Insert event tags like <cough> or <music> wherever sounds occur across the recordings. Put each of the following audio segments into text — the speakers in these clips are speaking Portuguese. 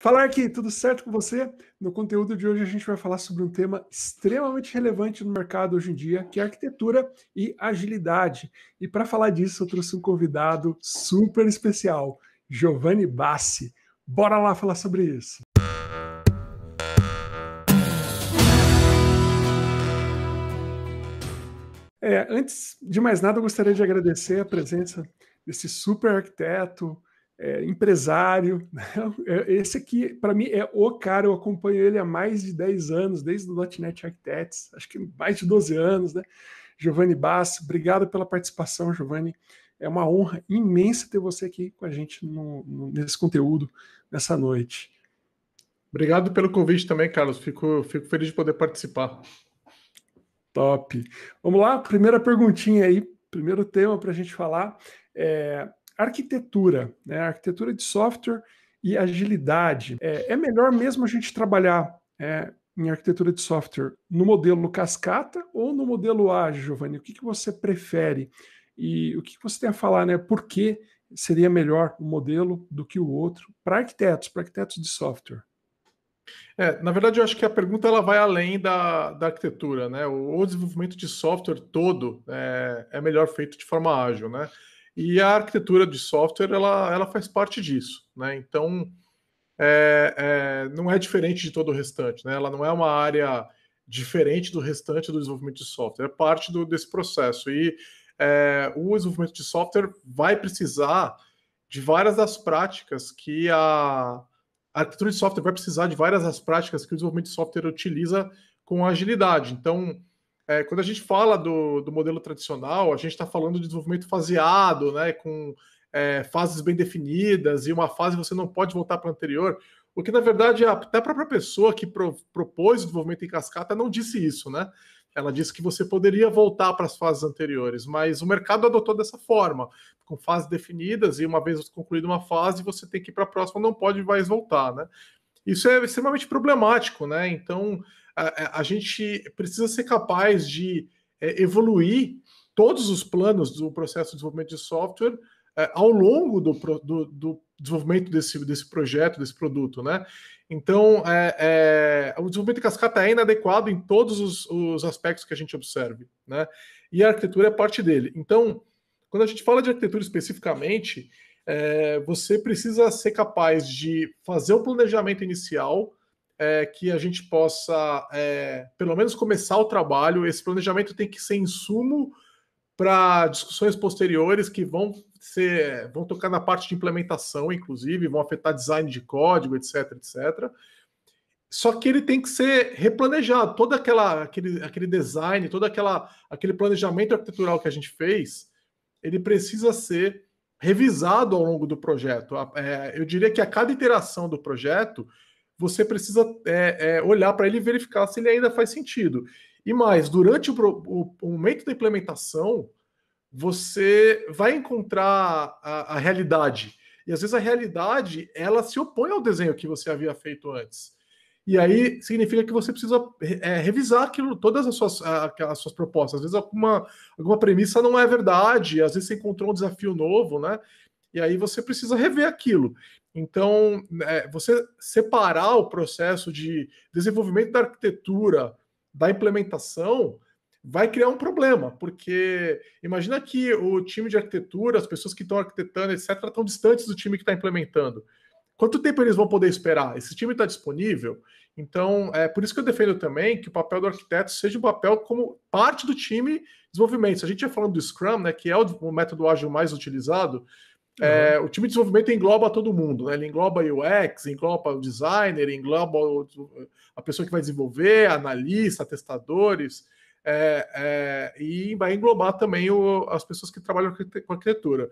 Falar aqui, tudo certo com você? No conteúdo de hoje a gente vai falar sobre um tema extremamente relevante no mercado hoje em dia, que é arquitetura e agilidade. E para falar disso, eu trouxe um convidado super especial, Giovanni Bassi. Bora lá falar sobre isso. É, antes de mais nada, eu gostaria de agradecer a presença desse super arquiteto, é, empresário. <laughs> Né? É, esse aqui, para mim, é o cara. Eu acompanho ele há mais de 10 anos, desde o .NET Architects, acho que mais de 12 anos, né? Giovanni Bass, obrigado pela participação, Giovanni. É uma honra imensa ter você aqui com a gente no, no, nesse conteúdo, nessa noite. Obrigado pelo convite também, Carlos. Fico, fico feliz de poder participar. Top. Vamos lá, primeira perguntinha aí, primeiro tema para a gente falar. É, arquitetura, né? arquitetura de software e agilidade. É, é melhor mesmo a gente trabalhar é, em arquitetura de software no modelo cascata ou no modelo ágil, Giovanni? O que, que você prefere? E o que, que você tem a falar, né? Por que seria melhor um modelo do que o outro para arquitetos, para arquitetos de software? É, na verdade, eu acho que a pergunta ela vai além da, da arquitetura, né? O, o desenvolvimento de software todo é, é melhor feito de forma ágil, né? E a arquitetura de software ela, ela faz parte disso, né? Então é, é, não é diferente de todo o restante, né? Ela não é uma área diferente do restante do desenvolvimento de software, é parte do, desse processo. E é, o desenvolvimento de software vai precisar de várias das práticas que a, a arquitetura de software vai precisar de várias das práticas que o desenvolvimento de software utiliza com agilidade. Então, é, quando a gente fala do, do modelo tradicional, a gente está falando de desenvolvimento faseado, né, com é, fases bem definidas e uma fase você não pode voltar para a anterior. O que, na verdade, até a própria pessoa que pro, propôs o desenvolvimento em cascata não disse isso, né? Ela disse que você poderia voltar para as fases anteriores, mas o mercado adotou dessa forma, com fases definidas e uma vez concluída uma fase, você tem que ir para a próxima, não pode mais voltar, né? Isso é extremamente problemático, né? Então, a, gente precisa ser capaz de é, evoluir todos os planos do processo de desenvolvimento de software é, ao longo do, do, do, desenvolvimento desse, desse projeto, desse produto, né? Então, é, é, o desenvolvimento de cascata é inadequado em todos os, os aspectos que a gente observe, né? E a arquitetura é parte dele. Então, quando a gente fala de arquitetura especificamente, é, você precisa ser capaz de fazer o planejamento inicial, é, que a gente possa, é, pelo menos, começar o trabalho. Esse planejamento tem que ser insumo para discussões posteriores que vão ser, vão tocar na parte de implementação, inclusive, vão afetar design de código, etc, etc. Só que ele tem que ser replanejado. Todo aquela, aquele, aquele design, todo aquela, aquele planejamento arquitetural que a gente fez, ele precisa ser revisado ao longo do projeto. É, eu diria que a cada iteração do projeto, você precisa é, é, olhar para ele e verificar se ele ainda faz sentido. E mais, durante o, o, o momento da implementação, você vai encontrar a, a, realidade. E às vezes a realidade ela se opõe ao desenho que você havia feito antes. E aí significa que você precisa é, revisar aquilo, todas as suas, as suas propostas. Às vezes alguma, alguma premissa não é verdade, às vezes você encontrou um desafio novo, né? e aí você precisa rever aquilo. Então, é, você separar o processo de desenvolvimento da arquitetura da implementação vai criar um problema, porque imagina que o time de arquitetura, as pessoas que estão arquitetando, etc., estão distantes do time que está implementando. Quanto tempo eles vão poder esperar? Esse time está disponível? Então, é por isso que eu defendo também que o papel do arquiteto seja um papel como parte do time de desenvolvimento. Se a gente ia falando do Scrum, né, que é o método ágil mais utilizado, é, uhum. o time de desenvolvimento engloba todo mundo, né? Ele engloba o UX, engloba o designer, engloba a pessoa que vai desenvolver, analista, testadores, é, é, e vai englobar também o, as pessoas que trabalham com arquitetura.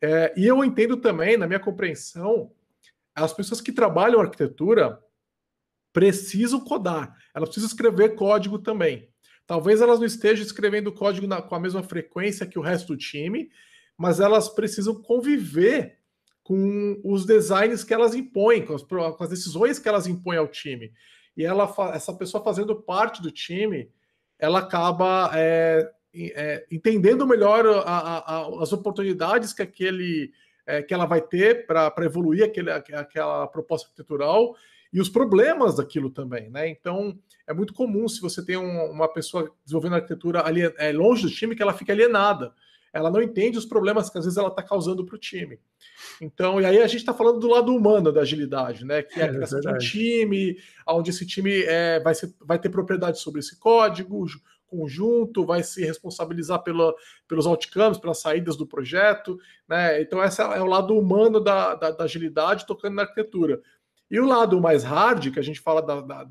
É, e eu entendo também, na minha compreensão, as pessoas que trabalham arquitetura precisam codar, elas precisam escrever código também. Talvez elas não estejam escrevendo código na, com a mesma frequência que o resto do time, mas elas precisam conviver com os designs que elas impõem, com as, com as decisões que elas impõem ao time. E ela, essa pessoa fazendo parte do time, ela acaba é, é, entendendo melhor a, a, a, as oportunidades que aquele é, que ela vai ter para evoluir aquele, aquela proposta arquitetural e os problemas daquilo também, né? Então é muito comum se você tem um, uma pessoa desenvolvendo arquitetura ali, é, longe do time que ela fica alienada ela não entende os problemas que às vezes ela está causando para o time. Então, e aí a gente está falando do lado humano da agilidade, né? Que é a é criação é de um time, onde esse time é, vai, ser, vai ter propriedade sobre esse código, conjunto, vai se responsabilizar pela, pelos outcomes, pelas saídas do projeto, né? Então, esse é o lado humano da, da, da agilidade tocando na arquitetura. E o lado mais hard, que a gente fala da,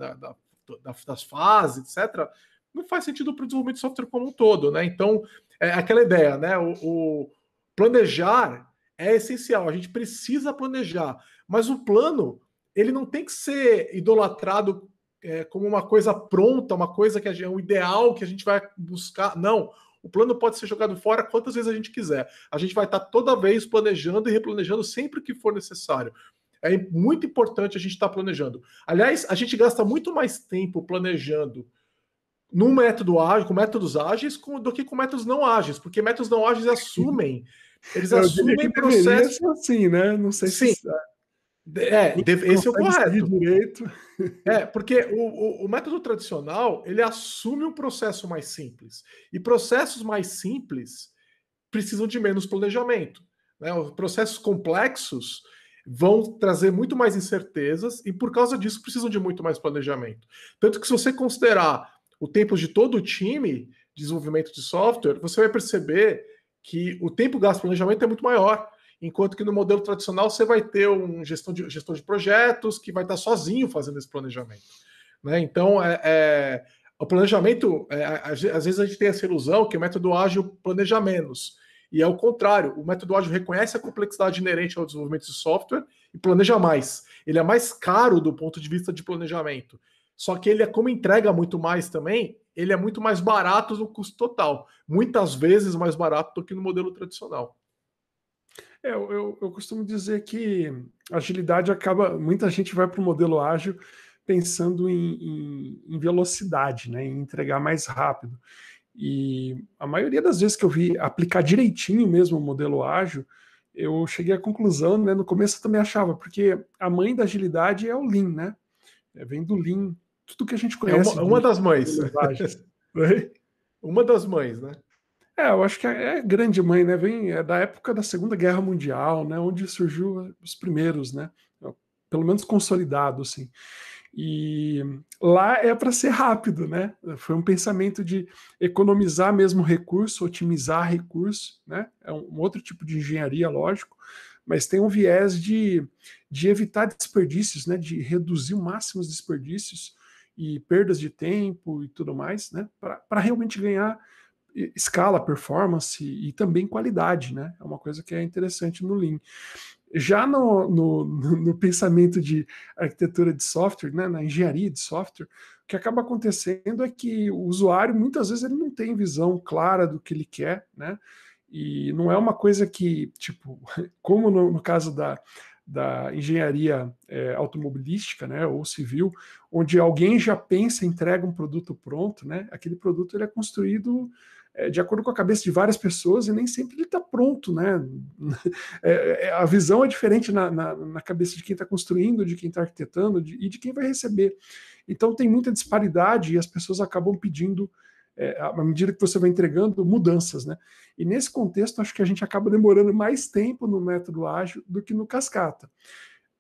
das fases, etc., não faz sentido para o desenvolvimento de software como um todo, né? Então, é aquela ideia, né? O, o, planejar é essencial, a gente precisa planejar, mas o plano ele não tem que ser idolatrado é, como uma coisa pronta, uma coisa que é um ideal que a gente vai buscar. Não, o plano pode ser jogado fora quantas vezes a gente quiser. A gente vai estar tá toda vez planejando e replanejando sempre que for necessário. É muito importante a gente estar tá planejando. Aliás, a gente gasta muito mais tempo planejando no método ágil, com métodos ágeis com, do que com métodos não ágeis, porque métodos não ágeis assumem. Eles Eu assumem processos. É assim, né? Não sei Sim. se. É, é deve, esse é o correto. Direito. <laughs> É, porque o, o, o, método tradicional ele assume um processo mais simples. E processos mais simples precisam de menos planejamento. Né? Os processos complexos vão trazer muito mais incertezas e, por causa disso, precisam de muito mais planejamento. Tanto que, se você considerar o tempo de todo o time de desenvolvimento de software, você vai perceber que o tempo gasto planejamento é muito maior, enquanto que no modelo tradicional você vai ter um gestor de, gestor de projetos que vai estar sozinho fazendo esse planejamento. Né? Então, é, é o planejamento, é, às vezes a gente tem essa ilusão que o método ágil planeja menos. E é o contrário, o método ágil reconhece a complexidade inerente ao desenvolvimento de software e planeja mais. Ele é mais caro do ponto de vista de planejamento. Só que ele, é, como entrega muito mais também, ele é muito mais barato no custo total. Muitas vezes mais barato do que no modelo tradicional. É, eu, eu costumo dizer que agilidade acaba. Muita gente vai para o modelo ágil pensando em, em, em, velocidade, né, em entregar mais rápido. E a maioria das vezes que eu vi aplicar direitinho mesmo o modelo ágil, eu cheguei à conclusão, né, no começo eu também achava, porque a mãe da agilidade é o Lean, né? É, vem do Lean, tudo que a gente conhece. É uma, uma das mães. <laughs> uma das mães, né? É, eu acho que é, é, grande mãe, né? Vem é da época da Segunda Guerra Mundial, né? Onde surgiu os primeiros, né? É, pelo menos consolidado, assim. E lá é para ser rápido, né? Foi um pensamento de economizar mesmo recurso, otimizar recurso, né? É um outro tipo de engenharia, lógico, mas tem um viés de, de evitar desperdícios, né? De reduzir o máximo os desperdícios e perdas de tempo e tudo mais, né? Para realmente ganhar escala, performance e também qualidade, né? É uma coisa que é interessante no Lean. Já no, no, <laughs> no pensamento de arquitetura de software, né, na engenharia de software, o que acaba acontecendo é que o usuário muitas vezes ele não tem visão clara do que ele quer, né? E não é uma coisa que, tipo, <laughs> como no, no caso da, da engenharia é, automobilística, né, ou civil, onde alguém já pensa, entrega um produto pronto, né, aquele produto ele é construído é, de acordo com a cabeça de várias pessoas e nem sempre ele está pronto, né, <laughs> é, é, a visão é diferente na, na, na cabeça de quem está construindo, de quem está arquitetando de, e de quem vai receber. Então tem muita disparidade e as pessoas acabam pedindo é, à medida que você vai entregando mudanças, né? E nesse contexto, acho que a gente acaba demorando mais tempo no método ágil do que no cascata.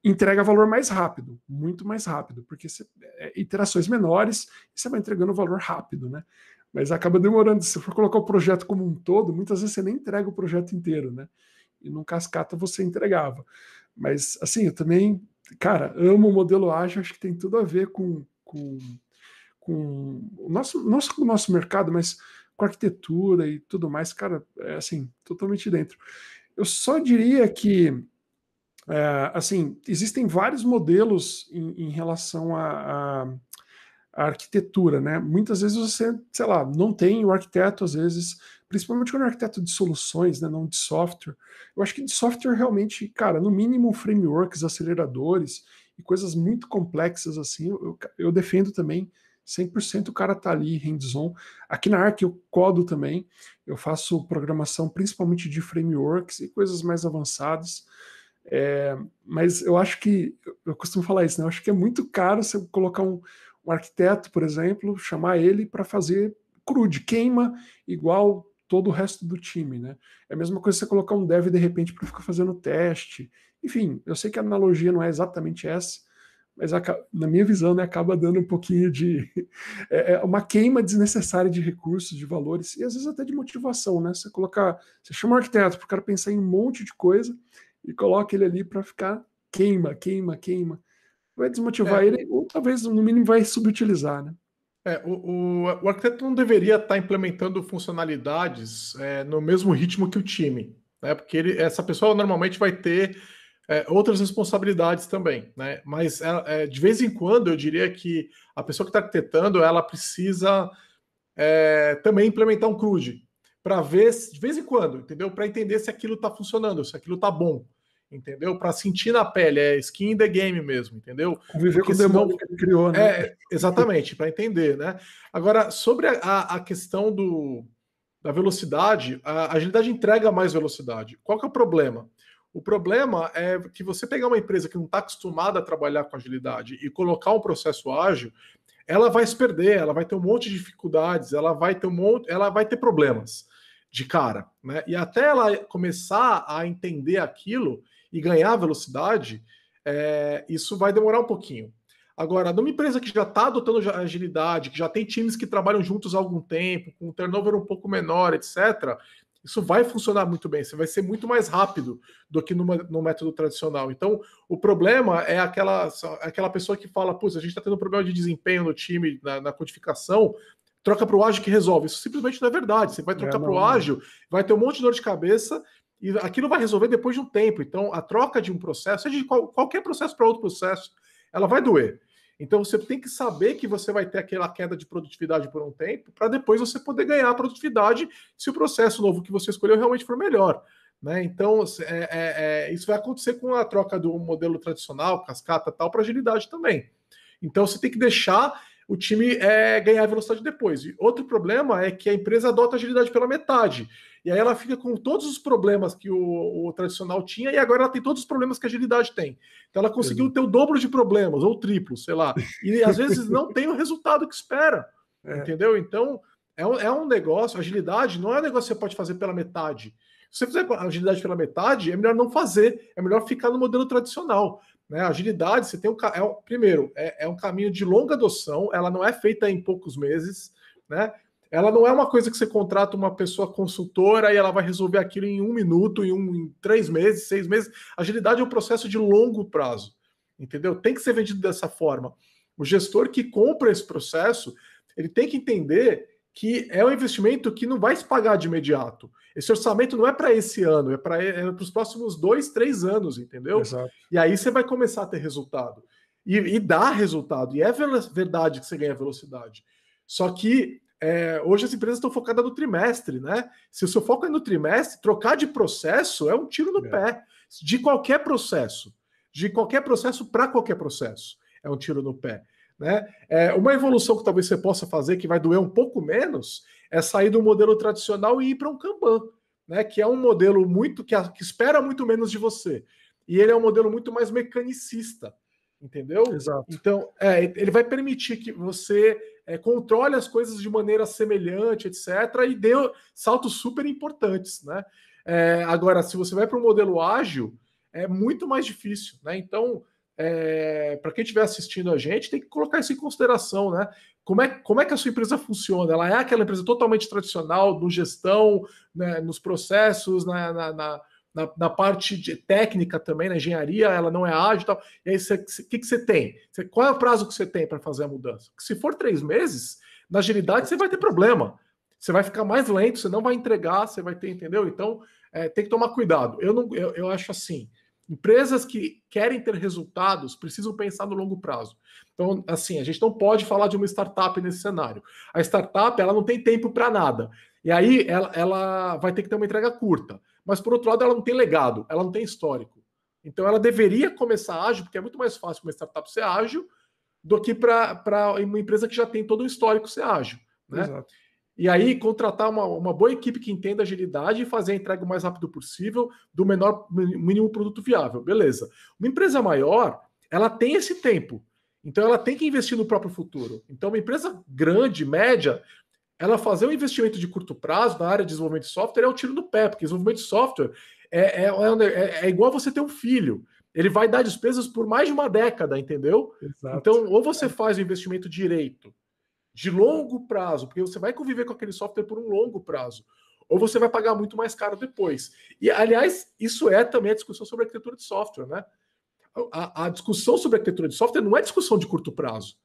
Entrega valor mais rápido, muito mais rápido, porque você, é, é iterações menores, você vai entregando valor rápido, né? Mas acaba demorando. Se for colocar o projeto como um todo, muitas vezes você nem entrega o projeto inteiro, né? E no cascata você entregava. Mas, assim, eu também, cara, amo o modelo ágil, acho que tem tudo a ver com, com com o nosso, não só com o nosso mercado, mas com arquitetura e tudo mais, cara, é assim, totalmente dentro. Eu só diria que, é, assim, existem vários modelos em, em relação à arquitetura, né? Muitas vezes você, sei lá, não tem o arquiteto, às vezes, principalmente quando é um arquiteto de soluções, né, não de software. Eu acho que de software realmente, cara, no mínimo frameworks, aceleradores e coisas muito complexas assim, eu, eu defendo também 100% o cara tá ali, hands-on. Aqui na ARC eu codo também, eu faço programação principalmente de frameworks e coisas mais avançadas. É, mas eu acho que, eu costumo falar isso, né? Eu acho que é muito caro você colocar um, um arquiteto, por exemplo, chamar ele para fazer crude, queima igual todo o resto do time, né? É a mesma coisa você colocar um dev de repente para ficar fazendo teste. Enfim, eu sei que a analogia não é exatamente essa, mas na minha visão né, acaba dando um pouquinho de <laughs> é, é, uma queima desnecessária de recursos, de valores e às vezes até de motivação, né? Você colocar, você chama um arquiteto para o cara pensar em um monte de coisa e coloca ele ali para ficar queima, queima, queima, vai desmotivar é, ele ou talvez no mínimo vai subutilizar, né? É, o, o, o arquiteto não deveria estar tá implementando funcionalidades é, no mesmo ritmo que o time, né? Porque ele, essa pessoa normalmente vai ter é, outras responsabilidades também, né? Mas é, é, de vez em quando eu diria que a pessoa que está arquitetando ela precisa é, também implementar um CRUD para ver de vez em quando, entendeu? Para entender se aquilo está funcionando, se aquilo está bom, entendeu? Para sentir na pele, é skin in the game mesmo, entendeu? Viver com o demônio que ele criou, né? É, exatamente, para entender, né? Agora, sobre a, a questão do, da velocidade, a agilidade entrega mais velocidade. Qual que é o problema? O problema é que você pegar uma empresa que não está acostumada a trabalhar com agilidade e colocar um processo ágil, ela vai se perder, ela vai ter um monte de dificuldades, ela vai ter um monte, ela vai ter problemas de cara, né? E até ela começar a entender aquilo e ganhar velocidade, é, isso vai demorar um pouquinho. Agora, numa empresa que já está adotando agilidade, que já tem times que trabalham juntos há algum tempo, com um turnover um pouco menor, etc., isso vai funcionar muito bem, você vai ser muito mais rápido do que numa, no método tradicional. Então, o problema é aquela, é aquela pessoa que fala, "Pô, a gente está tendo um problema de desempenho no time, na, na codificação, troca para o ágil que resolve. Isso simplesmente não é verdade. Você vai é, trocar é, para o ágil, vai ter um monte de dor de cabeça e aquilo vai resolver depois de um tempo. Então, a troca de um processo, seja de qual, qualquer processo para outro processo, ela vai doer. Então você tem que saber que você vai ter aquela queda de produtividade por um tempo, para depois você poder ganhar produtividade se o processo novo que você escolheu realmente for melhor. Né? Então, é, é, é, isso vai acontecer com a troca do modelo tradicional, cascata tal, para agilidade também. Então, você tem que deixar o time é, ganhar velocidade depois. E outro problema é que a empresa adota agilidade pela metade. E aí ela fica com todos os problemas que o, o tradicional tinha, e agora ela tem todos os problemas que a agilidade tem. Então ela conseguiu ter o dobro de problemas, ou triplo, sei lá. E às vezes não tem o resultado que espera. <laughs> É. Entendeu? Então, é um, é um negócio, agilidade não é um negócio que você pode fazer pela metade. Se você fizer agilidade pela metade, é melhor não fazer, é melhor ficar no modelo tradicional. Né? Agilidade, você tem um, é primeiro, é, é, um caminho de longa adoção, ela não é feita em poucos meses, né? ela não é uma coisa que você contrata uma pessoa consultora e ela vai resolver aquilo em um minuto, em, um, em três meses, seis meses. Agilidade é um processo de longo prazo, entendeu? Tem que ser vendido dessa forma. O gestor que compra esse processo, ele tem que entender que é um investimento que não vai se pagar de imediato. Esse orçamento não é para esse ano, é para é os próximos dois, três anos, entendeu? Exato. E aí você vai começar a ter resultado. E, e dá resultado. E é verdade que você ganha velocidade. Só que é, hoje as empresas estão focadas no trimestre, né? Se o seu foco é no trimestre, trocar de processo é um tiro no é. pé. De qualquer processo. De qualquer processo para qualquer processo. É um tiro no pé. Né? É, uma evolução que talvez você possa fazer, que vai doer um pouco menos, é sair do modelo tradicional e ir para um Kanban, né? que é um modelo muito que, a, que espera muito menos de você. E ele é um modelo muito mais mecanicista, entendeu? Exato. Então, é, ele vai permitir que você é, controle as coisas de maneira semelhante, etc., e dê saltos super importantes. Né? É, agora, se você vai para um modelo ágil, é muito mais difícil. Né? Então, é, para quem estiver assistindo a gente, tem que colocar isso em consideração, né? Como é, como é que a sua empresa funciona? Ela é aquela empresa totalmente tradicional, no gestão, né, nos processos, na, na, na na, na parte de técnica também, na engenharia, ela não é ágil e tal. E aí, o que, que você tem? Cê, qual é o prazo que você tem para fazer a mudança? Porque se for três meses, na agilidade você vai ter problema. Você vai ficar mais lento, você não vai entregar, você vai ter, entendeu? Então, é, tem que tomar cuidado. Eu, não, eu, eu acho assim, Empresas que querem ter resultados precisam pensar no longo prazo. Então, assim, a gente não pode falar de uma startup nesse cenário. A startup, ela não tem tempo para nada. E aí, ela, ela vai ter que ter uma entrega curta. Mas, por outro lado, ela não tem legado, ela não tem histórico. Então, ela deveria começar ágil, porque é muito mais fácil uma startup ser ágil do que para uma empresa que já tem todo um histórico ser ágil. Né? Exato. E aí, contratar uma, uma boa equipe que entenda agilidade e fazer a entrega o mais rápido possível do menor mínimo produto viável. Beleza. Uma empresa maior, ela tem esse tempo. Então, ela tem que investir no próprio futuro. Então, uma empresa grande, média, ela fazer um investimento de curto prazo na área de desenvolvimento de software é o um tiro no pé, porque desenvolvimento de software é, é, é, é, igual você ter um filho. Ele vai dar despesas por mais de uma década, entendeu? Exato. Então, ou você faz o investimento direito, de longo prazo, porque você vai conviver com aquele software por um longo prazo, ou você vai pagar muito mais caro depois. E, aliás, isso é também a discussão sobre arquitetura de software, né? A, a discussão sobre arquitetura de software não é discussão de curto prazo.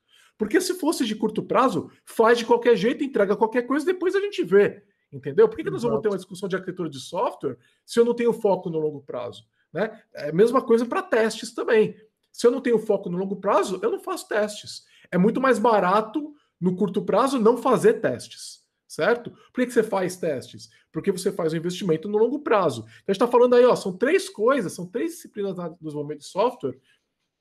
Porque se fosse de curto prazo, faz de qualquer jeito, entrega qualquer coisa, depois a gente vê. Entendeu? Por que, que nós vamos ter uma discussão de arquitetura de software se eu não tenho foco no longo prazo? Né? É a mesma coisa para testes também. Se eu não tenho foco no longo prazo, eu não faço testes. É muito mais barato no curto prazo não fazer testes, certo? Por que, que você faz testes? Porque você faz o um investimento no longo prazo. Então a gente está falando aí, ó, são três coisas, são três disciplinas do desenvolvimento de software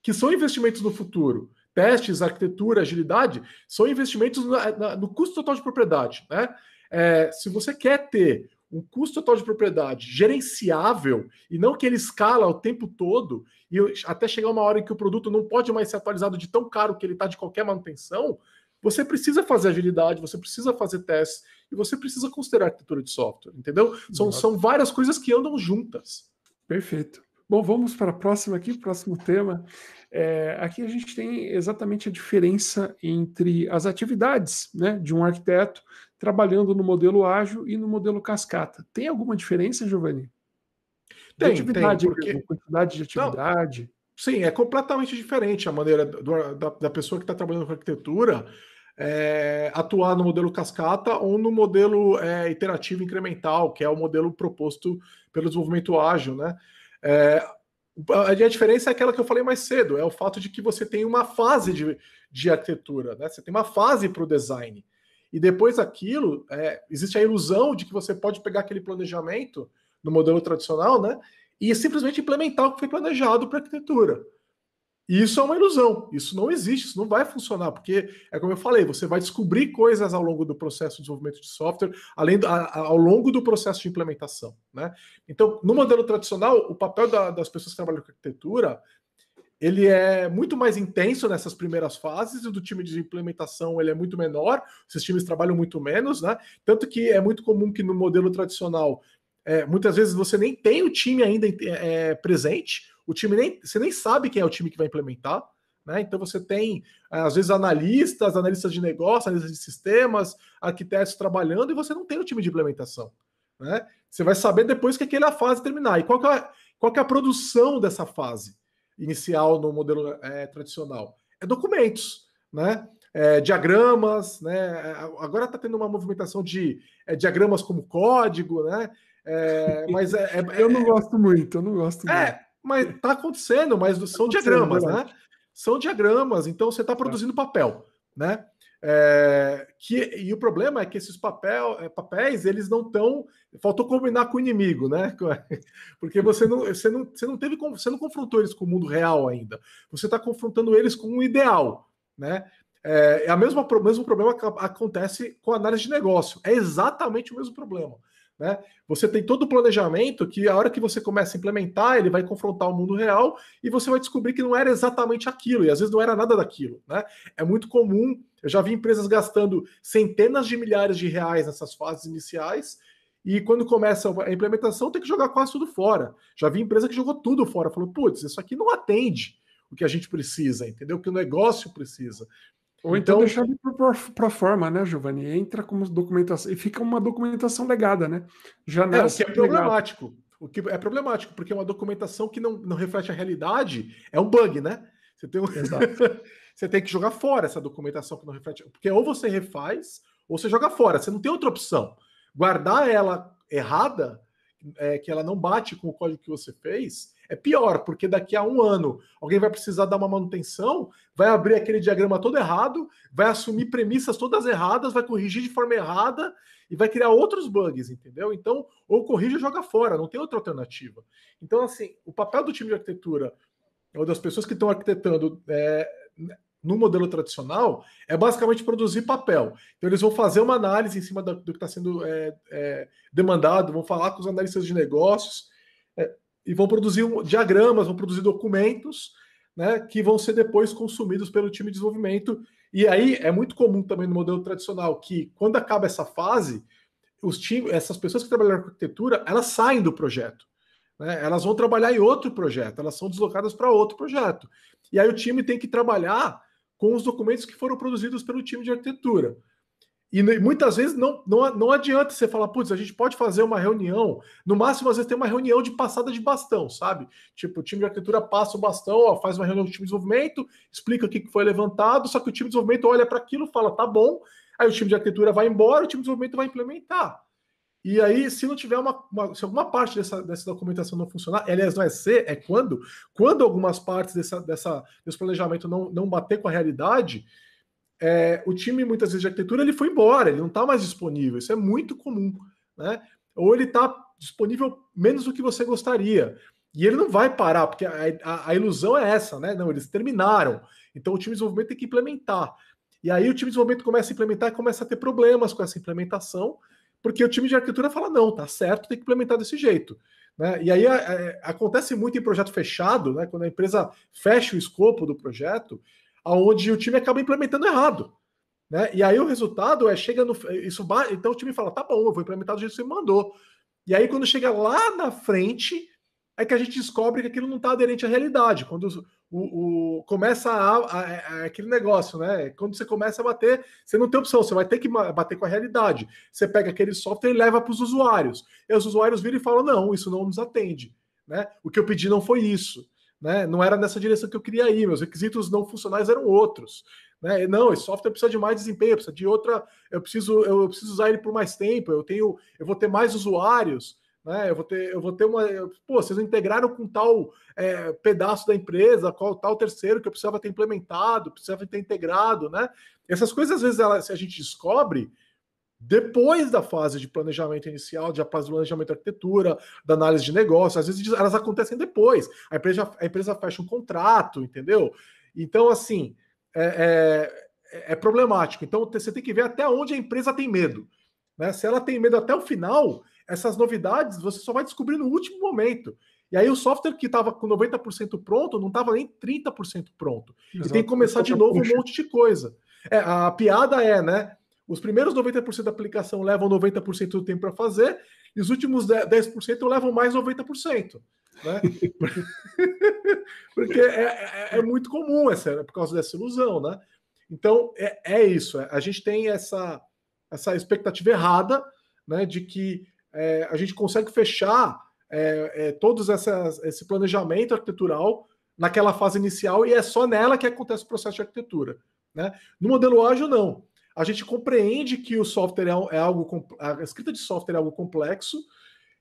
que são investimentos no futuro testes, arquitetura, agilidade, são investimentos na, na, no custo total de propriedade. Né? É, se você quer ter um custo total de propriedade gerenciável e não que ele escala o tempo todo e até chegar uma hora em que o produto não pode mais ser atualizado de tão caro que ele está de qualquer manutenção, você precisa fazer agilidade, você precisa fazer testes e você precisa considerar arquitetura de software, entendeu? São, são várias coisas que andam juntas. Perfeito. Bom, vamos para a próxima aqui, próximo tema. É, aqui a gente tem exatamente a diferença entre as atividades né, de um arquiteto trabalhando no modelo ágil e no modelo cascata. Tem alguma diferença, Giovanni? Tem, atividade, tem, porque... quantidade de atividade. Não, sim, é completamente diferente a maneira do, da, da pessoa que está trabalhando com arquitetura é, atuar no modelo cascata ou no modelo é, iterativo incremental, que é o modelo proposto pelo desenvolvimento ágil, né? É, a, diferença é aquela que eu falei mais cedo, é o fato de que você tem uma fase de, de arquitetura, né? Você tem uma fase para o design. E depois aquilo é, existe a ilusão de que você pode pegar aquele planejamento no modelo tradicional, né? E simplesmente implementar o que foi planejado para a arquitetura. E isso é uma ilusão, isso não existe, isso não vai funcionar, porque é como eu falei, você vai descobrir coisas ao longo do processo de desenvolvimento de software, além do, a, ao longo do processo de implementação. Né? Então, no modelo tradicional, o papel da, das pessoas que trabalham com arquitetura ele é muito mais intenso nessas primeiras fases, e do time de implementação ele é muito menor, esses times trabalham muito menos, né? Tanto que é muito comum que no modelo tradicional, é, muitas vezes você nem tem o time ainda é, presente, o time nem. Você nem sabe quem é o time que vai implementar. Né? Então você tem, eh, às vezes, analistas, analistas de negócio, analistas de sistemas, arquitetos trabalhando, e você não tem o time de implementação. Né? Você vai saber depois que aquela fase terminar. E qual que é, qual que é a produção dessa fase inicial no modelo é, tradicional? É documentos, né? É, diagramas, né? É, agora está tendo uma movimentação de é, diagramas como código, né? É, mas é, eu não gosto muito, eu não gosto muito. Mas está é. acontecendo, mas são tá diagramas, né? São diagramas, então você está tá. produzindo papel, né? É, que, e o problema é que esses papel, é, papéis, eles não estão. Faltou combinar com o inimigo, né? <laughs> Porque você não, você não, você não teve, você não confrontou eles com o mundo real ainda. Você está confrontando eles com um ideal, né? É, é a mesma, o mesmo problema que acontece com a análise de negócio. É exatamente o mesmo problema. Né? Você tem todo o planejamento que a hora que você começa a implementar, ele vai confrontar o mundo real e você vai descobrir que não era exatamente aquilo, e às vezes não era nada daquilo. Né? É muito comum, eu já vi empresas gastando centenas de milhares de reais nessas fases iniciais, e quando começa a implementação, tem que jogar quase tudo fora. Já vi empresa que jogou tudo fora, falou: putz, isso aqui não atende o que a gente precisa, entendeu? O que o negócio precisa. Ou então, então deixar de para forma, né, Giovanni? Entra como documentação e fica uma documentação legada, né? Já é, o que é problemático. Legado. O que é problemático, porque é uma documentação que não, não reflete a realidade é um bug, né? Você tem, um... <laughs> você tem que jogar fora essa documentação que não reflete. Porque ou você refaz, ou você joga fora. Você não tem outra opção. Guardar ela errada, é, que ela não bate com o código que você fez, é pior, porque daqui a um ano alguém vai precisar dar uma manutenção, vai abrir aquele diagrama todo errado, vai assumir premissas todas erradas, vai corrigir de forma errada e vai criar outros bugs, entendeu? Então, ou corrige ou joga fora, não tem outra alternativa. Então, assim, o papel do time de arquitetura, ou das pessoas que estão arquitetando, é, no modelo tradicional, é basicamente produzir papel. Então, eles vão fazer uma análise em cima do, do que está sendo é, é, demandado, vão falar com os analistas de negócios, é, e vão produzir um, diagramas, vão produzir documentos né, que vão ser depois consumidos pelo time de desenvolvimento. E aí é muito comum também no modelo tradicional que quando acaba essa fase, os times, essas pessoas que trabalharam com arquitetura, elas saem do projeto. Né? Elas vão trabalhar em outro projeto, elas são deslocadas para outro projeto. E aí o time tem que trabalhar com os documentos que foram produzidos pelo time de arquitetura. E muitas vezes não, não, não adianta você falar, putz, a gente pode fazer uma reunião. No máximo, às vezes tem uma reunião de passada de bastão, sabe? Tipo, o time de arquitetura passa o bastão, ó, faz uma reunião com o time de desenvolvimento, explica o que foi levantado, só que o time de desenvolvimento olha para aquilo, fala, tá bom. Aí o time de arquitetura vai embora, o time de desenvolvimento vai implementar. E aí, se não tiver uma, uma, se alguma parte dessa, dessa documentação não funcionar, aliás, não é ser, é quando, quando algumas partes dessa, dessa, desse planejamento não, não bater com a realidade, é, o time, muitas vezes, de arquitetura, ele foi embora, ele não está mais disponível. Isso é muito comum. Né? Ou ele está disponível menos do que você gostaria. E ele não vai parar, porque a, a, a, ilusão é essa, né? Não, eles terminaram. Então o time de desenvolvimento tem que implementar. E aí o time de desenvolvimento começa a implementar e começa a ter problemas com essa implementação, porque o time de arquitetura fala: não, tá certo, tem que implementar desse jeito. Né? E aí a, acontece muito em projeto fechado, né? Quando a empresa fecha o escopo do projeto, aonde o time acaba implementando errado. Né? E aí o resultado é, chega no. Isso, então o time fala, tá bom, eu vou implementar do jeito que você me mandou. E aí, quando chega lá na frente, é que a gente descobre que aquilo não está aderente à realidade. Quando o, o começa a, a, a, é, é aquele negócio, né? Quando você começa a bater, você não tem opção, você vai ter que bater com a realidade. Você pega aquele software e leva para os usuários. E os usuários viram e falam: não, isso não nos atende. Né? O que eu pedi não foi isso né? Não era nessa direção que eu queria ir, meus requisitos não funcionais eram outros. Né? Não, esse software precisa de mais desempenho, precisa de outra. Eu preciso, eu preciso usar ele por mais tempo, eu tenho, eu vou ter mais usuários, né? Eu vou ter, eu vou ter uma. Pô, vocês integraram com tal é, pedaço da empresa, qual tal terceiro que eu precisava ter implementado, precisava ter integrado, né? Essas coisas, às vezes, ela, se a gente descobre, depois da fase de planejamento inicial, de planejamento de arquitetura, da análise de negócio, às vezes elas acontecem depois. A empresa, a empresa fecha um contrato, entendeu? Então, assim, é, é, é problemático. Então, você tem que ver até onde a empresa tem medo. Né? Se ela tem medo até o final, essas novidades você só vai descobrir no último momento. E aí o software que estava com 90% pronto não estava nem 30% pronto. Exato. E tem que começar é de novo puxa. um monte de coisa. É, a piada é, né? Os primeiros 90% da aplicação levam 90% do tempo para fazer, e os últimos 10% levam mais 90%. Né? <laughs> Porque é, é, é, muito comum essa, por causa dessa ilusão, né? Então é, é isso. É, a gente tem essa, essa expectativa errada, né? De que é, a gente consegue fechar é, é, todos essas, esse planejamento arquitetural naquela fase inicial e é só nela que acontece o processo de arquitetura. Né? No modelo ágil, não a gente compreende que o software é, é algo a escrita de software é algo complexo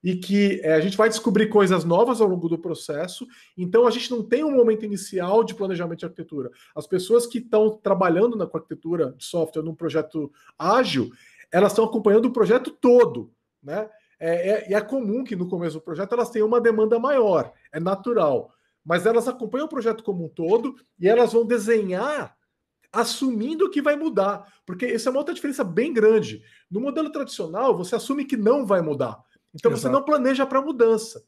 e que é, a gente vai descobrir coisas novas ao longo do processo. Então a gente não tem um momento inicial de planejamento de arquitetura. As pessoas que estão trabalhando na arquitetura de software num projeto ágil, elas estão acompanhando o projeto todo, né? É, é, é, comum que no começo do projeto elas tenham uma demanda maior, é natural. Mas elas acompanham o projeto como um todo e elas vão desenhar assumindo que vai mudar, porque isso é uma outra diferença bem grande. No modelo tradicional, você assume que não vai mudar, então Exato. você não planeja para mudança.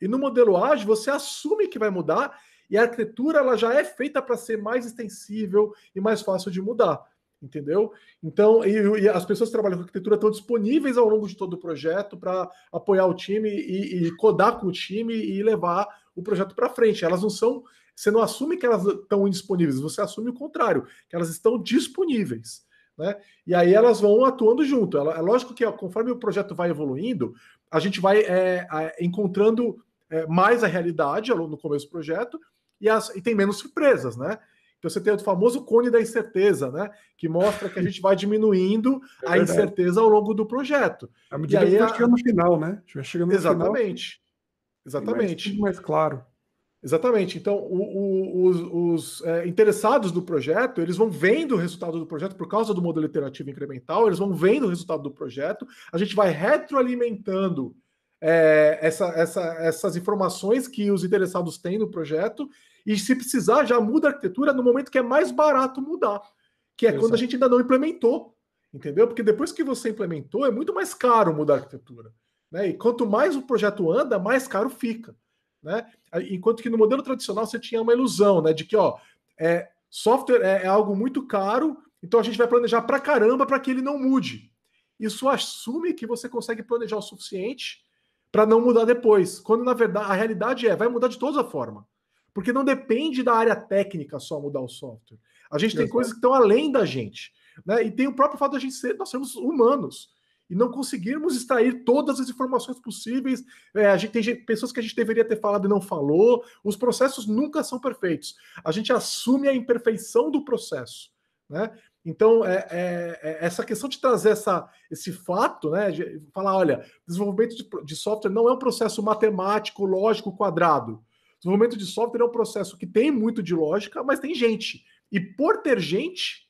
E no modelo ágil, você assume que vai mudar e a arquitetura ela já é feita para ser mais extensível e mais fácil de mudar, entendeu? Então, e, e, as pessoas que trabalham com arquitetura estão disponíveis ao longo de todo o projeto para apoiar o time e, e codar com o time e levar o projeto para frente. Elas não são você não assume que elas estão indisponíveis, você assume o contrário, que elas estão disponíveis. Né? E aí elas vão atuando junto. É lógico que conforme o projeto vai evoluindo, a gente vai é, encontrando é, mais a realidade no começo do projeto e, as, e tem menos surpresas, né? Então você tem o famoso cone da incerteza, né? Que mostra que a gente vai diminuindo <laughs> é a incerteza ao longo do projeto. À medida e aí, que a... chegando no final, né? A gente vai chegando no Exatamente. Final, Exatamente. Mais, mais claro. Exatamente. Então, o, o, os, os é, interessados do projeto, eles vão vendo o resultado do projeto por causa do modelo iterativo incremental, eles vão vendo o resultado do projeto, a gente vai retroalimentando é, essa, essa, essas informações que os interessados têm no projeto, e se precisar, já muda a arquitetura no momento que é mais barato mudar, que é Exato. quando a gente ainda não implementou, entendeu? Porque depois que você implementou, é muito mais caro mudar a arquitetura. Né? E quanto mais o projeto anda, mais caro fica. Né? Enquanto que no modelo tradicional você tinha uma ilusão né, de que ó, é, software é, é algo muito caro, então a gente vai planejar pra caramba para que ele não mude. Isso assume que você consegue planejar o suficiente para não mudar depois, quando na verdade a realidade é, vai mudar de toda forma. Porque não depende da área técnica só mudar o software. A gente tem coisas que estão além da gente. Né? E tem o próprio fato a gente ser, nós somos humanos e não conseguirmos extrair todas as informações possíveis. É, a gente tem gente, pessoas que a gente deveria ter falado e não falou. Os processos nunca são perfeitos. A gente assume a imperfeição do processo, né? Então, é, é, é essa questão de trazer essa, esse fato, né, de falar, olha, desenvolvimento de, de software não é um processo matemático, lógico, quadrado. Desenvolvimento de software é um processo que tem muito de lógica, mas tem gente. E por ter gente,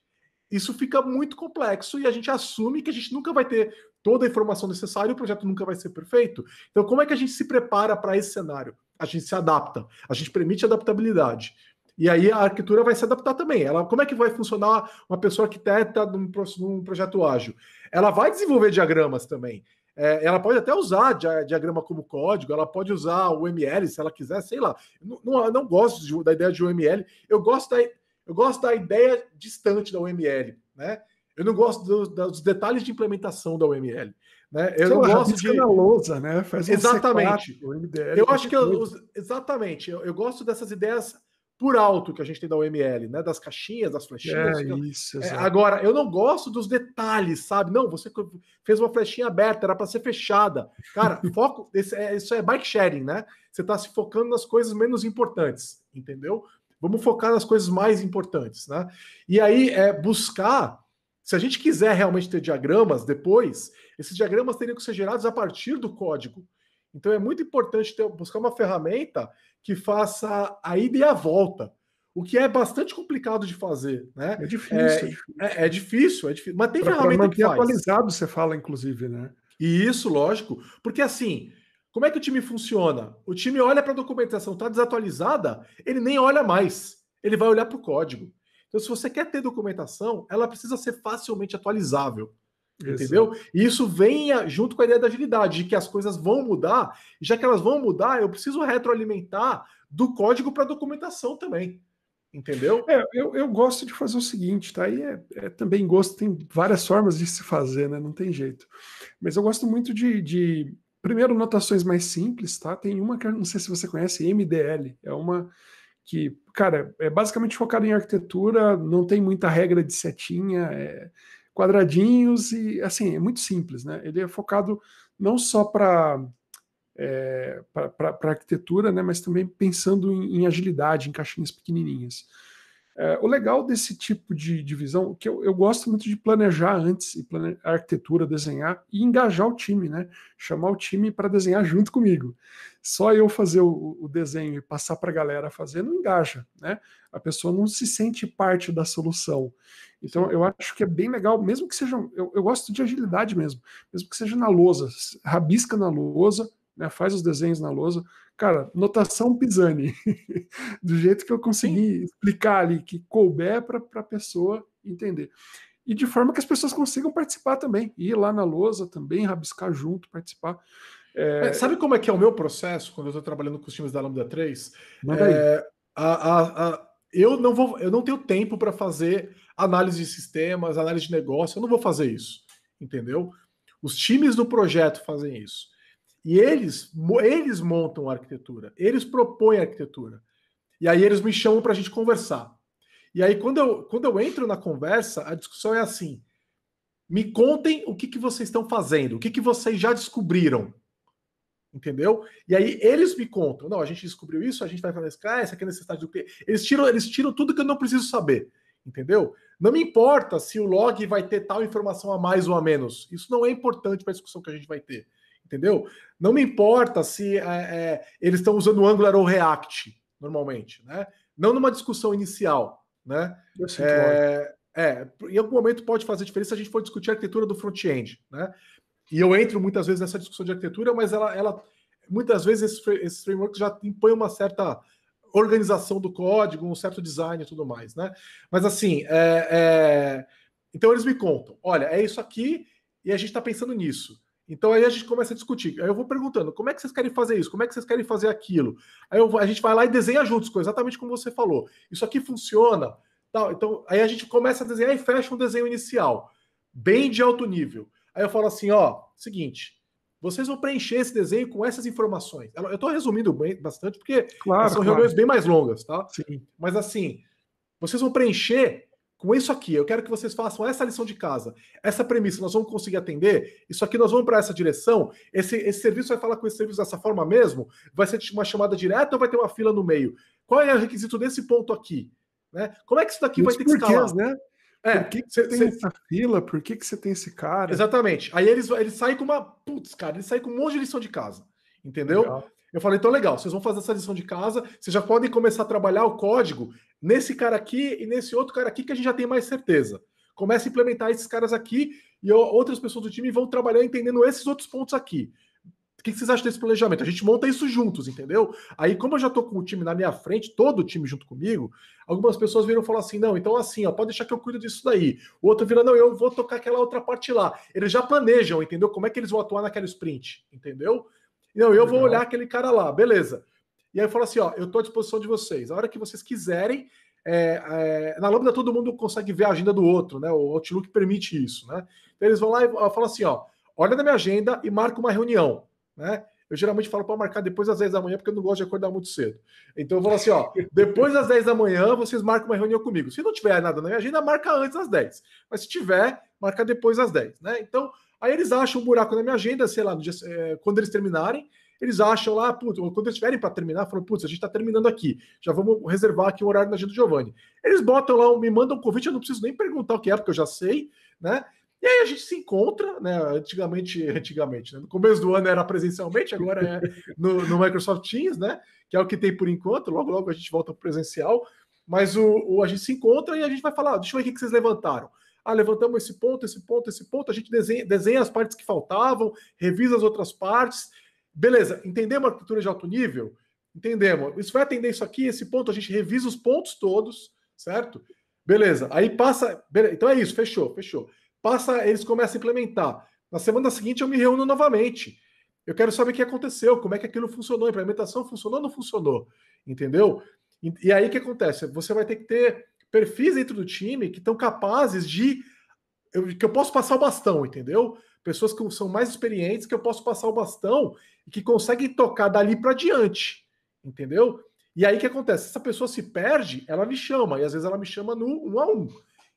isso fica muito complexo e a gente assume que a gente nunca vai ter toda a informação necessária, o projeto nunca vai ser perfeito. Então, como é que a gente se prepara para esse cenário? A gente se adapta, a gente permite adaptabilidade. E aí a arquitetura vai se adaptar também. Ela, como é que vai funcionar uma pessoa arquiteta num, num projeto ágil? Ela vai desenvolver diagramas também. É, ela pode até usar diagrama como código, ela pode usar o ML se ela quiser, sei lá. Não, não, não gosto de, da ideia de UML, eu gosto da, eu gosto da ideia distante da UML, né? Eu não gosto do, dos detalhes de implementação da UML. Né? Eu Sei não gosto de. lousa, né? Faz um exatamente. C4, eu acho que eu, exatamente. Eu, eu, gosto dessas ideias por alto que a gente tem da UML, né? Das caixinhas, das flechinhas. É, isso, é, agora, eu não gosto dos detalhes, sabe? Não, você fez uma flechinha aberta, era para ser fechada. Cara, <laughs> foco. Esse, é, isso é bike sharing, né? Você está se focando nas coisas menos importantes, entendeu? Vamos focar nas coisas mais importantes, né? E aí é buscar se a gente quiser realmente ter diagramas depois, esses diagramas teriam que ser gerados a partir do código. Então é muito importante ter, buscar uma ferramenta que faça a ida e a volta, o que é bastante complicado de fazer, né? É difícil. É, é, difícil. é, é difícil, é difícil. Mas tem pra, ferramenta pra que faz. atualizado, você fala, inclusive, né? E isso, lógico, porque assim, como é que o time funciona? O time olha para a documentação, está desatualizada, ele nem olha mais, ele vai olhar para o código. Então, se você quer ter documentação, ela precisa ser facilmente atualizável. Entendeu? E isso vem junto com a ideia da agilidade, de que as coisas vão mudar, e já que elas vão mudar, eu preciso retroalimentar do código para a documentação também. Entendeu? É, eu, eu gosto de fazer o seguinte, tá? E é, é, também gosto, tem várias formas de se fazer, né? Não tem jeito. Mas eu gosto muito de, de primeiro, notações mais simples, tá? Tem uma que eu não sei se você conhece, MDL. É uma que, cara, é basicamente focado em arquitetura, não tem muita regra de setinha, é quadradinhos e, assim, é muito simples, né? Ele é focado não só para é, para arquitetura, né, mas também pensando em, em agilidade, em caixinhas pequenininhas. É, o legal desse tipo de divisão, que eu, eu gosto muito de planejar antes, e plane... a arquitetura, desenhar e engajar o time, né? Chamar o time para desenhar junto comigo. Só eu fazer o, o desenho e passar para a galera fazer não engaja, né? A pessoa não se sente parte da solução. Então eu acho que é bem legal, mesmo que seja. Eu, eu gosto de agilidade mesmo, mesmo que seja na lousa, rabisca na lousa, né, faz os desenhos na lousa. Cara, notação Pisani, <laughs> do jeito que eu consegui Sim. explicar ali, que couber para a pessoa entender. E de forma que as pessoas consigam participar também, ir lá na lousa também, rabiscar junto, participar. É... é sabe como é que é o meu processo quando eu estou trabalhando com os times da Lambda 3? É, a, a, a, eu, não vou, eu não tenho tempo para fazer análise de sistemas, análise de negócio, eu não vou fazer isso, entendeu? Os times do projeto fazem isso. E eles, eles montam a arquitetura, eles propõem a arquitetura. E aí eles me chamam para a gente conversar. E aí, quando eu, quando eu entro na conversa, a discussão é assim: me contem o que, que vocês estão fazendo, o que, que vocês já descobriram. Entendeu? E aí eles me contam: não, a gente descobriu isso, a gente vai fazer isso, ah, essa aqui é a necessidade do quê? Eles tiram, eles tiram tudo que eu não preciso saber. Entendeu? Não me importa se o log vai ter tal informação a mais ou a menos. Isso não é importante para a discussão que a gente vai ter entendeu? Não me importa se é, é, eles estão usando Angular ou React, normalmente, né? Não numa discussão inicial, né? é, é, em algum momento pode fazer diferença se a gente for discutir a arquitetura do front-end, né? E eu entro muitas vezes nessa discussão de arquitetura, mas ela, ela muitas vezes esse framework já impõe uma certa organização do código, um certo design e tudo mais, né? Mas assim, é, é... então eles me contam, olha, é isso aqui e a gente está pensando nisso. Então aí a gente começa a discutir. Aí eu vou perguntando: como é que vocês querem fazer isso? Como é que vocês querem fazer aquilo? Aí eu, a gente vai lá e desenha juntos, exatamente como você falou. Isso aqui funciona. Tal. Então aí a gente começa a desenhar e fecha um desenho inicial, bem de alto nível. Aí eu falo assim: ó, seguinte, vocês vão preencher esse desenho com essas informações. Eu estou resumindo bem, bastante, porque claro, são claro. reuniões bem mais longas, tá? Sim. Mas assim, vocês vão preencher com isso aqui, eu quero que vocês façam essa lição de casa, essa premissa, nós vamos conseguir atender, isso aqui nós vamos para essa direção, esse, esse serviço vai falar com esse serviço dessa forma mesmo? Vai ser uma chamada direta ou vai ter uma fila no meio? Qual é o requisito desse ponto aqui? Né? Como é que isso daqui vai ter que escalar? né? É, por que, que você tem cê... essa fila? Por que, que você tem esse cara? Exatamente. Aí eles, eles saem com uma. Putz, cara, eles saem com um monte de lição de casa. Entendeu? Legal. Eu falei, então legal, vocês vão fazer essa lição de casa, vocês já podem começar a trabalhar o código nesse cara aqui e nesse outro cara aqui que a gente já tem mais certeza. Comece a implementar esses caras aqui e outras pessoas do time vão trabalhar entendendo esses outros pontos aqui. O que vocês acham desse planejamento? A gente monta isso juntos, entendeu? Aí, como eu já estou com o time na minha frente, todo o time junto comigo, algumas pessoas viram e falaram assim: não, então assim, ó, pode deixar que eu cuido disso daí. O outro vira, não, eu vou tocar aquela outra parte lá. Eles já planejam, entendeu? Como é que eles vão atuar naquela sprint, entendeu? Não, eu Legal. vou olhar aquele cara lá, beleza. E aí eu falo assim: ó, eu estou à disposição de vocês. A hora que vocês quiserem, é, é, na Lambda todo mundo consegue ver a agenda do outro, né? O Outlook permite isso, né? Então eles vão lá e falam assim, ó, olha na minha agenda e marca uma reunião, né? Eu geralmente falo para marcar depois das 10 da manhã, porque eu não gosto de acordar muito cedo. Então eu falo assim, ó, <laughs> depois das 10 da manhã vocês marcam uma reunião comigo. Se não tiver nada na minha agenda, marca antes das 10. Mas se tiver, marca depois das 10, né? Então, Aí eles acham um buraco na minha agenda, sei lá, dia, é, quando eles terminarem, eles acham lá, putz, quando eles tiverem para terminar, falam, putz, a gente está terminando aqui, já vamos reservar aqui o um horário na agenda do Giovanni. Eles botam lá, me mandam um convite, eu não preciso nem perguntar o que é, porque eu já sei, né? E aí a gente se encontra, né? Antigamente, <laughs> antigamente, né? no começo do ano era presencialmente, agora é no, no, Microsoft Teams, né? Que é o que tem por enquanto. Logo, logo a gente volta para presencial, mas o, o a gente se encontra e a gente vai falar, deixa eu ver o que vocês levantaram. Ah, levantamos esse ponto, esse ponto, esse ponto, a gente desenha, desenha as partes que faltavam, revisa as outras partes. Beleza, entendemos a arquitetura de alto nível? Entendemos. Isso vai atender isso aqui, esse ponto, a gente revisa os pontos todos, certo? Beleza, aí passa. Beleza. Então é isso, fechou, fechou. Passa, eles começam a implementar. Na semana seguinte eu me reúno novamente. Eu quero saber o que aconteceu, como é que aquilo funcionou, a implementação funcionou ou não funcionou, entendeu? E, e aí o que acontece? Você vai ter que ter perfis dentro do time que estão capazes de. Eu, que eu posso passar o bastão, entendeu? Pessoas que são mais experientes que eu posso passar o bastão e que conseguem tocar dali para diante, entendeu? E aí o que acontece? Se essa pessoa se perde, ela me chama, e às vezes ela me chama no um a um,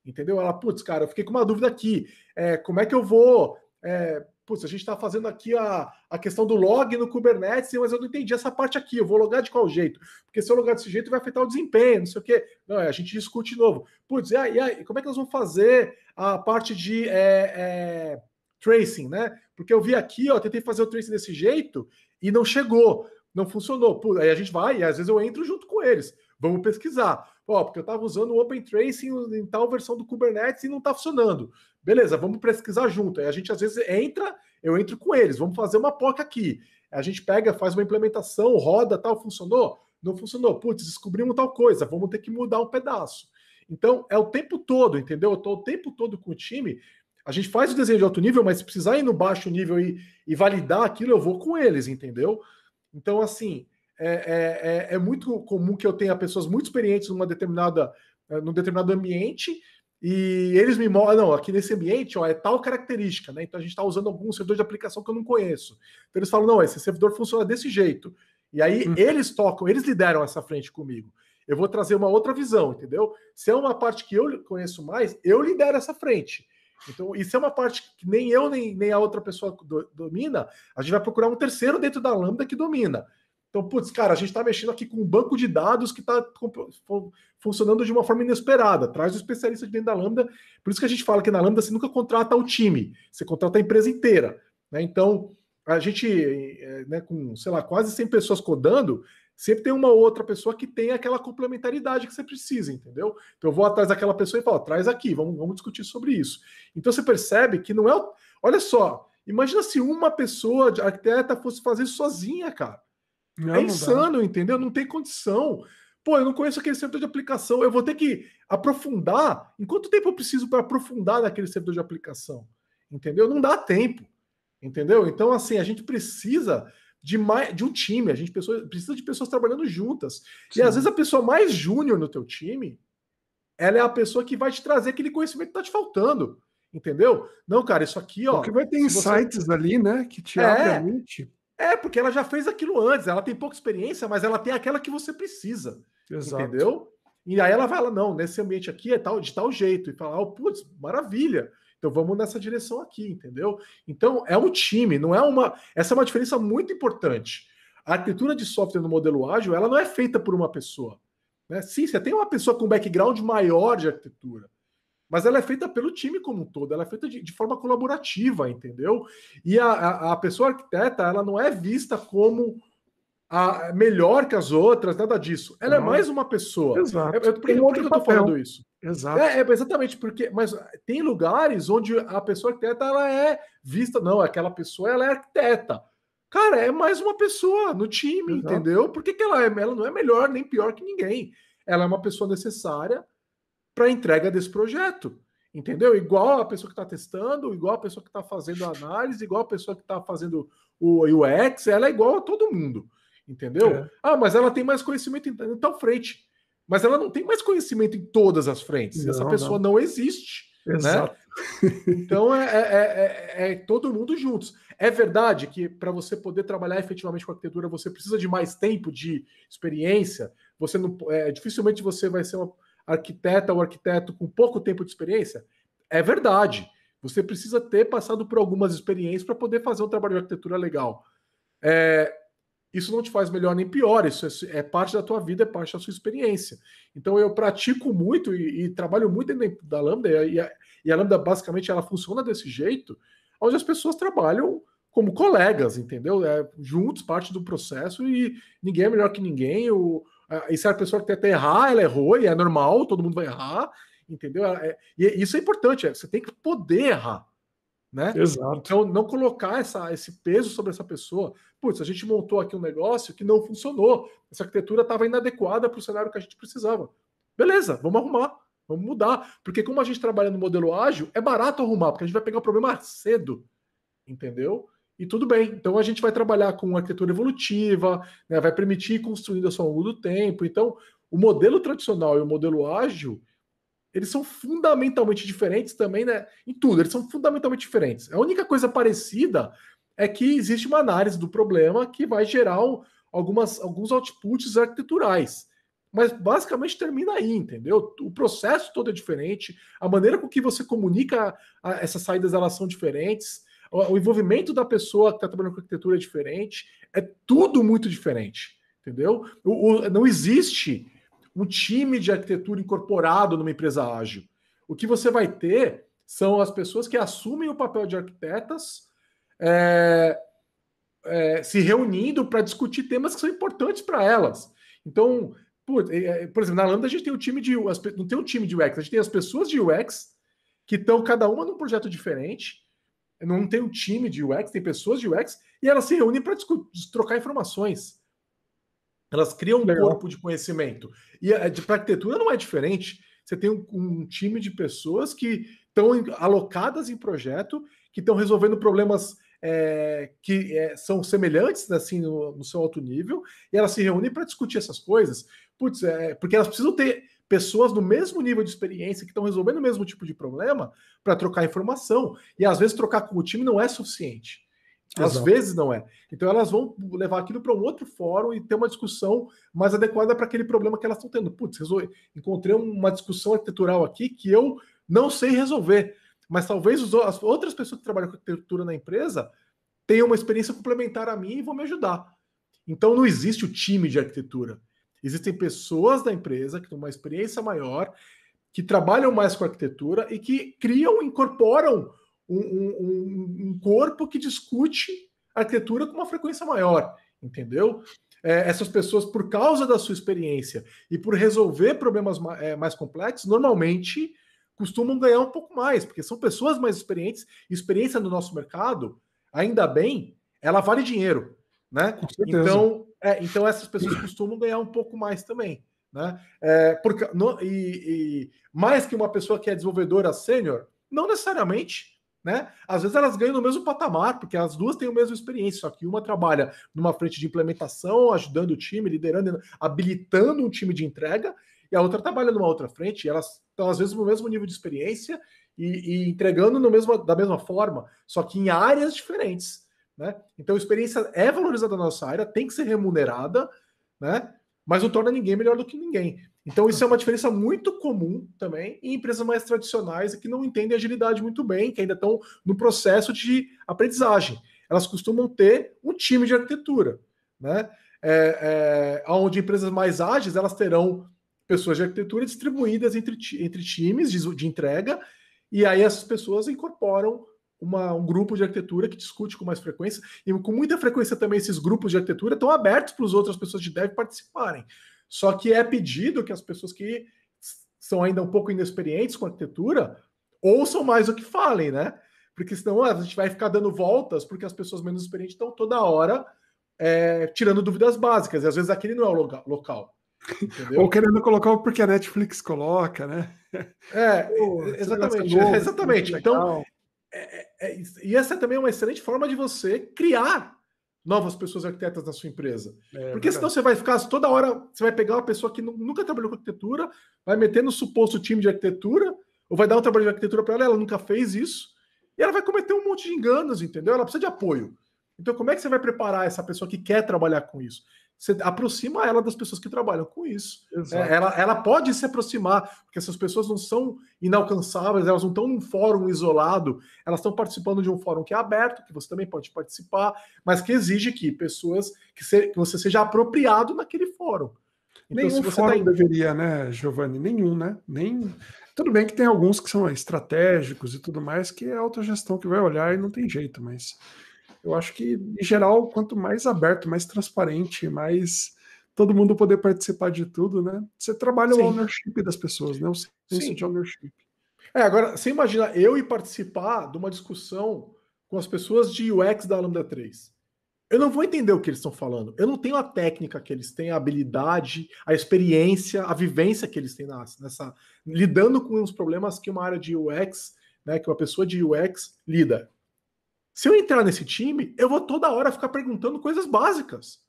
entendeu? Ela, putz, cara, eu fiquei com uma dúvida aqui, é, como é que eu vou. É, putz, a gente está fazendo aqui a, a questão do log no Kubernetes, mas eu não entendi essa parte aqui, eu vou logar de qual jeito? Porque se eu logar desse jeito vai afetar o desempenho, não sei o quê. Não, é, a gente discute de novo. Putz, e aí, como é que nós vamos fazer a parte de é, é, tracing, né? Porque eu vi aqui, ó, tentei fazer o tracing desse jeito e não chegou, não funcionou. Putz, aí a gente vai, e às vezes eu entro junto com eles. Vamos pesquisar. Ó, porque eu estava usando o Open Tracing em tal versão do Kubernetes e não está funcionando. Beleza, vamos pesquisar junto. Aí a gente às vezes entra, eu entro com eles, vamos fazer uma POC aqui. A gente pega, faz uma implementação, roda, tal, funcionou? Não funcionou. Putz, descobrimos tal coisa, vamos ter que mudar um pedaço. Então, é o tempo todo, entendeu? Eu estou o tempo todo com o time. A gente faz o desenho de alto nível, mas se precisar ir no baixo nível e, e validar aquilo, eu vou com eles, entendeu? Então, assim, é, é, é, é muito comum que eu tenha pessoas muito experientes numa determinada, eh, num determinado ambiente e eles me mostram, ah, não, aqui nesse ambiente ó, é tal característica, né? Então a gente está usando algum servidor de aplicação que eu não conheço. Então eles falam, não, esse servidor funciona desse jeito. E aí hum. eles tocam, eles lideram essa frente comigo. Eu vou trazer uma outra visão, entendeu? Se é uma parte que eu conheço mais, eu lidero essa frente. Então, isso é uma parte que nem eu, nem, nem a outra pessoa do, domina, a gente vai procurar um terceiro dentro da Lambda que domina. Então, putz, cara, a gente está mexendo aqui com um banco de dados que está funcionando de uma forma inesperada. Traz o especialista de dentro da Lambda. Por isso que a gente fala que na Lambda você nunca contrata o time, você contrata a empresa inteira. Né? Então, a gente, é, né, com, sei lá, quase 100 pessoas codando, sempre tem uma outra pessoa que tem aquela complementaridade que você precisa, entendeu? Então, eu vou atrás daquela pessoa e falo, traz aqui, vamos, vamos discutir sobre isso. Então, você percebe que não é. Olha só, imagina se uma pessoa, de arquiteta, fosse fazer sozinha, cara não, é insano, entendeu? Não tem condição. Pô, eu não conheço aquele servidor de aplicação. Eu vou ter que aprofundar. Em quanto tempo eu preciso para aprofundar naquele servidor de aplicação? Entendeu? Não dá tempo. Entendeu? Então, assim, a gente precisa de, mais, de um time, a gente precisa de pessoas trabalhando juntas. Sim. E às vezes a pessoa mais júnior no teu time, ela é a pessoa que vai te trazer aquele conhecimento que tá te faltando. Entendeu? Não, cara, isso aqui, ó. Porque vai ter insights você... ali, né? Que te é, abre a mente. É, porque ela já fez aquilo antes, ela tem pouca experiência, mas ela tem aquela que você precisa. Exato. Entendeu? E aí ela vai lá, não, nesse ambiente aqui é tal, de tal jeito, e fala, oh, putz, maravilha. Então vamos nessa direção aqui, entendeu? Então é um time, não é uma. Essa é uma diferença muito importante. A arquitetura de software no modelo ágil, ela não é feita por uma pessoa. Né? Sim, você tem uma pessoa com background maior de arquitetura, mas ela é feita pelo time como um todo, ela é feita de, de forma colaborativa, entendeu? E a, a, a pessoa arquiteta, ela não é vista como a melhor que as outras, nada disso. Ela é não. é mais uma pessoa. Exato. É, por, que eu tô falando isso? Exato. É, é, exatamente, porque. Mas tem lugares onde a pessoa arquiteta ela é vista. Não, aquela pessoa ela é arquiteta. Cara, é mais uma pessoa no time, Exato. entendeu? Por que, que ela é? Ela não é melhor nem pior que ninguém. Ela é uma pessoa necessária para a entrega desse projeto. Entendeu? Igual a pessoa que está testando, igual a pessoa que está fazendo a análise, igual a pessoa que está fazendo o UX, ela é igual a todo mundo. Entendeu? É. Ah, mas ela tem mais conhecimento em tal frente. Mas ela não tem mais conhecimento em todas as frentes. Não, Essa pessoa não, não existe. Exato. Né? Então é, é, é, é, todo mundo juntos. É verdade que para você poder trabalhar efetivamente com arquitetura, você precisa de mais tempo de experiência. Você não, é, dificilmente você vai ser uma, arquiteta ou arquiteto com pouco tempo de experiência? É verdade. Você precisa ter passado por algumas experiências para poder fazer um trabalho de arquitetura legal. É, isso não te faz melhor nem pior, isso é, é, parte da tua vida, é parte da sua experiência. Então eu pratico muito e, e trabalho muito dentro da Lambda, e a, e a, Lambda basicamente ela funciona desse jeito, onde as pessoas trabalham como colegas, entendeu? É, juntos, parte do processo, e ninguém é melhor que ninguém, o, ah, e se a pessoa tenta errar, ela errou, e é normal, todo mundo vai errar, entendeu? É, é, e é, isso é importante, você tem que poder errar. Né? Exato. Então, não colocar essa, esse peso sobre essa pessoa. Putz, a gente montou aqui um negócio que não funcionou. Essa arquitetura estava inadequada para o cenário que a gente precisava. Beleza, vamos arrumar, vamos mudar. Porque como a gente trabalha no modelo ágil, é barato arrumar, porque a gente vai pegar o problema cedo. Entendeu? E tudo bem. Então a gente vai trabalhar com arquitetura evolutiva, né, vai permitir construindo isso ao longo do tempo. Então, o modelo tradicional e o modelo ágil, eles são fundamentalmente diferentes também, né? Em tudo, eles são fundamentalmente diferentes. A única coisa parecida é que existe uma análise do problema que vai gerar algumas, alguns outputs arquiteturais. Mas basicamente termina aí, entendeu? O processo todo é diferente, a maneira com que você comunica a, essas saídas elas são diferentes, o envolvimento da pessoa que está trabalhando com arquitetura é diferente, é tudo muito diferente, entendeu? O, o, não existe um time de arquitetura incorporado numa empresa ágil. O que você vai ter são as pessoas que assumem o papel de arquitetas é, é, se reunindo para discutir temas que são importantes para elas. Então, por, é, é, por, exemplo, na Lambda a gente tem um time de não tem um time de UX, a gente tem as pessoas de UX que estão cada uma num projeto diferente não tem um time de UX, tem pessoas de UX, e elas se reúnem para trocar informações. Elas criam um Legal. corpo de conhecimento. E é, é para arquitetura não é diferente. Você tem um, um time de pessoas que estão alocadas em projeto, que estão resolvendo problemas é, que é, são semelhantes né, assim no, no, seu alto nível, e elas se reúnem para discutir essas coisas. Putz, é, porque elas precisam ter pessoas do mesmo nível de experiência que estão resolvendo o mesmo tipo de problema para trocar informação. E às vezes trocar com o time não é suficiente. Às Exato. vezes não é. Então elas vão levar aquilo para um outro fórum e ter uma discussão mais adequada para aquele problema que elas estão tendo. Putz, encontrei uma discussão arquitetural aqui que eu não sei resolver. Mas talvez as outras pessoas que trabalham com arquitetura na empresa tenham uma experiência complementar a mim e vão me ajudar. Então não existe o time de arquitetura. Existem pessoas da empresa que têm uma experiência maior, que trabalham mais com arquitetura e que criam, incorporam um, um, um corpo que discute arquitetura com uma frequência maior, entendeu? É, essas pessoas, por causa da sua experiência e por resolver problemas é, mais complexos, normalmente costumam ganhar um pouco mais, porque são pessoas mais experientes. Experiência no nosso mercado, ainda bem, ela vale dinheiro, né? Então, é, então essas pessoas costumam ganhar um pouco mais também. Né? É, porque, no, e, e, mais que uma pessoa que é desenvolvedora sênior, não necessariamente. Né? Às vezes elas ganham no mesmo patamar, porque as duas têm a mesma experiência, só que uma trabalha numa frente de implementação, ajudando o time, liderando, habilitando um time de entrega, e a outra trabalha numa outra frente, elas estão às vezes no mesmo nível de experiência e, e entregando no mesmo, da mesma forma, só que em áreas diferentes. Né? Então, experiência é valorizada na nossa área, tem que ser remunerada, né? mas não torna ninguém melhor do que ninguém. Então, isso é uma diferença muito comum também em empresas mais tradicionais que não entendem agilidade muito bem, que ainda estão no processo de aprendizagem. Elas costumam ter um time de arquitetura, né? É, é, onde empresas mais ágeis elas terão pessoas de arquitetura distribuídas entre, entre times de, de entrega, e aí essas pessoas incorporam uma, um grupo de arquitetura que discute com mais frequência, e com muita frequência também esses grupos de arquitetura estão abertos para as outras pessoas de dev participarem. Só que é pedido que as pessoas que são ainda um pouco inexperientes com arquitetura ouçam mais o que falem, né? Porque senão ah, a gente vai ficar dando voltas, porque as pessoas menos experientes estão toda hora é, tirando dúvidas básicas, e às vezes aquele não é o local. Entendeu? Ou querendo colocar porque a Netflix coloca, né? É, <laughs> Pô, exatamente. Novo, <laughs> exatamente. Então, é, é, é e essa é também uma excelente forma de você criar novas pessoas arquitetas na sua empresa. É, Porque senão você vai ficar toda hora, você vai pegar uma pessoa que nunca trabalhou com arquitetura, vai meter no suposto time de arquitetura, ou vai dar um trabalho de arquitetura para ela, ela nunca fez isso, e ela vai cometer um monte de enganos, entendeu? Ela precisa de apoio. Então, como é que você vai preparar essa pessoa que quer trabalhar com isso? você aproxima ela das pessoas que trabalham com isso. É, ela, ela pode se aproximar, porque essas pessoas não são inalcançáveis, elas não estão num fórum isolado, elas estão participando de um fórum que é aberto, que você também pode participar, mas que exige que pessoas que, se, que você seja apropriado naquele fórum. Então, Nenhum fórum tá... deveria, né, Giovanni? Nenhum, né? Nem... Tudo bem que tem alguns que são estratégicos e tudo mais, que é a autogestão que vai olhar e não tem jeito, mas eu acho que, em geral, quanto mais aberto, mais transparente, mais todo mundo poder participar de tudo, né? Você trabalha Sim. o ownership das pessoas, né? O senso Sim. de ownership. É, agora, você imagina eu ir participar de uma discussão com as pessoas de UX da Lambda 3. Eu não vou entender o que eles estão falando. Eu não tenho a técnica que eles têm, a habilidade, a experiência, a vivência que eles têm nessa lidando com os problemas que uma área de UX, né, que uma pessoa de UX lida. Se eu entrar nesse time, eu vou toda hora ficar perguntando coisas básicas,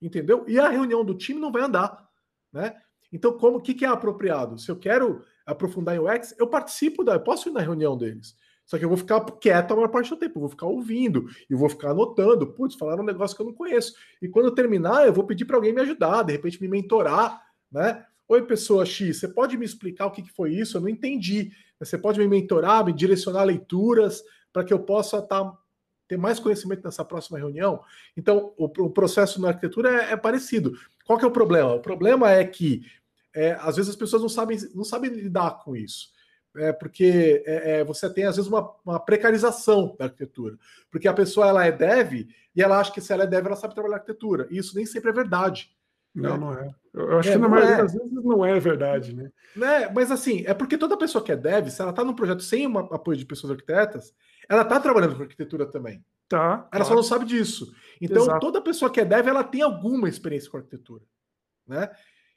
entendeu? E a reunião do time não vai andar, né? Então, como o que, que, é apropriado? Se eu quero aprofundar em UX, eu participo da, eu posso ir na reunião deles. Só que eu vou ficar quieto a maior parte do tempo, eu vou ficar ouvindo, eu vou ficar anotando. Putz, falaram um negócio que eu não conheço. E quando eu terminar, eu vou pedir para alguém me ajudar, de repente me mentorar, né? Oi, pessoa X, você pode me explicar o que, que foi isso? Eu não entendi. Você pode me mentorar, me direcionar leituras para que eu possa estar tá ter mais conhecimento nessa próxima reunião. Então, o, o processo na arquitetura é, é, parecido. Qual que é o problema? O problema é que é, às vezes as pessoas não sabem, não sabem lidar com isso. É porque é, é, você tem às vezes uma, uma, precarização da arquitetura, porque a pessoa ela é dev e ela acha que se ela é dev ela sabe trabalhar arquitetura. E isso nem sempre é verdade. Não, não é. é. Eu acho é, que na maioria é. das vezes não é verdade, né? né? Mas assim, é porque toda pessoa que é dev, se ela está num projeto sem um apoio de pessoas arquitetas, ela está trabalhando com arquitetura também. Tá. Ela só não sabe disso. Então, Exato. toda pessoa que é dev, ela tem alguma experiência com arquitetura, né?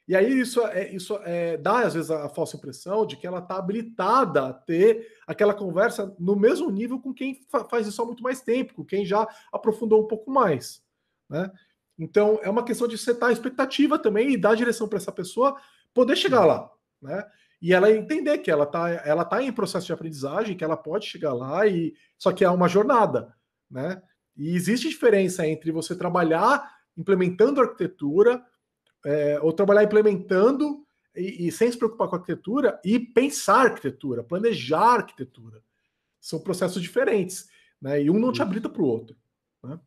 E aí isso, é, isso é, dá às vezes a, a falsa impressão de que ela está habilitada a ter aquela conversa no mesmo nível com quem fa faz isso há muito mais tempo, com quem já aprofundou um pouco mais, né? Então, é uma questão de setar a expectativa também e dar a direção para essa pessoa poder chegar lá, né? E ela entender que ela está ela tá em processo de aprendizagem, que ela pode chegar lá e só que é uma jornada, né? E existe diferença entre você trabalhar implementando arquitetura é, ou trabalhar implementando e, e, sem se preocupar com a arquitetura e pensar arquitetura, planejar arquitetura. São processos diferentes, né? E um não te habilita para o outro, né?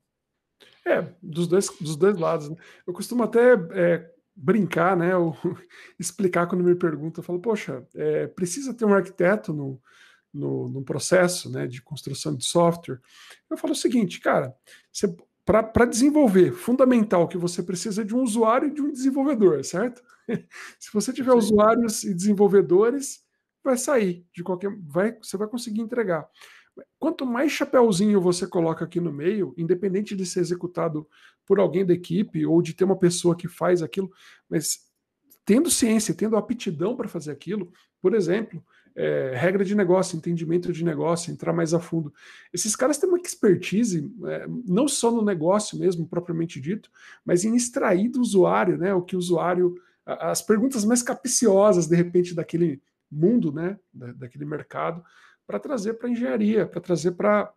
É, dos dois, dos dois lados. Né? Eu costumo até é, brincar, né? Ou <laughs> explicar quando me perguntam. Eu falo, poxa, é, precisa ter um arquiteto no, no, no, processo né, de construção de software? Eu falo o seguinte, cara, para desenvolver, fundamental que você precisa é de um usuário e de um desenvolvedor, certo? <laughs> Se você tiver Sim. usuários e desenvolvedores, vai sair de qualquer. Vai, você vai conseguir entregar. Quanto mais chapéuzinho você coloca aqui no meio, independente de ser executado por alguém da equipe ou de ter uma pessoa que faz aquilo, mas tendo ciência, tendo aptidão para fazer aquilo, por exemplo, é, regra de negócio, entendimento de negócio, entrar mais a fundo. Esses caras têm uma expertise, é, não só no negócio mesmo, propriamente dito, mas em extrair do usuário, né, o que o usuário, as perguntas mais capciosas, de repente, daquele mundo, né, daquele mercado, para trazer para a engenharia, para trazer para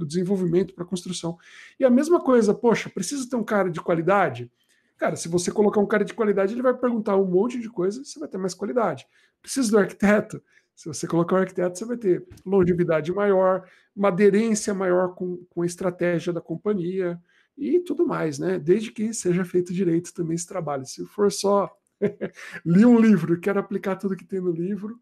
o desenvolvimento, para a construção. E a mesma coisa, poxa, precisa ter um cara de qualidade? Cara, se você colocar um cara de qualidade, ele vai perguntar um monte de coisa e você vai ter mais qualidade. Precisa do arquiteto? Se você colocar um arquiteto, você vai ter longevidade maior, uma aderência maior com, com a estratégia da companhia e tudo mais, né? Desde que seja feito direito também esse trabalho. Se for só li <laughs> um livro, quero aplicar tudo que tem no livro,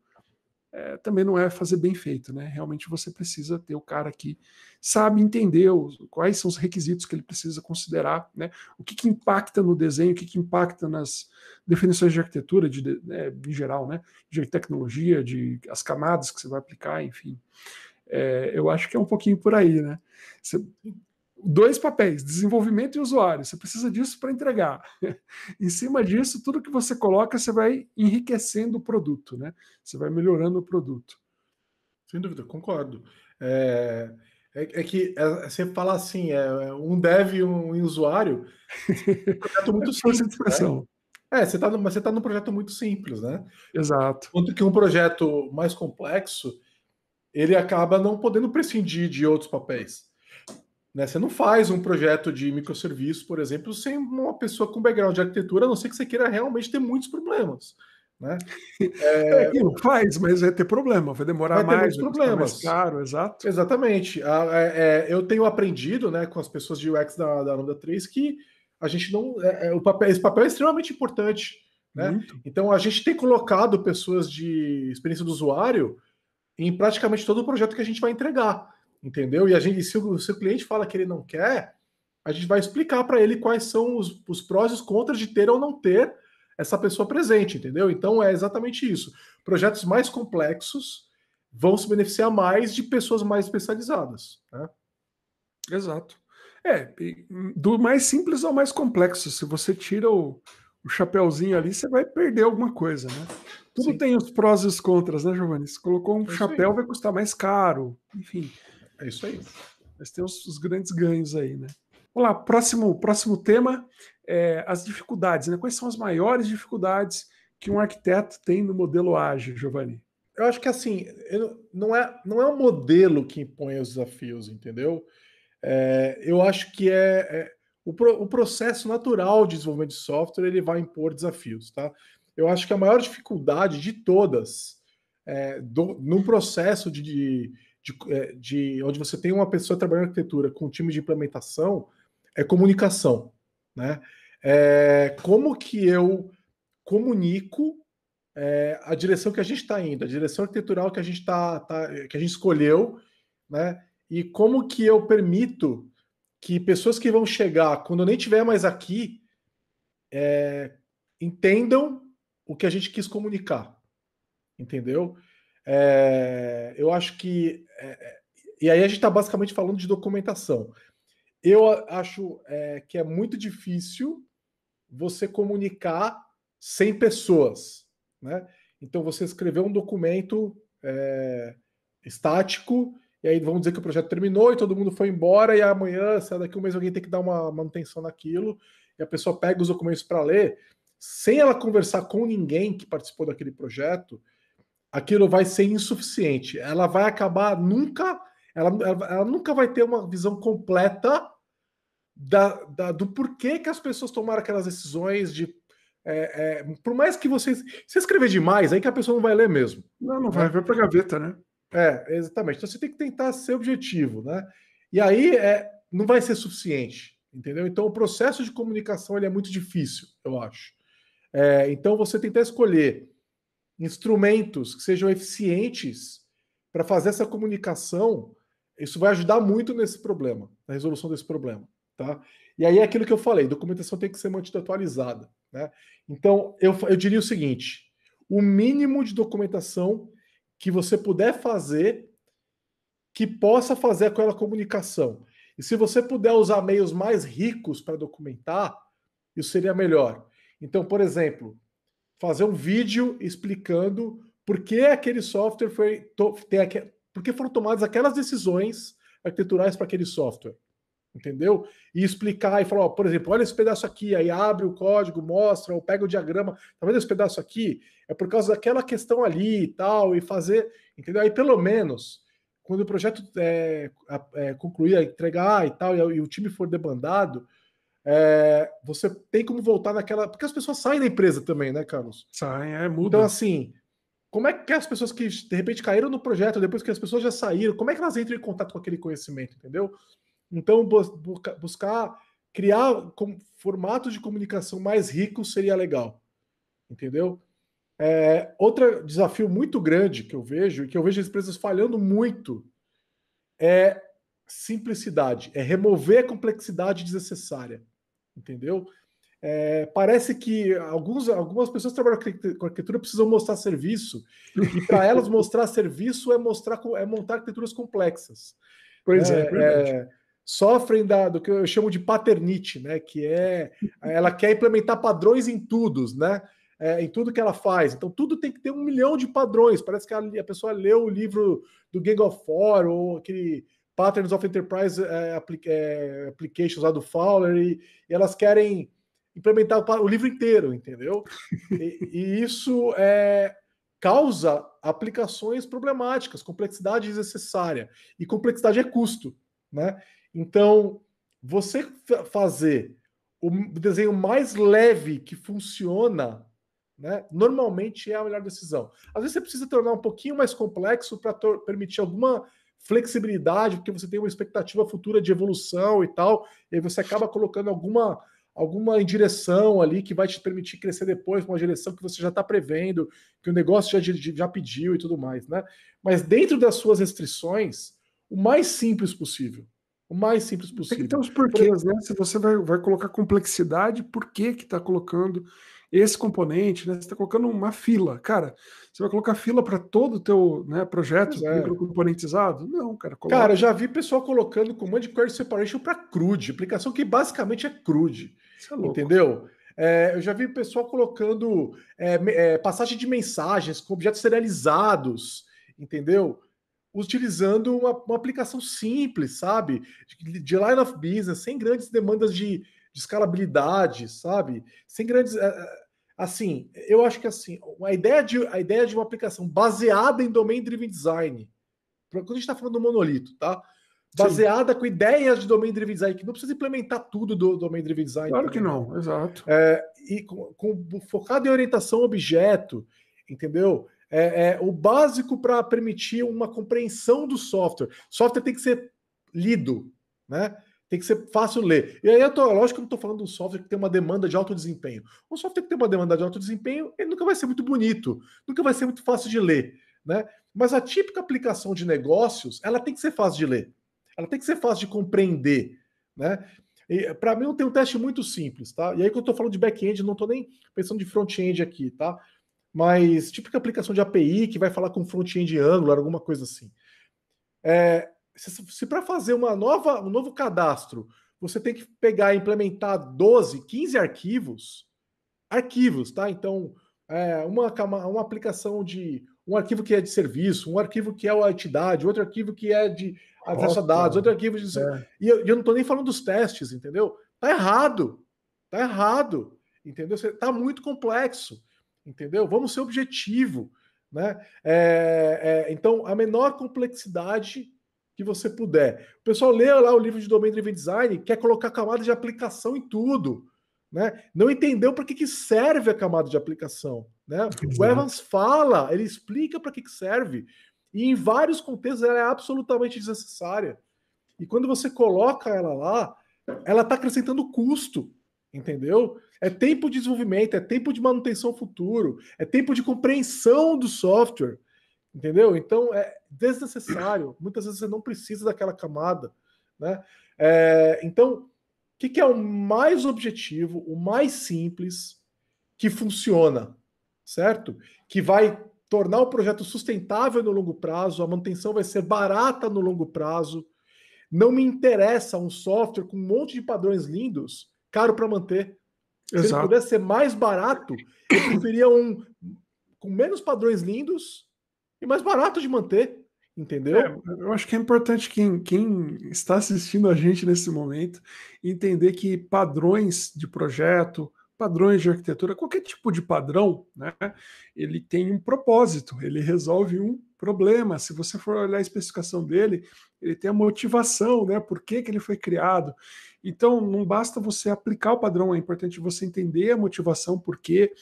é, também não é fazer bem feito, né? Realmente você precisa ter o cara que sabe entender os, quais são os requisitos que ele precisa considerar, né? O que, que impacta no desenho, o que, que impacta nas definições de arquitetura, de, né, em geral, né? De tecnologia, de as camadas que você vai aplicar, enfim. É, eu acho que é um pouquinho por aí, né? Você dois papéis, desenvolvimento e usuário. Você precisa disso para entregar. <laughs> em cima disso, tudo que você coloca, você vai enriquecendo o produto, né? Você vai melhorando o produto. Sem dúvida, concordo. É, é, é que é, você falar assim, é, é, um dev e um, um usuário, é projeto <laughs> muito é simples. Né? É, você está mas você está num projeto muito simples, né? Exato. Quanto que um projeto mais complexo, ele acaba não podendo prescindir de outros papéis. Né? Você não faz um projeto de microserviço, por exemplo, sem uma pessoa com background de arquitetura, a não ser que você queira realmente ter muitos problemas. Né? <laughs> É, é, faz, mas vai ter problema, vai demorar vai mais, problemas. mais caro, exato. Exatamente. Ah, é, é, eu tenho aprendido né, com as pessoas de UX da, da 3 que a gente não. É, é, o papel, esse papel é extremamente importante. Né? Então a gente tem colocado pessoas de experiência do usuário em praticamente todo o projeto que a gente vai entregar entendeu? E, a gente, se, o, se o cliente fala que ele não quer, a gente vai explicar para ele quais são os, os prós e os contras de ter ou não ter essa pessoa presente, entendeu? Então é exatamente isso. Projetos mais complexos vão se beneficiar mais de pessoas mais especializadas. Né? Exato. É, do mais simples ao mais complexo. Se você tira o, o chapéuzinho ali, você vai perder alguma coisa, né? Tudo Sim. tem os prós e os contras, né, Giovanni? Se colocou um é chapéu, vai custar mais caro. Enfim, é isso aí. Mas tem os, os grandes ganhos aí, né? Vamos lá, próximo, próximo tema, é, as dificuldades. Né? Quais são as maiores dificuldades que um arquiteto tem no modelo ágil, Giovanni? Eu acho que assim, eu, não, é, não é o modelo que impõe os desafios, entendeu? É, eu acho que é, é o, pro, o, processo natural de desenvolvimento de software ele vai impor desafios, tá? Eu acho que a maior dificuldade de todas é, do, no processo de, de de, é, de onde você tem uma pessoa trabalhando arquitetura com um time de implementação é comunicação, né? É, como que eu comunico é, a direção que a gente está indo, a direção arquitetural que a gente tá, tá, que a gente escolheu, né? E como que eu permito que pessoas que vão chegar quando eu nem tiver mais aqui é, entendam o que a gente quis comunicar, entendeu? É, eu acho que. É, é e aí a gente está basicamente falando de documentação. Eu acho é, que é muito difícil você comunicar sem pessoas. Né? Então você escreveu um documento é, estático, e aí vamos dizer que o projeto terminou e todo mundo foi embora, e amanhã, sei daqui um mês alguém tem que dar uma manutenção naquilo, e a pessoa pega os documentos para ler, sem ela conversar com ninguém que participou daquele projeto aquilo vai ser insuficiente. Ela vai acabar nunca, ela, ela nunca vai ter uma visão completa da, da, do porquê que as pessoas tomaram aquelas decisões de é, é, por mais que você se escrever demais aí que a pessoa não vai ler mesmo não não vai ver para gaveta né é exatamente então você tem que tentar ser objetivo né e aí é, não vai ser suficiente entendeu então o processo de comunicação ele é muito difícil eu acho é, então você tentar escolher instrumentos que sejam eficientes para fazer essa comunicação, isso vai ajudar muito nesse problema, na resolução desse problema, tá? E aí é aquilo que eu falei, documentação tem que ser mantida atualizada, né? Então, eu, eu diria o seguinte, o mínimo de documentação que você puder fazer que possa fazer aquela comunicação. E se você puder usar meios mais ricos para documentar, isso seria melhor. Então, por exemplo, fazer um vídeo explicando por que aquele software foi. To, por que foram tomadas aquelas decisões arquiteturais para aquele software. Entendeu? E explicar e falar, ó, por exemplo, olha esse pedaço aqui, aí abre o código, mostra, ou pega o diagrama, tá vendo esse pedaço aqui? É por causa daquela questão ali e tal, e fazer, entendeu? Aí pelo menos, quando o projeto é, é, concluir, entregar e tal, e, e o time for debandado, é, você tem como voltar naquela. Porque as pessoas saem da empresa também, né, Carlos? Saem, é, muda. Então, assim, como é que as pessoas que de repente caíram no projeto, depois que as pessoas já saíram, como é que elas entram em contato com aquele conhecimento, entendeu? Então, buscar criar formatos de comunicação mais ricos seria legal, entendeu? É, outro desafio muito grande que eu vejo, e que eu vejo as empresas falhando muito, é simplicidade, é remover a complexidade desnecessária entendeu? É, parece que alguns, algumas pessoas que trabalham com arquitetura precisam mostrar serviço, e para <laughs> elas mostrar serviço é mostrar é montar arquiteturas complexas. Pois né? é, é, é sofrem da, do que eu chamo de paternite, né? Que é ela quer implementar padrões em tudo, né? É, em tudo que ela faz. Então tudo tem que ter um milhão de padrões. Parece que a, a pessoa leu o livro do Gang of Four ou aquele Patterns of Enterprise é, é, Applications lá do Fowler, e, e elas querem implementar o, o livro inteiro, entendeu? <laughs> E, e isso é, causa aplicações problemáticas, complexidade desnecessária. E complexidade é custo, né? Então, você fazer o desenho mais leve que funciona né? Normalmente é a melhor decisão. Às vezes você precisa tornar um pouquinho mais complexo para permitir alguma flexibilidade, porque você tem uma expectativa futura de evolução e tal, e aí você acaba colocando alguma alguma direção ali que vai te permitir crescer depois, uma direção que você já está prevendo, que o negócio já, já pediu e tudo mais, né? Mas dentro das suas restrições, o mais simples possível. O mais simples possível. Tem que ter os porquês, né? Se você vai, vai colocar complexidade, por que que está colocando? esse componente, né? Você está colocando uma fila, cara. Você vai colocar fila para todo o teu né, projeto é. microcomponentizado? Não, cara. Coloca. Cara, eu já vi pessoal colocando comando query separation para CRUD, aplicação que basicamente é CRUD. É entendeu? É, eu já vi pessoal colocando é, é, passagem de mensagens com objetos serializados, entendeu? Utilizando uma, uma aplicação simples, sabe? De, de line of business, sem grandes demandas de, de escalabilidade, sabe? Sem grandes. É, assim, eu acho que assim, a ideia de, a ideia de uma aplicação baseada em domain driven design, quando a gente está falando do monolito, tá? Baseada Sim. com ideias de domain driven design, que não precisa implementar tudo do domain driven design. Claro que não, exato. É, e com, com, focado em orientação objeto, entendeu? É, é o básico para permitir uma compreensão do software. Software tem que ser lido, né? Tem que ser fácil ler. E aí, eu tô, lógico que eu não estou falando de um software que tem uma demanda de alto desempenho. Um software que tem uma demanda de alto desempenho, ele nunca vai ser muito bonito, nunca vai ser muito fácil de ler. Né? Mas a típica aplicação de negócios, ela tem que ser fácil de ler. Ela tem que ser fácil de compreender. Né? Para mim, tem um teste muito simples. Tá? E aí, quando eu estou falando de back-end, não estou nem pensando de front-end aqui. Tá? Mas típica aplicação de API que vai falar com front-end Angular, alguma coisa assim. É, se, se para fazer uma nova, um novo cadastro, você tem que pegar e implementar 12, 15 arquivos, arquivos, tá? Então, é, uma, uma aplicação de um arquivo que é de serviço, um arquivo que é a entidade, outro arquivo que é de acesso a dados, outro arquivo de. É. E eu, eu não estou nem falando dos testes, entendeu? Tá errado. Tá errado. Entendeu? Tá muito complexo. Entendeu? Vamos ser objetivo. Né? É, é, então, a menor complexidade que você puder. O pessoal lê lá o livro de Domain Driven Design, quer colocar camada de aplicação em tudo. Né? Não entendeu para que, que serve a camada de aplicação. Né? O Evans fala, ele explica para que, que serve. E em vários contextos ela é absolutamente desnecessária. E quando você coloca ela lá, ela está acrescentando custo, entendeu? É tempo de desenvolvimento, é tempo de manutenção futuro, é tempo de compreensão do software. Entendeu? Então é desnecessário. Muitas vezes você não precisa daquela camada. Né? É, então, o que, que é o mais objetivo, o mais simples, que funciona, certo? Que vai tornar o projeto sustentável no longo prazo, a manutenção vai ser barata no longo prazo. Não me interessa um software com um monte de padrões lindos, caro para manter. Exato. Se ele pudesse ser mais barato, eu preferia um com menos padrões lindos e mais barato de manter, entendeu? É, eu acho que é importante quem, quem está assistindo a gente nesse momento entender que padrões de projeto, padrões de arquitetura, qualquer tipo de padrão, né, ele tem um propósito, ele resolve um problema. Se você for olhar a especificação dele, ele tem a motivação, né, por que, que ele foi criado. Então, não basta você aplicar o padrão, é importante você entender a motivação, por quê,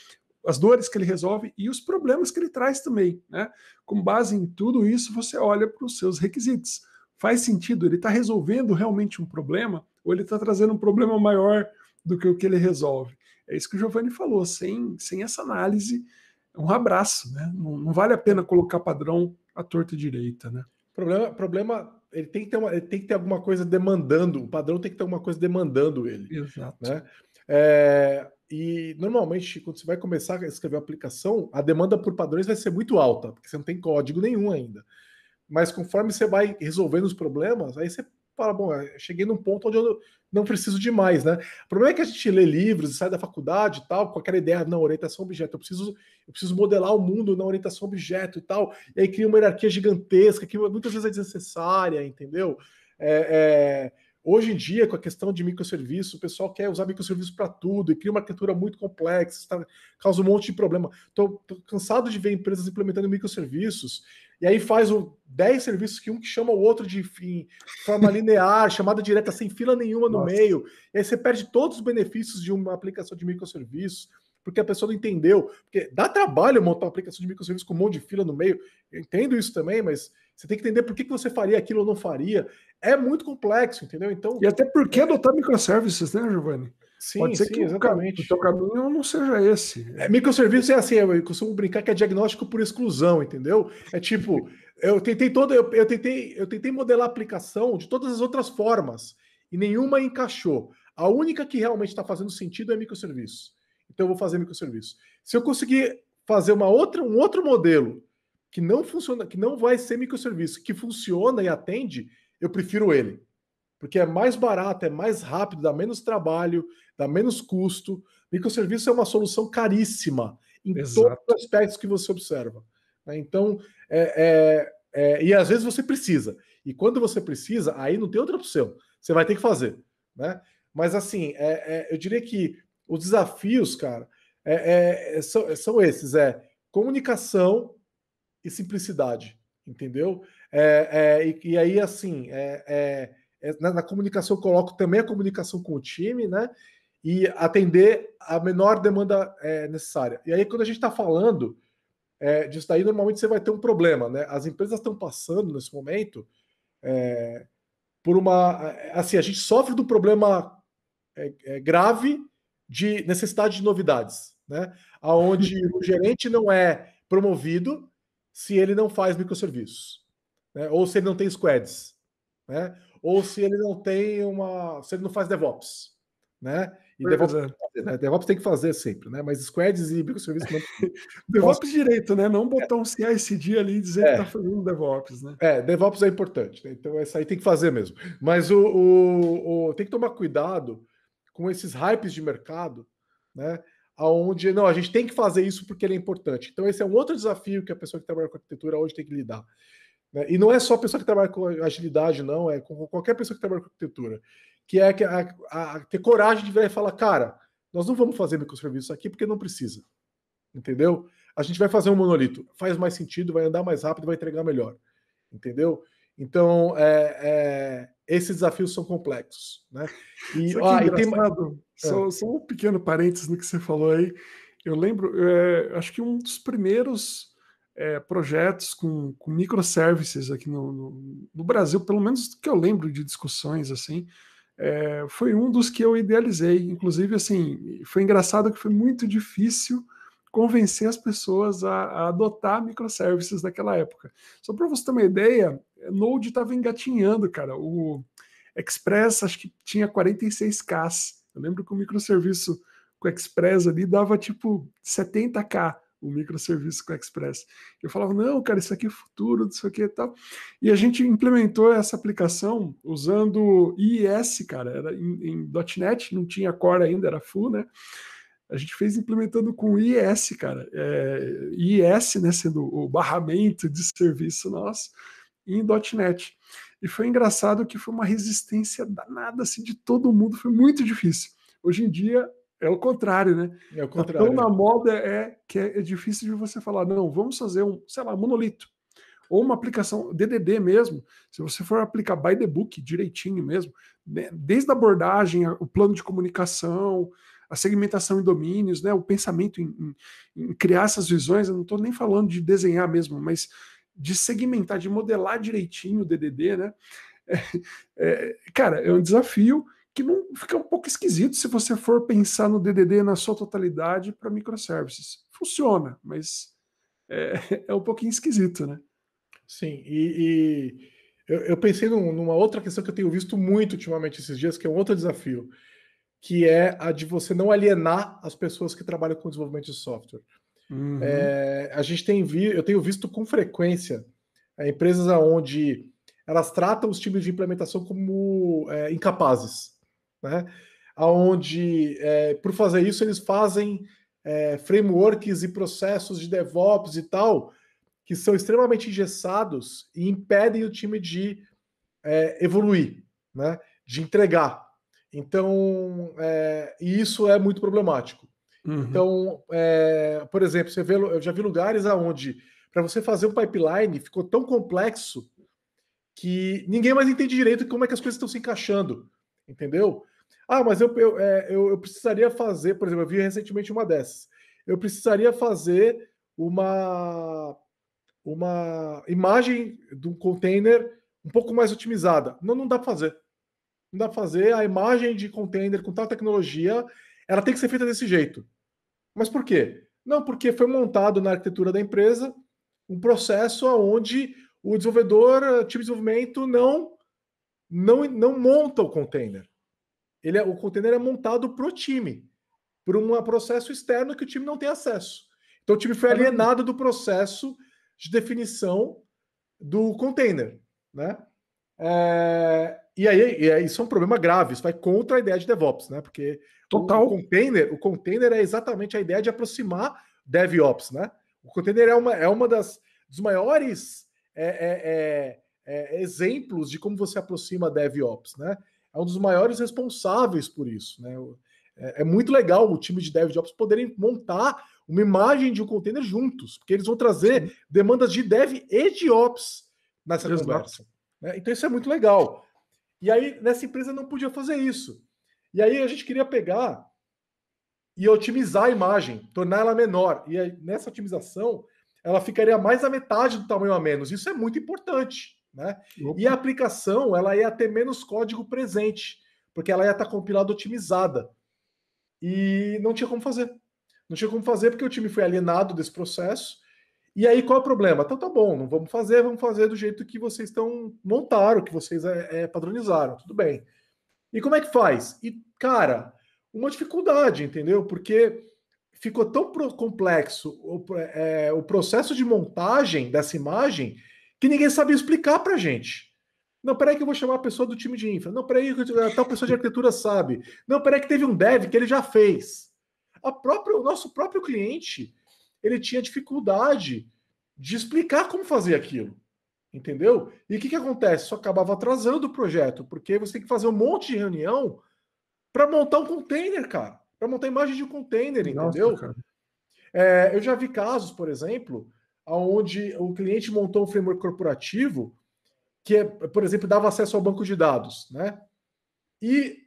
as dores que ele resolve e os problemas que ele traz também. Né? Com base em tudo isso, você olha para os seus requisitos. Faz sentido? Ele está resolvendo realmente um problema ou ele está trazendo um problema maior do que o que ele resolve? É isso que o Giovanni falou. Sem, sem essa análise, um abraço. Né? Não, não vale a pena colocar padrão à torta direita. Né? Problema, problema ele tem que ter, uma, ele tem que ter alguma coisa demandando, o padrão tem que ter alguma coisa demandando ele. Exato. Né? É, e normalmente, quando você vai começar a escrever a aplicação, a demanda por padrões vai ser muito alta, porque você não tem código nenhum ainda. Mas conforme você vai resolvendo os problemas, aí você fala, bom, eh, cheguei num ponto onde eu não preciso de mais, né? O problema é que a gente lê livros e sai da faculdade e tal, com aquela ideia, não, orientação é objeto, eu preciso, eu preciso modelar o mundo na orientação é objeto e tal, e aí cria uma hierarquia gigantesca que muitas vezes é desnecessária, entendeu? É, é Hoje em dia, com a questão de microserviço, o pessoal quer usar microserviço para tudo e cria uma arquitetura muito complexa, tá, causa um monte de problema. Estou cansado de ver empresas implementando microserviços e aí faz 10 serviços que um que chama o outro de forma <laughs> linear, chamada direta, sem fila nenhuma Nossa. no meio. E aí você perde todos os benefícios de uma aplicação de microserviços porque a pessoa não entendeu. Porque dá trabalho montar uma aplicação de microserviço com um monte de fila no meio. Eu entendo isso também, mas você tem que entender por que, você faria aquilo ou não faria. É muito complexo, entendeu? Então. E até por que é. adotar microservices, né, Giovanni? Sim, Pode ser sim, que exatamente. o seu caminho não seja esse. É, microserviço é assim, eu costumo brincar que é diagnóstico por exclusão, entendeu? É tipo, eu tentei toda, eu, eu, tentei, eu tentei modelar a aplicação de todas as outras formas e nenhuma encaixou. A única que realmente está fazendo sentido é microserviço então eu vou fazer microserviço. Se eu conseguir fazer uma outra, um outro modelo que não funciona, que não vai ser microserviço, que funciona e atende, eu prefiro ele. Porque é mais barato, é mais rápido, dá menos trabalho, dá menos custo. Microserviço é uma solução caríssima em Exato. todos os aspectos que você observa. Né? Então, é, é, é, e às vezes você precisa. E quando você precisa, aí não tem outra opção. Você vai ter que fazer. Né? Mas assim, é, é, eu diria que os desafios, cara, é, é, é são, é, são esses: é comunicação e simplicidade, entendeu? É, é e, e, aí, assim, na, na, comunicação eu coloco também a comunicação com o time, né? E atender a menor demanda necessária. E aí, quando a gente está falando disso daí, normalmente você vai ter um problema, né? As empresas estão passando nesse momento por uma. Assim, a gente sofre do problema grave de necessidade de novidades, né? Aonde <laughs> o gerente não é promovido se ele não faz microserviços, né? Ou se ele não tem squads, né? Ou se ele não tem uma, se ele não faz DevOps, né? E DevOps, é. né? DevOps, tem que fazer sempre, né? Mas squads e microserviços não... <laughs> DevOps direito, né? Não botar um CI/CD ali e dizer é. que tá é. fazendo DevOps, né? É, DevOps é importante, né? então essa aí tem que fazer mesmo. Mas o, o, o tem que tomar cuidado com esses hypes de mercado, né? Onde não, a gente tem que fazer isso porque ele é importante. Então, esse é um outro desafio que a pessoa que trabalha com arquitetura hoje tem que lidar. Né? E não é só a pessoa que trabalha com agilidade, não, é com qualquer pessoa que trabalha com arquitetura, que é a, a, a ter coragem de virar e falar: cara, nós não vamos fazer microserviços aqui porque não precisa. Entendeu? A gente vai fazer um monolito. Faz mais sentido, vai andar mais rápido, vai entregar melhor. Entendeu? Então, é, é esses desafios são complexos. Né? E, ó, é e tem... É. só, é. só um pequeno parênteses no que você falou aí. Eu lembro, é, acho que um dos primeiros é, projetos com, com microservices aqui no, no, no, Brasil, pelo menos que eu lembro de discussões assim, é, foi um dos que eu idealizei. Inclusive, assim, foi engraçado que foi muito difícil convencer as pessoas a, a adotar microservices naquela época. Só para você ter uma ideia, Node estava engatinhando, cara. O Express acho que tinha 46K. Eu lembro que o microserviço com o Express ali dava tipo 70K o microserviço com o Express. Eu falava, não, cara, isso aqui é futuro, isso aqui e tal. E a gente implementou essa aplicação usando IIS, cara, era em, em .NET, não tinha Core ainda, era full, né? A gente fez implementando com IS, cara. É, IS, né, sendo o barramento de serviço nosso, em .NET. E foi engraçado que foi uma resistência danada, assim, de todo mundo. Foi muito difícil. Hoje em dia, é o contrário, né? É o tá contrário. Então, na moda, é que é, é, difícil de você falar, não, vamos fazer um, sei lá, monolito ou uma aplicação DDD mesmo, se você for aplicar by the book direitinho mesmo, né, desde a abordagem, o plano de comunicação, a segmentação em domínios, né, o pensamento em, em, em criar essas visões, eu não estou nem falando de desenhar mesmo, mas de segmentar, de modelar direitinho o DDD, né? <laughs> É, é, cara, é um desafio que não fica um pouco esquisito se você for pensar no DDD na sua totalidade para microservices. Funciona, mas é, <laughs> é, um pouquinho esquisito, né? Sim, e, e eu, eu, pensei num, numa outra questão que eu tenho visto muito ultimamente esses dias, que é um outro desafio que é a de você não alienar as pessoas que trabalham com desenvolvimento de software. Uhum. É, a gente tem vi, eu tenho visto com frequência é, empresas onde elas tratam os times de implementação como é, incapazes, né? Aonde é, por fazer isso eles fazem é, frameworks e processos de DevOps e tal que são extremamente engessados e impedem o time de é, evoluir, né? De entregar, então, é, e isso é muito problemático. Uhum. Então, é, por exemplo, você vê, eu já vi lugares aonde para você fazer um pipeline ficou tão complexo que ninguém mais entende direito como é que as coisas estão se encaixando, entendeu? Ah, mas eu, eu, é, eu, eu precisaria fazer, por exemplo, eu vi recentemente uma dessas. Eu precisaria fazer uma uma imagem de um container um pouco mais otimizada. Não, não dá para fazer. Não dá pra fazer. A imagem de container com tal tecnologia, ela tem que ser feita desse jeito. Mas por quê? Não, porque foi montado na arquitetura da empresa um processo onde o desenvolvedor, o eh, time de desenvolvimento, não, não, não monta o container. Ele é, o container é montado para o time, por um processo externo que o time não tem acesso. Então o time foi tá alienado do processo de definição do container. Né? É, e aí, e aí isso é um problema grave, isso vai contra a ideia de DevOps, né? Porque Total. O, container, o container é exatamente a ideia de aproximar DevOps, né? O container é uma, é uma das dos maiores é, é, é, é exemplos de como você aproxima DevOps, né? É um dos maiores responsáveis por isso, né? É, é, muito legal o time de DevOps poderem montar uma imagem de um container juntos, porque eles vão trazer demandas de Dev e de Ops nessa Exato. conversa. Né? Então isso é muito legal. E aí, nessa empresa não podia fazer isso. E aí a gente queria pegar e otimizar a imagem, tornar ela menor. E aí, nessa otimização, ela ficaria mais da metade do tamanho a menos. Isso é muito importante. Né? E a aplicação ela ia ter menos código presente, porque ela ia estar compilada otimizada. E não tinha como fazer. Não tinha como fazer porque o time foi alienado desse processo e aí qual é o problema? Então tá bom, não vamos fazer, vamos fazer do jeito que vocês estão montaram, que vocês é, é, padronizaram, tudo bem. E como é que faz? E cara, uma dificuldade, entendeu? Porque ficou tão complexo o, é, o processo de montagem dessa imagem que ninguém sabia explicar para gente. Não, peraí que eu vou chamar a pessoa do time de infra. Não, peraí que tal pessoa de arquitetura sabe. Não, peraí que teve um dev que ele já fez. A própria, o nosso próprio cliente ele tinha dificuldade de explicar como fazer aquilo. Entendeu? E o que, que acontece? Isso acabava atrasando o projeto, porque você tem que fazer um monte de reunião para montar um container, cara. Para montar imagem de um container, entendeu? é, eu já vi casos, por exemplo, onde o cliente montou um framework corporativo que, é, por exemplo, dava acesso ao banco de dados, né? E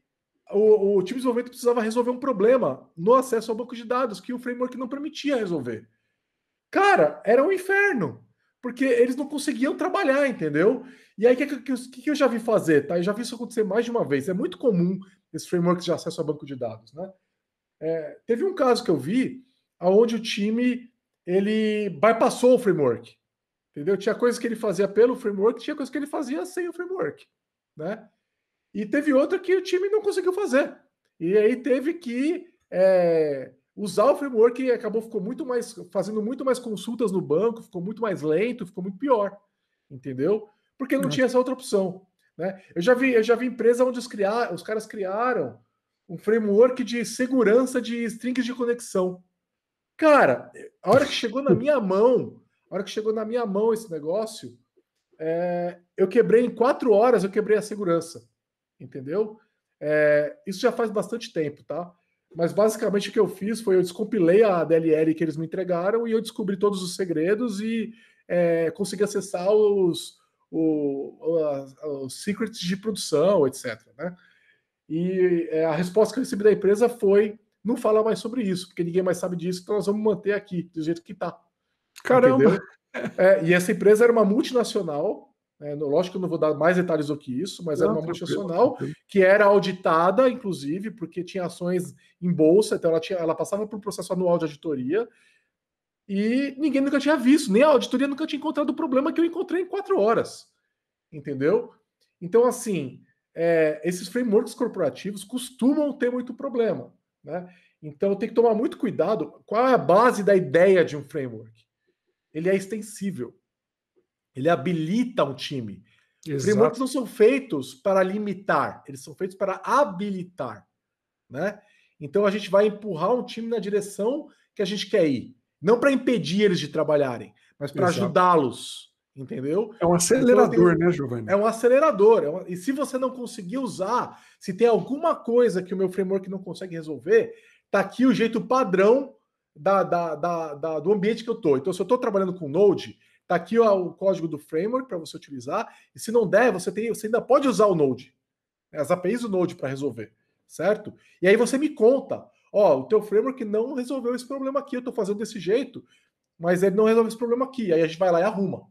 o, o time de desenvolvimento precisava resolver um problema no acesso ao banco de dados que o framework não permitia resolver. Cara, era um inferno, porque eles não conseguiam trabalhar, entendeu? E aí, o que, que, que, eu já vi fazer? Tá? Eu já vi isso acontecer mais de uma vez. É muito comum esses frameworks de acesso ao banco de dados, né? É, teve um caso que eu vi aonde o time ele bypassou o framework. Entendeu? Tinha coisas que ele fazia pelo framework, tinha coisas que ele fazia sem o framework, né? E teve outra que o time não conseguiu fazer. E aí teve que é, usar o framework e acabou ficou muito mais fazendo muito mais consultas no banco, ficou muito mais lento, ficou muito pior, entendeu? Porque não é. tinha essa outra opção. Né? Eu já vi, eu já vi empresa onde os, criar, os caras criaram um framework de segurança de strings de conexão. Cara, a hora que chegou na <laughs> minha mão, a hora que chegou na minha mão esse negócio, é, eu quebrei em quatro horas, eu quebrei a segurança entendeu? É, isso já faz bastante tempo, tá? Mas basicamente o que eu fiz foi eu descompilei a DLL que eles me entregaram e eu descobri todos os segredos e é, consegui acessar os, os secrets de produção, etc. Né? E é, a resposta que eu recebi da empresa foi não falar mais sobre isso, porque ninguém mais sabe disso, então nós vamos manter aqui do jeito que está. Caramba! É, e essa empresa era uma multinacional é, lógico que eu não vou dar mais detalhes do que isso, mas não, era uma multinacional que era auditada, inclusive, porque tinha ações em bolsa, então ela, tinha, ela passava por um processo anual de auditoria e ninguém nunca tinha visto, nem a auditoria nunca tinha encontrado o problema que eu encontrei em quatro horas. Entendeu? Então, assim, é, esses frameworks corporativos costumam ter muito problema. Né? Então, tem que tomar muito cuidado. Qual é a base da ideia de um framework? Ele é extensível. Ele habilita um time. Exato. Frameworks não são feitos para limitar, eles são feitos para habilitar, né? Então a gente vai empurrar um time na direção que a gente quer ir, não para impedir eles de trabalharem, mas para ajudá-los, entendeu? É um então, acelerador, então, né, Giovanni? É um acelerador. É E se você não conseguir usar, se tem alguma coisa que o meu framework não consegue resolver, tá aqui o jeito padrão da, da, da, da do ambiente que eu tô. Então se eu estou trabalhando com Node Está aqui ó, o código do framework para você utilizar. E se não der, você, tem, você ainda pode usar o Node. Né, as APIs do Node para resolver, certo? E aí você me conta, ó, o teu framework não resolveu esse problema aqui, eu estou fazendo desse jeito, mas ele não resolve esse problema aqui. Aí a gente vai lá e arruma,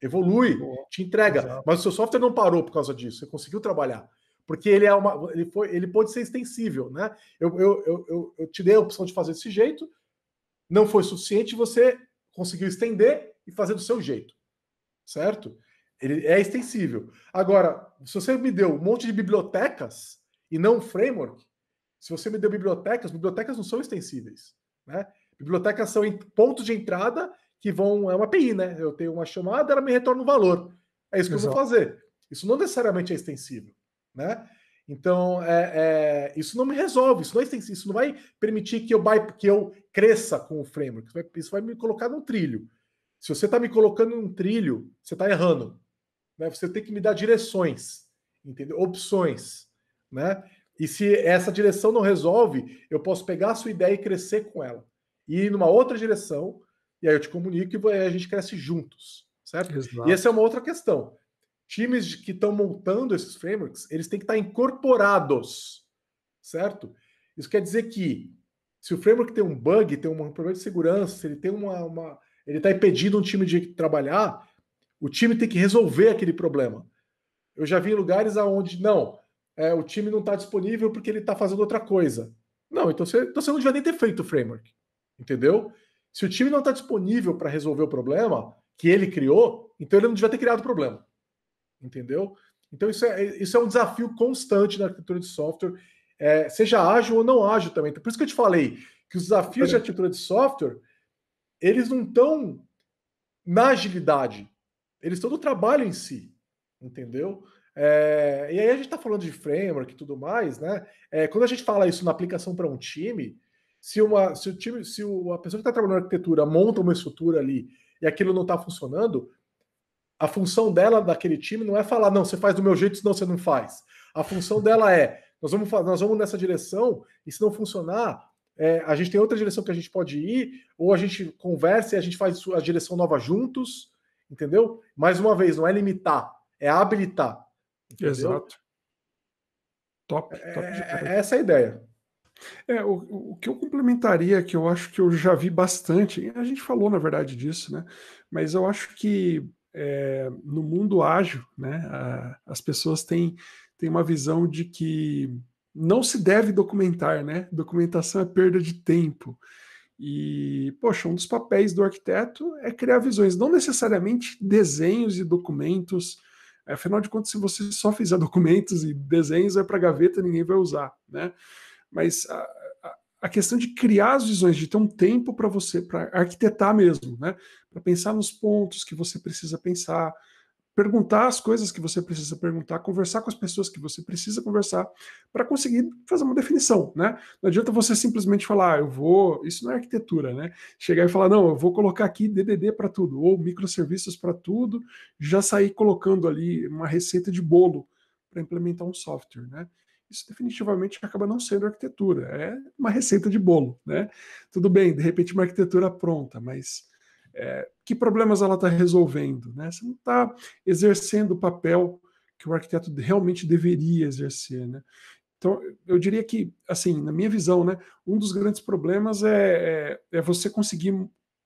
evolui, Boa. te entrega. Exato. Mas o seu software não parou por causa disso, você conseguiu trabalhar. Porque ele é uma. Ele, foi, ele pode ser extensível, né? Eu, eu, eu, eu, eu te dei a opção de fazer desse jeito, não foi suficiente, você conseguiu estender, e fazer do seu jeito. Certo? Ele é extensível. Agora, se você me deu um monte de bibliotecas e não um framework, se você me deu bibliotecas, bibliotecas não são extensíveis. Né? Bibliotecas são pontos de entrada que vão. É uma API, né? Eu tenho uma chamada, ela me retorna um valor. É isso que Exato. eu vou fazer. Isso não necessariamente é extensível. Né? Então, é, é, isso não me resolve, isso não é extensível, isso não vai permitir que eu, que eu cresça com o framework. Isso vai, isso vai me colocar num trilho. Se você está me colocando num trilho, você está errando. Né? Você tem que me dar direções, entendeu? opções. Né? E se essa direção não resolve, eu posso pegar a sua ideia e crescer com ela. E ir numa outra direção, e aí eu te comunico e a gente cresce juntos. Certo? Exato. E essa é uma outra questão. Times que estão montando esses frameworks, eles têm que estar tá incorporados. Certo? Isso quer dizer que se o framework tem um bug, tem um problema de segurança, ele tem uma, uma ele está impedindo um time de trabalhar, o time tem que resolver aquele problema. Eu já vi lugares aonde não, é, o time não está disponível porque ele está fazendo outra coisa. Não, então você, então você não devia nem ter feito o framework, entendeu? Se o time não está disponível para resolver o problema que ele criou, então ele não devia ter criado o problema, entendeu? Então isso é, isso é um desafio constante na arquitetura de software, é, seja ágil ou não ágil também. Por isso que eu te falei que os desafios é. de arquitetura de software eles não estão na agilidade, eles estão no trabalho em si, entendeu? É, e aí a gente está falando de framework e tudo mais, né? É, quando a gente fala isso na aplicação para um time, se uma, se o time, se o, a pessoa que está trabalhando na arquitetura monta uma estrutura ali e aquilo não está funcionando, a função dela daquele time não é falar não, você faz do meu jeito, senão você não faz. A função dela é nós vamos nós vamos nessa direção e se não funcionar é, a gente tem outra direção que a gente pode ir, ou a gente conversa e a gente faz a direção nova juntos, entendeu? Mais uma vez, não é limitar, é habilitar. Entendeu? Exato. Top, é, top é, essa é a ideia. É, o, o, que eu complementaria, que eu acho que eu já vi bastante, a gente falou, na verdade, disso, né? Mas eu acho que é, no mundo ágil, né, a, as pessoas têm, têm uma visão de que não se deve documentar, né? Documentação é perda de tempo. E, poxa, um dos papéis do arquiteto é criar visões, não necessariamente desenhos e documentos. É, afinal de contas, se você só fizer <laughs> documentos e desenhos, é para gaveta, ninguém vai usar, né? Mas a, a, a, questão de criar as visões, de ter um tempo para você, para arquitetar mesmo, né? Para pensar nos pontos que você precisa pensar, perguntar as coisas que você precisa perguntar, conversar com as pessoas que você precisa conversar para conseguir fazer uma definição, né? Não adianta você simplesmente falar, ah, eu vou, isso não é arquitetura, né? Chegar e falar, não, eu vou colocar aqui DDD para tudo ou microserviços para tudo, já sair colocando ali uma receita de bolo para implementar um software, né? Isso definitivamente acaba não sendo arquitetura, é uma receita de bolo, né? Tudo bem, de repente uma arquitetura pronta, mas é, que problemas ela está resolvendo. Né? Você não está exercendo o papel que o arquiteto realmente deveria exercer. Né? Então, eu diria que, assim, na minha visão, né, um dos grandes problemas é, é, é você conseguir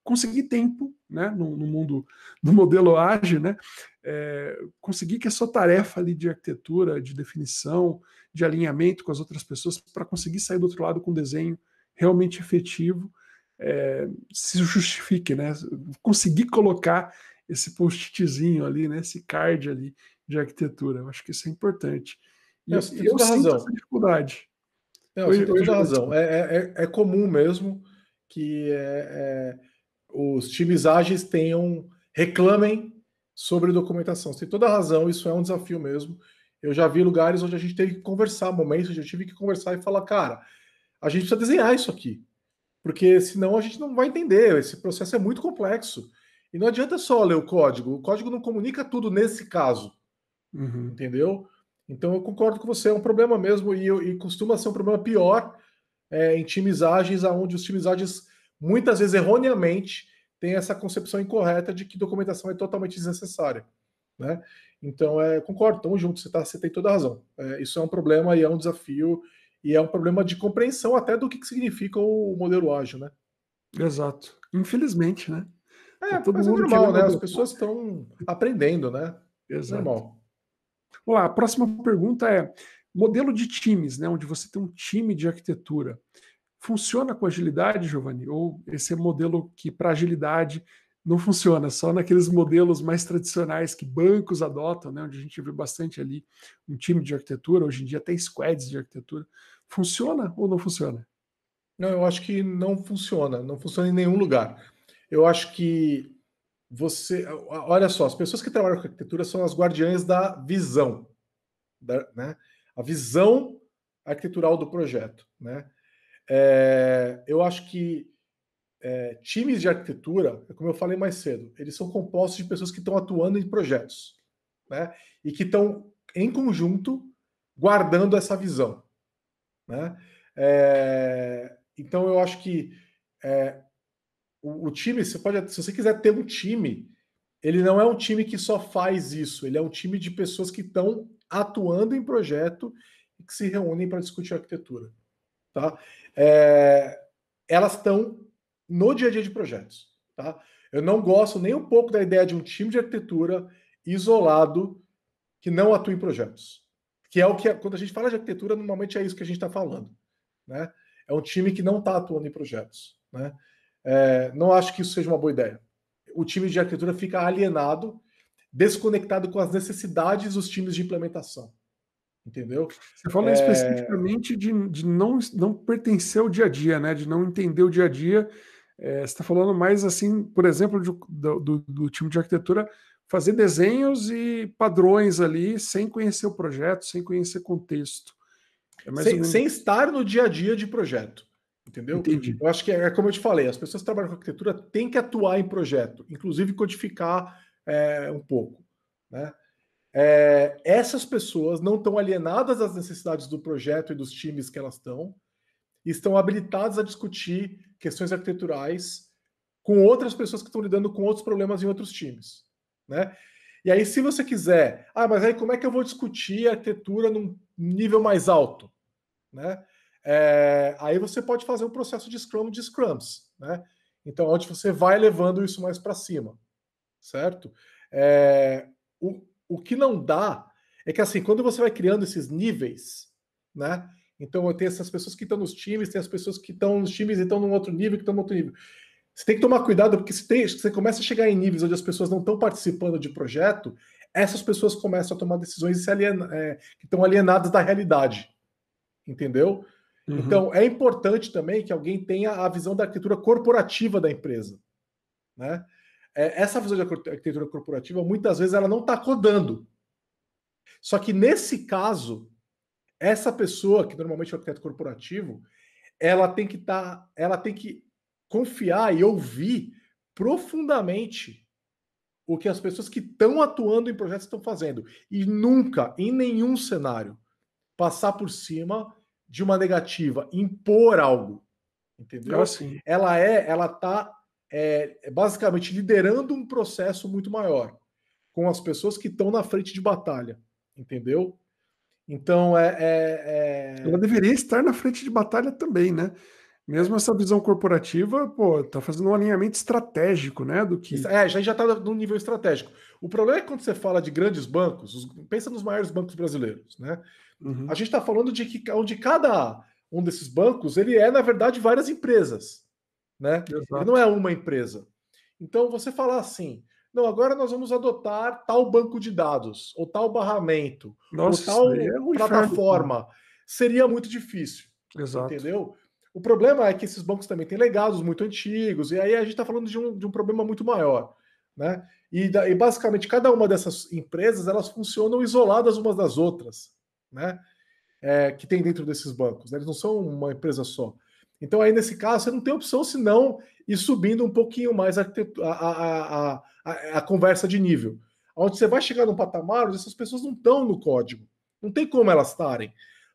conseguir tempo, né, no, no mundo, do modelo ágil, né, é, conseguir que a sua tarefa ali de arquitetura, de definição, de alinhamento com as outras pessoas, para conseguir sair do outro lado com um desenho realmente efetivo é, se justifique, né? Conseguir colocar esse post-itzinho ali, né? Esse card ali de arquitetura. Eu acho que isso é importante. E, é, eu, eu sinto razão. essa dificuldade. Não, hoje, você tem toda razão. É, é, é, é, comum mesmo que é, é, os times ágeis tenham reclamem sobre documentação. Você tem toda razão, isso é um desafio mesmo. Eu já vi lugares onde a gente teve que conversar, momentos onde eu tive que conversar e falar, cara, a gente precisa desenhar isso aqui porque senão a gente não vai entender. Esse processo é muito complexo. E não adianta só ler o código. O código não comunica tudo nesse caso. Uhum. Entendeu? Então eu concordo com você, é um problema mesmo, e, e costuma ser um problema pior é, em times ágeis, onde os times ágeis, muitas vezes erroneamente, têm essa concepção incorreta de que documentação é totalmente desnecessária. Né? Então, é, concordo, estamos juntos, você, tá, você tem toda a razão. É, isso é um problema e é um desafio, e é um problema de compreensão até do que, que significa o modelo ágil, né? Exato. Infelizmente, né? É, tá é todo mas mundo é normal, né? As pessoas estão aprendendo, né? Exato. Normal. Vamos lá, a próxima pergunta é: modelo de times, né? Onde você tem um time de arquitetura. Funciona com agilidade, Giovanni? Ou esse é modelo que, para agilidade, não funciona, só naqueles modelos mais tradicionais que bancos adotam, né, onde a gente vê bastante ali um time de arquitetura, hoje em dia até squads de arquitetura. Funciona ou não funciona? Não, eu acho que não funciona. Não funciona em nenhum lugar. Eu acho que você. Olha só, as pessoas que trabalham com arquitetura são as guardiães da visão. Da, né? A visão arquitetural do projeto. Né? É, eu acho que é, times de arquitetura, é como eu falei mais cedo, eles são compostos de pessoas que estão atuando em projetos né? e que estão, em conjunto, guardando essa visão. Né? É, então eu acho que é, o, o, time, você pode, se você quiser ter um time, ele não é um time que só faz isso, ele é um time de pessoas que estão atuando em projeto e que se reúnem para discutir arquitetura. Tá? É, elas estão no dia a dia de projetos. Tá? Eu não gosto nem um pouco da ideia de um time de arquitetura isolado que não atua em projetos que é o que é, quando a gente fala de arquitetura normalmente é isso que a gente está falando, né? É um time que não está atuando em projetos, né? É, não acho que isso seja uma boa ideia. O time de arquitetura fica alienado, desconectado com as necessidades dos times de implementação. Entendeu? Você fala é... especificamente de, de não, não pertencer ao dia a dia, né? De não entender o dia a dia. É, você está falando mais assim, por exemplo, de, do, do, do time de arquitetura fazer desenhos e padrões ali sem conhecer o projeto, sem conhecer contexto. É sem, sem, estar no dia a dia de projeto. Entendeu? Entendi. Eu acho que é, é, como eu te falei, as pessoas que trabalham com arquitetura têm que atuar em projeto, inclusive codificar é, um pouco. Né? É, essas pessoas não estão alienadas às necessidades do projeto e dos times que elas estão, estão habilitadas a discutir questões arquiteturais com outras pessoas que estão lidando com outros problemas em outros times né? E aí, se você quiser, ah, mas aí como é que eu vou discutir a arquitetura num nível mais alto, né? É, aí você pode fazer um processo de Scrum de Scrums, né? Então, onde você vai levando isso mais para cima, certo? É, o, o que não dá é que, assim, quando você vai criando esses níveis, né? Então, tem essas pessoas que estão nos times, tem as pessoas que estão nos times e estão num outro nível, que estão num outro nível. Você tem que tomar cuidado, porque se, tem, se você começa a chegar em níveis onde as pessoas não estão participando de projeto, essas pessoas começam a tomar decisões aliena, é, que estão alienadas da realidade. Entendeu? Uhum. Então, é importante também que alguém tenha a visão da arquitetura corporativa da empresa. Né? É, essa visão de arquitetura corporativa, muitas vezes, ela não está codando. Só que, nesse caso, essa pessoa, que normalmente é o arquiteto corporativo, ela tem que estar, tá, ela tem que confiar e ouvir profundamente o que as pessoas que estão atuando em projetos estão fazendo. E nunca, em nenhum cenário, passar por cima de uma negativa, impor algo. Entendeu? assim. Ela é, ela está é, é, basicamente liderando um processo muito maior com as pessoas que estão na frente de batalha. Entendeu? Então é, é, é, Ela deveria estar na frente de batalha também, né? mesmo essa visão corporativa, pô, tá fazendo um alinhamento estratégico, né? Do que... É, a gente já tá no nível estratégico. O problema é que quando você fala de grandes bancos, os, pensa nos maiores bancos brasileiros, né? Uhum. A gente está falando de que onde cada um desses bancos ele é, na verdade, várias empresas. Né? não é uma empresa. Então você falar assim, não, agora nós vamos adotar tal banco de dados, ou tal barramento, Nossa, ou tal é um plataforma. Inferno, né? seria muito difícil. Exato. Entendeu? O problema é que esses bancos também têm legados muito antigos, e aí a gente está falando de um, de um problema muito maior. Né? E, e, basicamente cada uma dessas empresas elas funcionam isoladas umas das outras, né? É, que tem dentro desses bancos. Né? Eles não são uma empresa só. Então aí nesse caso você não tem opção senão ir subindo um pouquinho mais a, a, a, a, a conversa de nível, onde você vai chegar num patamar onde essas pessoas não estão no código, não tem como elas estarem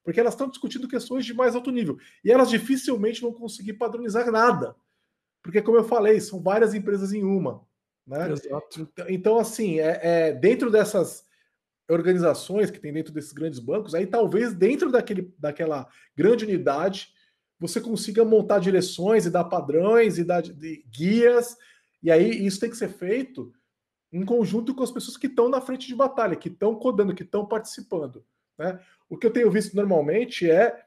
porque elas estão discutindo questões de mais alto nível. E elas dificilmente vão conseguir padronizar nada. Porque, como eu falei, são várias empresas em uma. Né? Exato. Então, então, assim, é, é, dentro dessas organizações que tem dentro desses grandes bancos, aí talvez dentro daquele, daquela grande unidade você consiga montar direções e dar padrões e dar de, guias. E aí isso tem que ser feito em conjunto com as pessoas que estão na frente de batalha, que estão codando, que estão participando. Né? O que eu tenho visto normalmente é,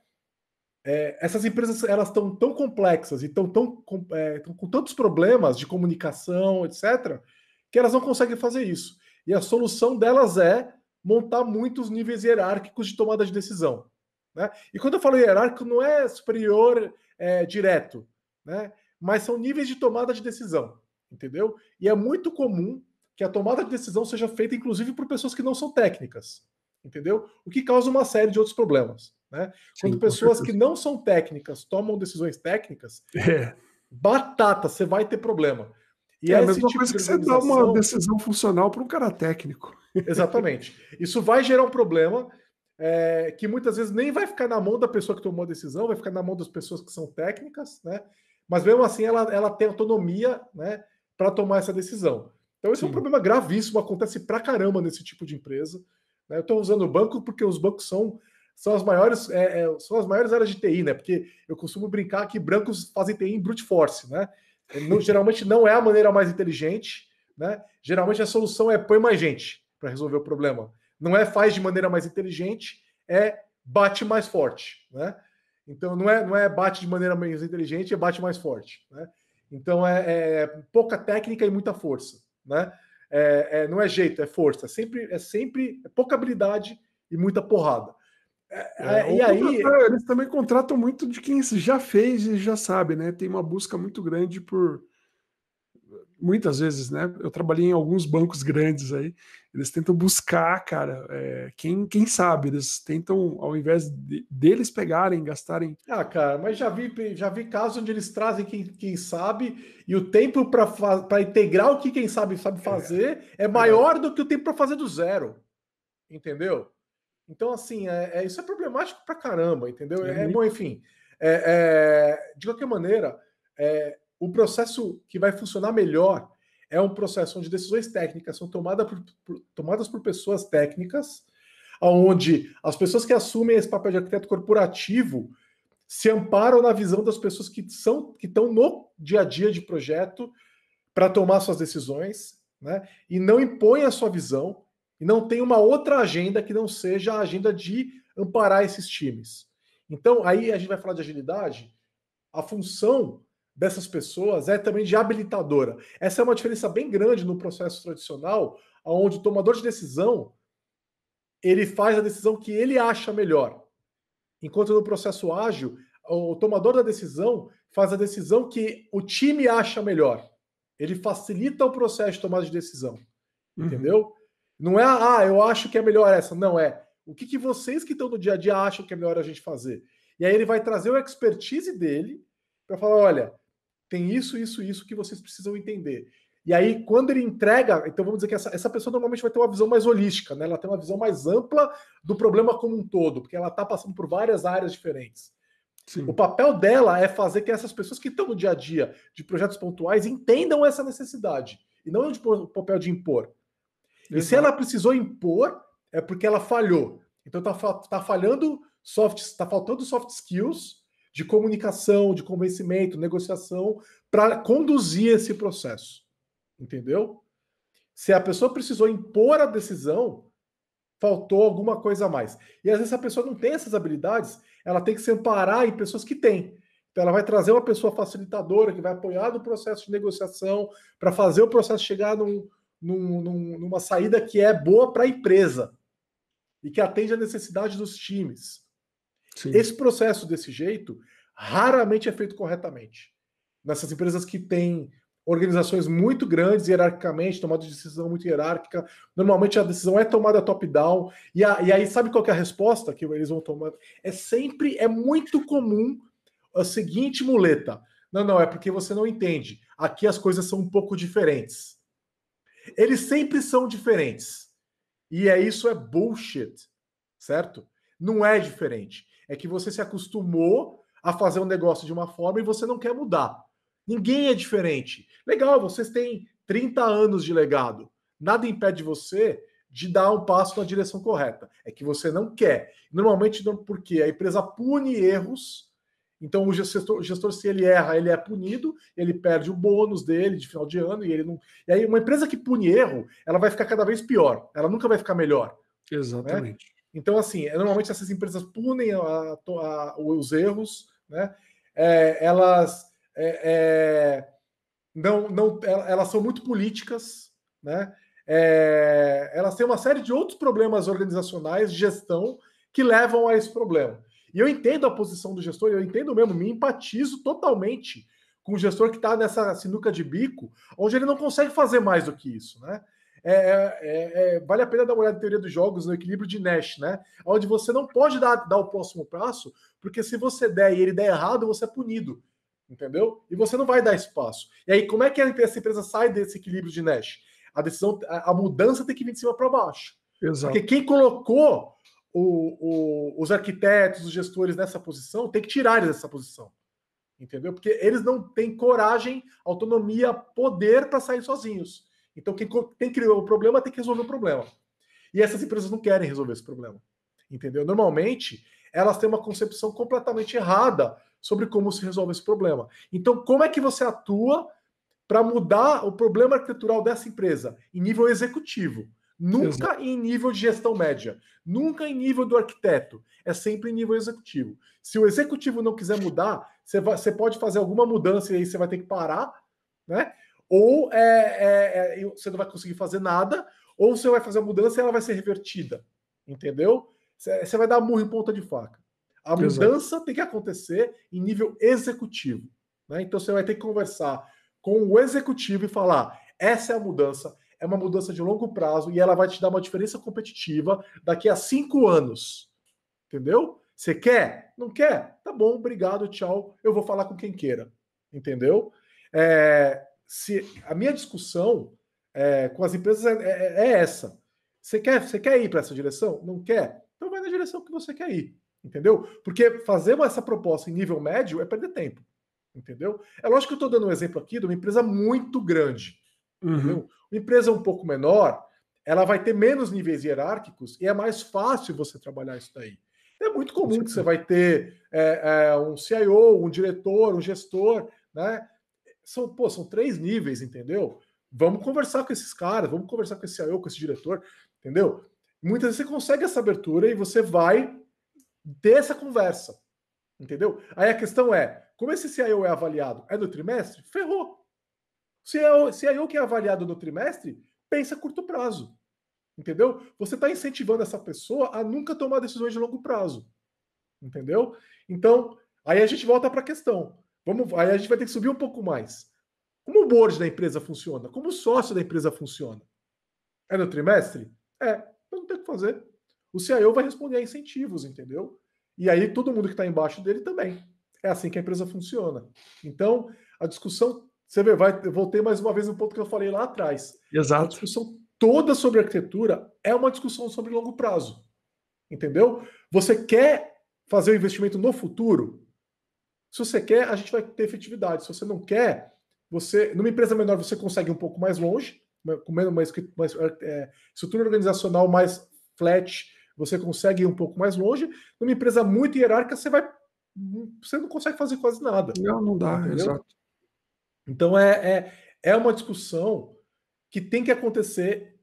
é essas empresas elas estão tão complexas e estão tão, é, tão com tantos problemas de comunicação, etc., que elas não conseguem fazer isso. E a solução delas é montar muitos níveis hierárquicos de tomada de decisão. Né? E quando eu falo hierárquico, não é superior é, direto, né? mas são níveis de tomada de decisão, entendeu? E é muito comum que a tomada de decisão seja feita, inclusive, por pessoas que não são técnicas entendeu? O que causa uma série de outros problemas. Né? Quando pessoas que não são técnicas tomam decisões técnicas, é. batata, você vai ter problema. E é a mesma tipo coisa que você dá uma decisão funcional para um cara técnico. Exatamente. Isso vai gerar um problema é, que muitas vezes nem vai ficar na mão da pessoa que tomou a decisão, vai ficar na mão das pessoas que são técnicas, né? Mas mesmo assim ela, ela tem autonomia né, para tomar essa decisão. Então esse Sim. é um problema gravíssimo, acontece pra caramba nesse tipo de empresa. Né? Eu estou usando o banco porque os bancos são, são, as maiores, é, é, são as maiores áreas de TI, né? Porque eu costumo brincar que brancos fazem TI em brute force, né? É, não, <laughs> geralmente não é a maneira mais inteligente, né? Geralmente a solução é põe mais gente para resolver o problema. Não é faz de maneira mais inteligente, é bate mais forte, né? Então não é, não é bate de maneira mais inteligente, é bate mais forte, né? Então é, é pouca técnica e muita força, né? É, é, não é jeito, é força. É sempre, é sempre é pouca habilidade e muita porrada. É, é, é e aí é, eles também contratam muito de quem já fez e já sabe, né? Tem uma busca muito grande por muitas vezes, né? Eu trabalhei em alguns bancos grandes aí, eles tentam buscar, cara, é, quem, quem sabe, eles tentam, ao invés de, deles pegarem, gastarem. Ah, cara, mas já vi, já vi casos onde eles trazem quem, quem sabe, e o tempo para integrar o que quem sabe sabe é. fazer é, é maior do que o tempo para fazer do zero. Entendeu? Então, assim, é, é isso é problemático para caramba, entendeu? É, é, é bom, enfim. de qualquer maneira, é, o processo que vai funcionar melhor é um processo onde decisões técnicas são tomadas por, por, tomadas por pessoas técnicas, onde as pessoas que assumem esse papel de arquiteto corporativo se amparam na visão das pessoas que são que estão no dia a dia de projeto para tomar suas decisões, né? E não impõem a sua visão e não tem uma outra agenda que não seja a agenda de amparar esses times. Então, aí a gente vai falar de agilidade, a função dessas pessoas é também de habilitadora. Essa é uma diferença bem grande no processo tradicional, onde o tomador de decisão ele faz a decisão que ele acha melhor. Enquanto no processo ágil, o tomador da decisão faz a decisão que o time acha melhor. Ele facilita o processo de tomada de decisão. Uhum. Entendeu? Não é, ah, eu acho que é melhor essa. Não, é o que, que vocês que estão no dia a dia acham que é melhor a gente fazer. E aí ele vai trazer o expertise dele para falar: olha, tem isso, isso, isso que vocês precisam entender. E aí, quando ele entrega, então vamos dizer que essa, essa pessoa normalmente vai ter uma visão mais holística, né? Ela tem uma visão mais ampla do problema como um todo, porque ela está passando por várias áreas diferentes. Sim. O papel dela é fazer que essas pessoas que estão no dia a dia de projetos pontuais entendam essa necessidade. E não o papel de impor. E se ela precisou impor, é porque ela falhou. Então está tá falhando soft, está faltando soft skills de comunicação, de convencimento, negociação, para conduzir esse processo. Entendeu? Se a pessoa precisou impor a decisão, faltou alguma coisa a mais. E às vezes a pessoa não tem essas habilidades, ela tem que se amparar em pessoas que têm. Então ela vai trazer uma pessoa facilitadora que vai apoiar no processo de negociação para fazer o processo chegar num, num, numa saída que é boa para a empresa e que atende a necessidade dos times. Sim. Esse processo desse jeito raramente é feito corretamente. Nessas empresas que têm organizações muito grandes, hierarquicamente, tomada de decisão muito hierárquica, normalmente a decisão é tomada top-down, e, e, aí sabe qual é a resposta que eles vão tomar? É sempre, é muito comum a seguinte muleta. Não, não, é porque você não entende. Aqui as coisas são um pouco diferentes. Eles sempre são diferentes. E é isso é bullshit, certo? Não é diferente. É que você se acostumou a fazer um negócio de uma forma e você não quer mudar. Ninguém é diferente. Legal, vocês têm 30 anos de legado. Nada impede você de dar um passo na direção correta. É que você não quer. Normalmente, por porque a empresa pune erros. Então, o gestor, o gestor, se ele erra, ele é punido, ele perde o bônus dele de final de ano e ele não. E aí, uma empresa que pune erro, ela vai ficar cada vez pior, ela nunca vai ficar melhor. Exatamente. Né? Então, assim, é, normalmente essas empresas punem a, a, os erros, né? É, elas é, é não, não, é, elas são muito políticas, né? elas têm uma série de outros problemas organizacionais, de gestão, que levam a esse problema. E eu entendo a posição do gestor, eu entendo mesmo, me empatizo totalmente com o gestor que está nessa sinuca de bico, onde ele não consegue fazer mais do que isso, né? É é, é, é, vale a pena dar uma olhada na teoria dos jogos, no equilíbrio de Nash, né? Onde você não pode dar, dar o próximo passo, porque se você der e ele der errado, você é punido. Entendeu? E você não vai dar espaço. E aí, como é que essa empresa sai desse equilíbrio de Nash? A decisão, a, a mudança tem que vir de cima para baixo. Exato. Porque quem colocou o, o, os arquitetos, os gestores nessa posição, tem que tirar eles dessa posição entendeu? Porque eles não têm coragem, autonomia, poder para sair sozinhos. Então, quem, quem criou o problema tem que resolver o problema. E essas empresas não querem resolver esse problema. Entendeu? Normalmente, elas têm uma concepção completamente errada sobre como se resolve esse problema. Então, como é que você atua para mudar o problema arquitetural dessa empresa em nível executivo? Nunca Exato. em nível de gestão média, nunca em nível do arquiteto, é sempre em nível executivo. Se o executivo não quiser mudar, você, você pode fazer alguma mudança e aí você vai ter que parar, né? ou é, é, é, você não vai conseguir fazer nada, ou você vai fazer a mudança e ela vai ser revertida. Entendeu? Você vai dar murro em ponta de faca. A Exato. mudança tem que acontecer em nível executivo. Né? Então você vai ter que conversar com o executivo e falar: essa é a mudança, é uma mudança de longo prazo e ela vai te dar uma diferença competitiva daqui a cinco anos. Entendeu? Você quer? Não quer? Tá bom, obrigado, tchau. Eu vou falar com quem queira. Entendeu? É, se a minha discussão é, com as empresas é, é, é, essa. Você quer, você quer ir para essa direção? Não quer? Então vai na direção que você quer ir, entendeu? Porque fazer essa proposta em nível médio é perder tempo, entendeu? É lógico que eu estou dando um exemplo aqui de uma empresa muito grande, uhum. Uma empresa um pouco menor, ela vai ter menos níveis hierárquicos e é mais fácil você trabalhar isso daí. É muito comum que você vai ter é, é um CIO, um diretor, um gestor, né? são, pô, são três níveis, entendeu? Vamos conversar com esses caras, vamos conversar com esse AO, com esse diretor, entendeu? Muitas vezes você consegue essa abertura e você vai ter essa conversa, entendeu? Aí a questão é, como esse CIO é avaliado? É no trimestre? Ferrou. Se é, se é que é avaliado no trimestre, pensa a curto prazo. Entendeu? Você está incentivando essa pessoa a nunca tomar decisões de longo prazo. Entendeu? Então, aí a gente volta para a questão como aí a gente vai ter que subir um pouco mais. Como o board da empresa funciona? Como o sócio da empresa funciona? É no trimestre? É, então não tem o que fazer. O CIO vai responder a incentivos, entendeu? E aí todo mundo que está embaixo dele também. É assim que a empresa funciona. Então, a discussão, você vê, vai, eu voltei mais uma vez no ponto que eu falei lá atrás. Exato. A discussão toda sobre arquitetura é uma discussão sobre longo prazo. Entendeu? Você quer fazer o um investimento no futuro? Se você quer, a gente vai ter efetividade. Se você não quer, você numa empresa menor você consegue um pouco mais longe, com menos uma, uma é, estrutura organizacional mais flat, você consegue ir um pouco mais longe. Numa empresa muito hierárquica, você vai você não consegue fazer quase nada. Não, não dá, entendeu? exato. Então é, é, é uma discussão que tem que acontecer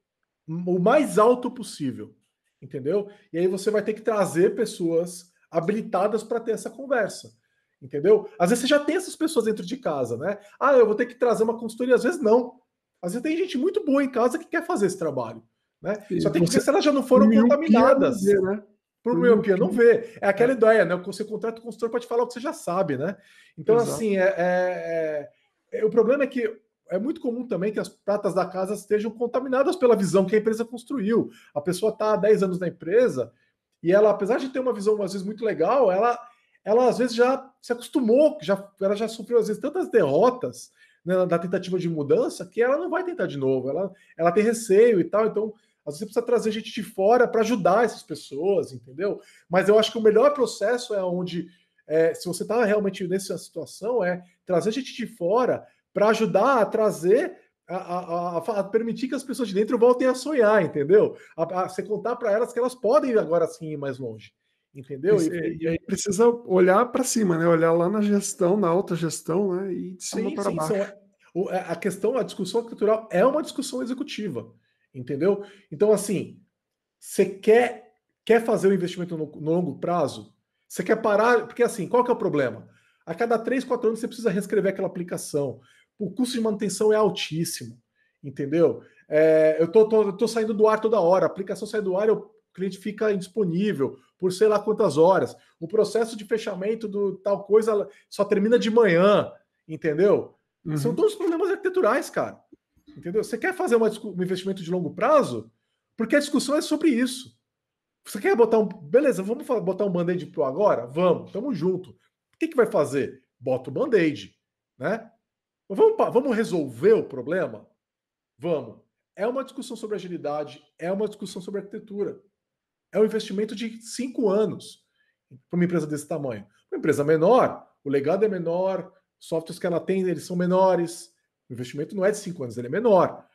o mais alto possível, entendeu? E aí você vai ter que trazer pessoas habilitadas para ter essa conversa entendeu? Às vezes você já tem essas pessoas dentro de casa, né? Ah, eu vou ter que trazer uma consultoria, às vezes não. Às vezes tem gente muito boa em casa que quer fazer esse trabalho, né? Sim, Só tem que ver se elas já não foram contaminadas. Não vê, né? Por miopia, não vê. É aquela é. ideia, né? Você contrata o consultor para te falar o que você já sabe, né? Então, Exato. assim, é, é, é, o problema é que é muito comum também que as pratas da casa estejam contaminadas pela visão que a empresa construiu. A pessoa está há 10 anos na empresa e ela, apesar de ter uma visão, às vezes, muito legal, ela ela às vezes já se acostumou, já, ela já sofreu às vezes tantas derrotas né, da tentativa de mudança que ela não vai tentar de novo, ela, ela tem receio e tal, então às vezes você precisa trazer gente de fora para ajudar essas pessoas, entendeu? Mas eu acho que o melhor processo é onde, é, se você está realmente nessa situação, é trazer gente de fora para ajudar a trazer a, a, a, permitir que as pessoas de dentro voltem a sonhar, entendeu? A, a você contar para elas que elas podem agora sim ir mais longe entendeu? E, e, é, aí precisa olhar para cima, né? Olhar lá na gestão, na alta gestão, né? E de cima para sim, baixo. São, é, a questão, a discussão cultural é uma discussão executiva, entendeu? Então, assim, você quer, quer fazer o um investimento no, no, longo prazo? Você quer parar? Porque, assim, qual que é o problema? A cada três, quatro anos você precisa reescrever aquela aplicação. O custo de manutenção é altíssimo, entendeu? É, eu tô, tô, tô saindo do ar toda hora, a aplicação sai do ar, eu, o cliente fica indisponível por sei lá quantas horas. O processo de fechamento do tal coisa só termina de manhã, entendeu? Uhum. São todos problemas arquiteturais, cara. Entendeu? Você quer fazer uma, um investimento de longo prazo? Porque a discussão é sobre isso. Você quer botar um. Beleza, vamos botar um band-aid pro agora? Vamos, tamo junto. O que, que vai fazer? Bota o band-aid, né? Vamos, vamos resolver o problema? Vamos. É uma discussão sobre agilidade, é uma discussão sobre arquitetura é um investimento de cinco anos para uma empresa desse tamanho. Uma empresa menor, o legado é menor, softwares que ela tem, eles são menores. O investimento não é de cinco anos, ele é menor.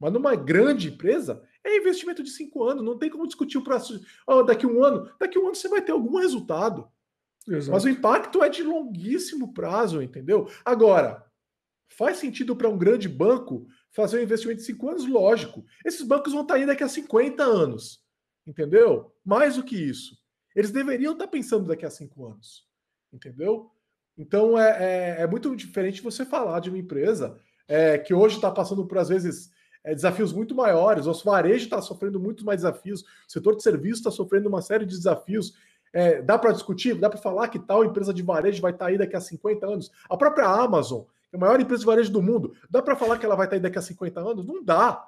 Mas numa grande empresa, é investimento de cinco anos. Não tem como discutir o prazo. Oh, daqui um ano, daqui um ano você vai ter algum resultado. Exato. Mas o impacto é de longuíssimo prazo, entendeu? Agora, faz sentido para um grande banco fazer um investimento de cinco anos? Lógico. Esses bancos vão estar tá aí daqui a 50 anos entendeu? Mais do que isso. Eles deveriam estar tá pensando daqui a cinco anos, entendeu? Então é, é, é muito diferente você falar de uma empresa é, que hoje está passando por, às vezes, é, desafios muito maiores, o varejo está sofrendo muito mais desafios, o setor de serviço está sofrendo uma série de desafios. É, dá para discutir, dá para falar que tal empresa de varejo vai estar tá aí daqui a 50 anos. A própria Amazon, é a maior empresa de varejo do mundo, dá para falar que ela vai estar tá aí daqui a 50 anos? Não dá.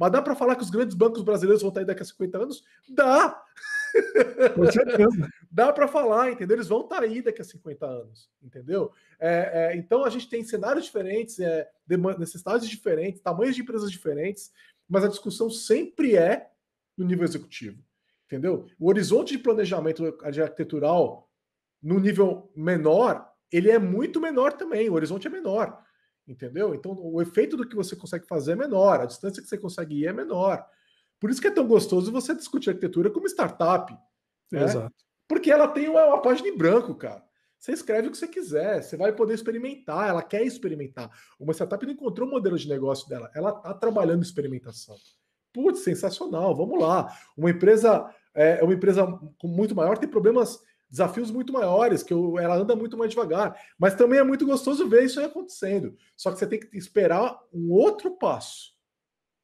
Mas dá para falar que os grandes bancos brasileiros vão estar tá aí daqui a 50 anos? Dá! <laughs> Com certeza. dá para falar, entendeu? Eles vão estar tá aí daqui a 50 anos, entendeu? É, é, então a gente tem cenários diferentes, é, necessidades diferentes, tamanhos de empresas diferentes, mas a discussão sempre é no nível executivo, entendeu? O horizonte de planejamento de arquitetural no nível menor, ele é muito menor também, o horizonte é menor entendeu? Então o efeito do que você consegue fazer é menor, a distância que você consegue ir é menor. Por isso que é tão gostoso você discutir arquitetura como startup. Né? Exato. Porque ela tem uma, uma página em branco, cara. Você escreve o que você quiser, você vai poder experimentar, ela quer experimentar. Uma startup não encontrou o um modelo de negócio dela, ela está trabalhando experimentação. Putz, sensacional, vamos lá. Uma empresa é, é uma empresa muito maior, tem problemas desafios muito maiores, que eu, ela anda muito mais devagar. Mas também é muito gostoso ver isso aí acontecendo. Só que você tem que esperar um outro passo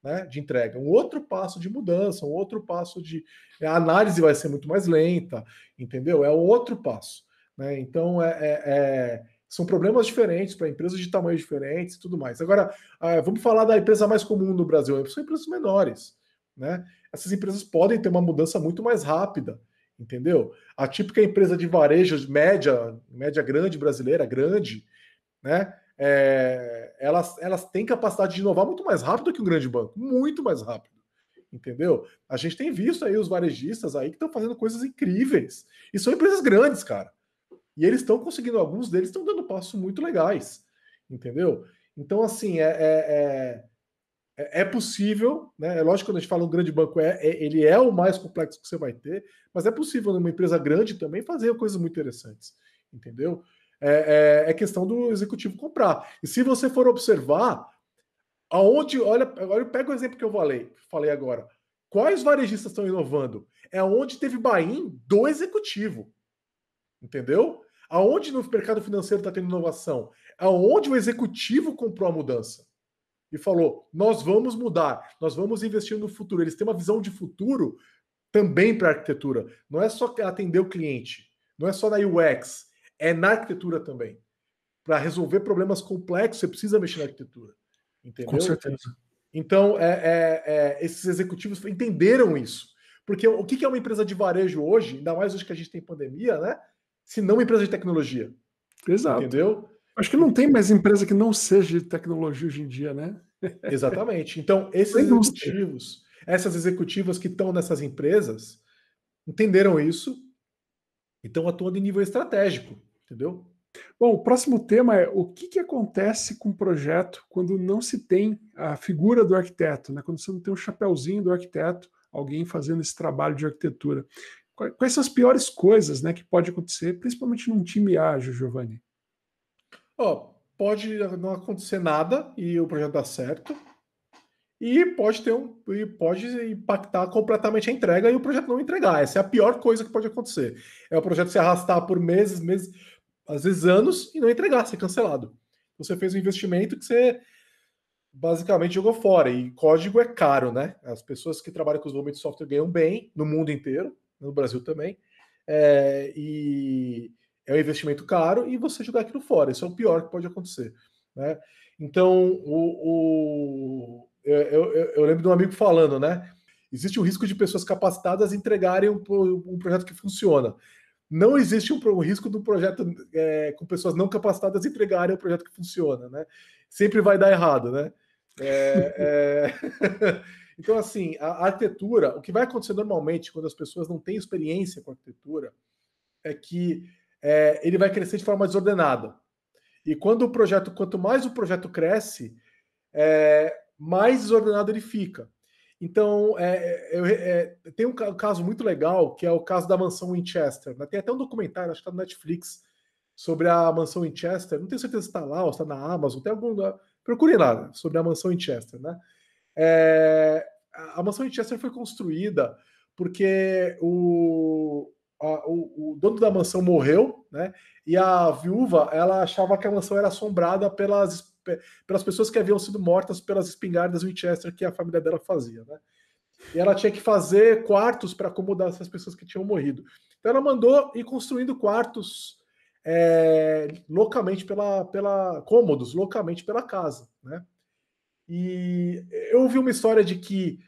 né, de entrega, um outro passo de mudança, um outro passo de. A análise vai ser muito mais lenta, entendeu? É outro passo. Né? Então, é, é, é... são problemas diferentes para empresas de tamanhos diferentes e tudo mais. Agora, ah, vamos falar da empresa mais comum no Brasil. São empresas menores. Né? Essas empresas podem ter uma mudança muito mais rápida entendeu? A típica empresa de varejo média, média grande brasileira, grande, né? É, elas, elas têm capacidade de inovar muito mais rápido que um grande banco, muito mais rápido, entendeu? A gente tem visto aí os varejistas aí que estão fazendo coisas incríveis e são empresas grandes, cara. E eles estão conseguindo, alguns deles estão dando passos muito legais, entendeu? Então, assim, é, é, é é, é, possível, né? É lógico que quando a gente fala um grande banco, é, é, ele é o mais complexo que você vai ter, mas é possível numa empresa grande também fazer coisas muito interessantes, entendeu? É, é, é questão do executivo comprar. E se você for observar, aonde, olha, olha pega o exemplo que eu falei, falei agora. Quais varejistas estão inovando? É onde teve buy-in do executivo. Entendeu? Aonde no mercado financeiro está tendo inovação? Aonde o executivo comprou a mudança? e falou: nós vamos mudar, nós vamos investir no futuro. Eles têm uma visão de futuro também para a arquitetura. Não é só atender o cliente, não é só na UX, é na arquitetura também. Para resolver problemas complexos, você precisa mexer na arquitetura. Entendeu? Com certeza. Então, é, é, é, esses executivos entenderam isso. Porque o que é uma empresa de varejo hoje, ainda mais hoje que a gente tem pandemia, né? Se não uma empresa de tecnologia. Exato. Entendeu? Acho que não tem mais empresa que não seja de tecnologia hoje em dia, né? Exatamente. Então, esses executivos, essas executivas que estão nessas empresas, entenderam isso e estão atuando em nível estratégico, entendeu? Bom, o próximo tema é o que, que acontece com o projeto quando não se tem a figura do arquiteto, né? quando você não tem um chapéuzinho do arquiteto, alguém fazendo esse trabalho de arquitetura. Quais são as piores coisas né, que pode acontecer, principalmente num time ágil, Giovanni? ó, pode não acontecer nada e o projeto dar certo. E pode ter um e pode impactar completamente a entrega e o projeto não entregar. Essa é a pior coisa que pode acontecer. É o projeto se arrastar por meses, meses, às vezes anos e não entregar, ser cancelado. Você fez um investimento que você basicamente jogou fora. E código é caro, né? As pessoas que trabalham com desenvolvimento de software ganham bem no mundo inteiro, no Brasil também. É, e é um investimento caro e você jogar aquilo fora. Isso é o pior que pode acontecer. Né? Então, o, o eu, eu, eu, lembro de um amigo falando, né? Existe o risco de pessoas capacitadas entregarem um, um projeto que funciona. Não existe um, um risco do projeto é, com pessoas não capacitadas entregarem um projeto que funciona, né? Sempre vai dar errado, né? É, é... <laughs> então, assim, a arquitetura, o que vai acontecer normalmente quando as pessoas não têm experiência com arquitetura é que é, ele vai crescer de forma desordenada. E quando o projeto, quanto mais o projeto cresce, é, mais desordenado ele fica. Então, é, é, é tem um caso muito legal, que é o caso da mansão Winchester. Né? Tem até um documentário, acho que está no Netflix, sobre a mansão Winchester. Não tenho certeza se está lá ou está na Amazon, tem algum. Né? Procure lá, sobre a mansão Winchester. Né? É, a mansão Winchester foi construída porque o, a, o, o, dono da mansão morreu, né? E a viúva, ela achava que a mansão era assombrada pelas, pelas pessoas que haviam sido mortas pelas espingardas Winchester que a família dela fazia, né? E ela tinha que fazer quartos para acomodar essas pessoas que tinham morrido. Então ela mandou ir construindo quartos é, localmente pela, pela cômodos, localmente pela casa, né? E eu ouvi uma história de que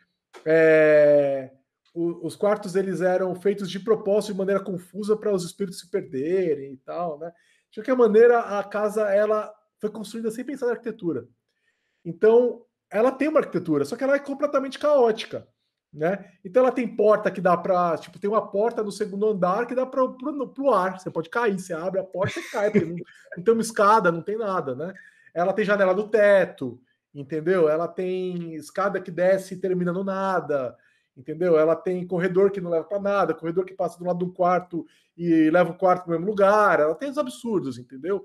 é, os quartos eles eram feitos de propósito de maneira confusa para os espíritos se perderem e tal, né? De qualquer maneira, a casa ela foi construída sem pensar na arquitetura. Então, ela tem uma arquitetura, só que ela é completamente caótica, né? Então, ela tem porta que dá para, tipo, tem uma porta no segundo andar que dá para o ar. Você pode cair, você abre a porta e cai, não, não tem uma escada, não tem nada, né? Ela tem janela no teto, entendeu? Ela tem escada que desce e termina no nada entendeu? Ela tem corredor que não leva para nada, corredor que passa do lado do quarto e leva o quarto o mesmo lugar, ela tem os absurdos, entendeu?